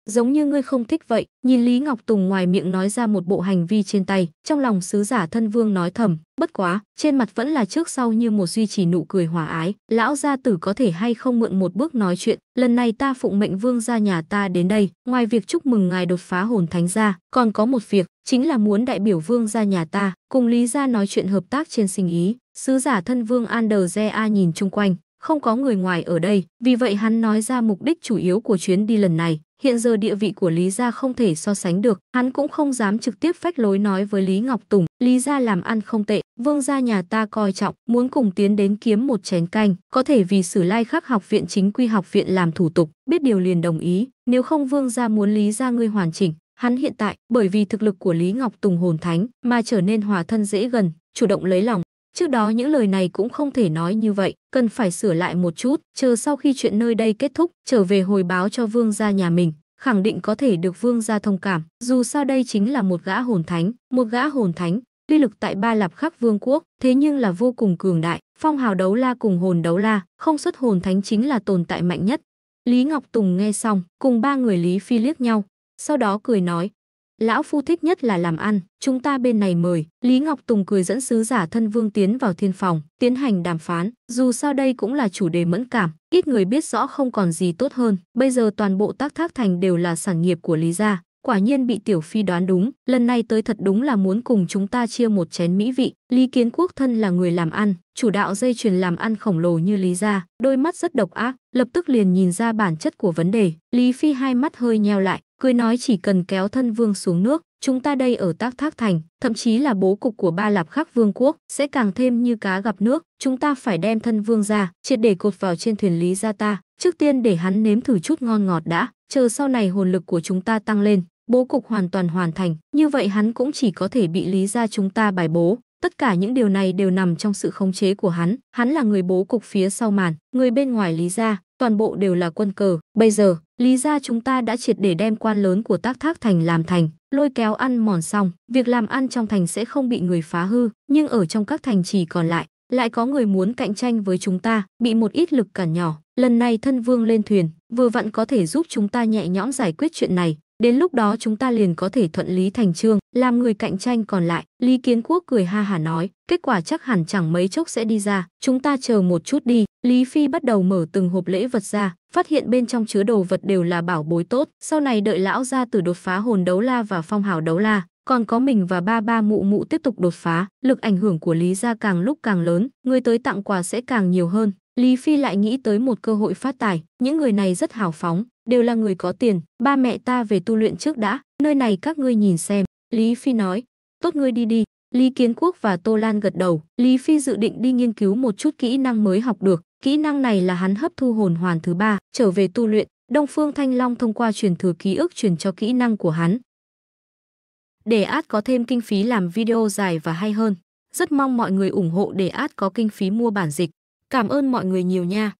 giống như ngươi không thích vậy nhìn lý ngọc tùng ngoài miệng nói ra một bộ hành vi trên tay trong lòng sứ giả thân vương nói thầm bất quá trên mặt vẫn là trước sau như một duy trì nụ cười hòa ái lão gia tử có thể hay không mượn một bước nói chuyện lần này ta phụng mệnh vương ra nhà ta đến đây ngoài việc chúc mừng ngài đột phá hồn thánh gia, còn có một việc chính là muốn đại biểu vương ra nhà ta cùng lý gia nói chuyện hợp tác trên sinh ý sứ giả thân vương anderzea nhìn chung quanh không có người ngoài ở đây, vì vậy hắn nói ra mục đích chủ yếu của chuyến đi lần này, hiện giờ địa vị của Lý Gia không thể so sánh được, hắn cũng không dám trực tiếp phách lối nói với Lý Ngọc Tùng, Lý Gia làm ăn không tệ, vương gia nhà ta coi trọng, muốn cùng tiến đến kiếm một chén canh, có thể vì sử lai khắc học viện chính quy học viện làm thủ tục, biết điều liền đồng ý, nếu không vương gia muốn Lý Gia ngươi hoàn chỉnh. Hắn hiện tại, bởi vì thực lực của Lý Ngọc Tùng hồn thánh, mà trở nên hòa thân dễ gần, chủ động lấy lòng, Trước đó những lời này cũng không thể nói như vậy, cần phải sửa lại một chút, chờ sau khi chuyện nơi đây kết thúc, trở về hồi báo cho vương gia nhà mình, khẳng định có thể được vương gia thông cảm. Dù sao đây chính là một gã hồn thánh, một gã hồn thánh, uy lực tại ba lạp khắc vương quốc, thế nhưng là vô cùng cường đại, phong hào đấu la cùng hồn đấu la, không xuất hồn thánh chính là tồn tại mạnh nhất. Lý Ngọc Tùng nghe xong, cùng ba người Lý Phi liếc nhau, sau đó cười nói, lão phu thích nhất là làm ăn, chúng ta bên này mời. Lý Ngọc Tùng cười dẫn sứ giả thân vương tiến vào thiên phòng, tiến hành đàm phán, dù sao đây cũng là chủ đề mẫn cảm, ít người biết rõ không còn gì tốt hơn. Bây giờ toàn bộ tác thác thành đều là sản nghiệp của Lý gia, quả nhiên bị tiểu phi đoán đúng, lần này tới thật đúng là muốn cùng chúng ta chia một chén mỹ vị. Lý Kiến Quốc thân là người làm ăn, chủ đạo dây chuyền làm ăn khổng lồ như Lý gia, đôi mắt rất độc ác, lập tức liền nhìn ra bản chất của vấn đề. Lý Phi hai mắt hơi nheo lại, Cười nói chỉ cần kéo thân vương xuống nước, chúng ta đây ở tác thác thành, thậm chí là bố cục của ba lạp khắc vương quốc, sẽ càng thêm như cá gặp nước, chúng ta phải đem thân vương ra, triệt để cột vào trên thuyền lý gia ta, trước tiên để hắn nếm thử chút ngon ngọt đã, chờ sau này hồn lực của chúng ta tăng lên, bố cục hoàn toàn hoàn thành, như vậy hắn cũng chỉ có thể bị lý gia chúng ta bài bố, Tất cả những điều này đều nằm trong sự khống chế của hắn. Hắn là người bố cục phía sau màn, người bên ngoài Lý Gia, toàn bộ đều là quân cờ. Bây giờ, Lý Gia chúng ta đã triệt để đem quan lớn của tác thác thành làm thành, lôi kéo ăn mòn xong. Việc làm ăn trong thành sẽ không bị người phá hư, nhưng ở trong các thành trì còn lại, lại có người muốn cạnh tranh với chúng ta, bị một ít lực cản nhỏ. Lần này thân vương lên thuyền, vừa vặn có thể giúp chúng ta nhẹ nhõm giải quyết chuyện này. Đến lúc đó chúng ta liền có thể thuận lý thành trương, làm người cạnh tranh còn lại. Lý Kiến Quốc cười ha hà nói, kết quả chắc hẳn chẳng mấy chốc sẽ đi ra, chúng ta chờ một chút đi. Lý Phi bắt đầu mở từng hộp lễ vật ra, phát hiện bên trong chứa đồ vật đều là bảo bối tốt. Sau này đợi lão ra từ đột phá hồn đấu la và phong hào đấu la, còn có mình và ba ba mụ mụ tiếp tục đột phá, lực ảnh hưởng của Lý gia càng lúc càng lớn, người tới tặng quà sẽ càng nhiều hơn. Lý Phi lại nghĩ tới một cơ hội phát tài, những người này rất hào phóng, đều là người có tiền, ba mẹ ta về tu luyện trước đã, nơi này các ngươi nhìn xem. Lý Phi nói, tốt ngươi đi đi. Lý Kiến Quốc và Tô Lan gật đầu, Lý Phi dự định đi nghiên cứu một chút kỹ năng mới học được. Kỹ năng này là hắn hấp thu hồn hoàn thứ ba, trở về tu luyện, Đông Phương Thanh Long thông qua truyền thừa ký ức truyền cho kỹ năng của hắn. Để át có thêm kinh phí làm video dài và hay hơn. Rất mong mọi người ủng hộ để át có kinh phí mua bản dịch. Cảm ơn mọi người nhiều nha.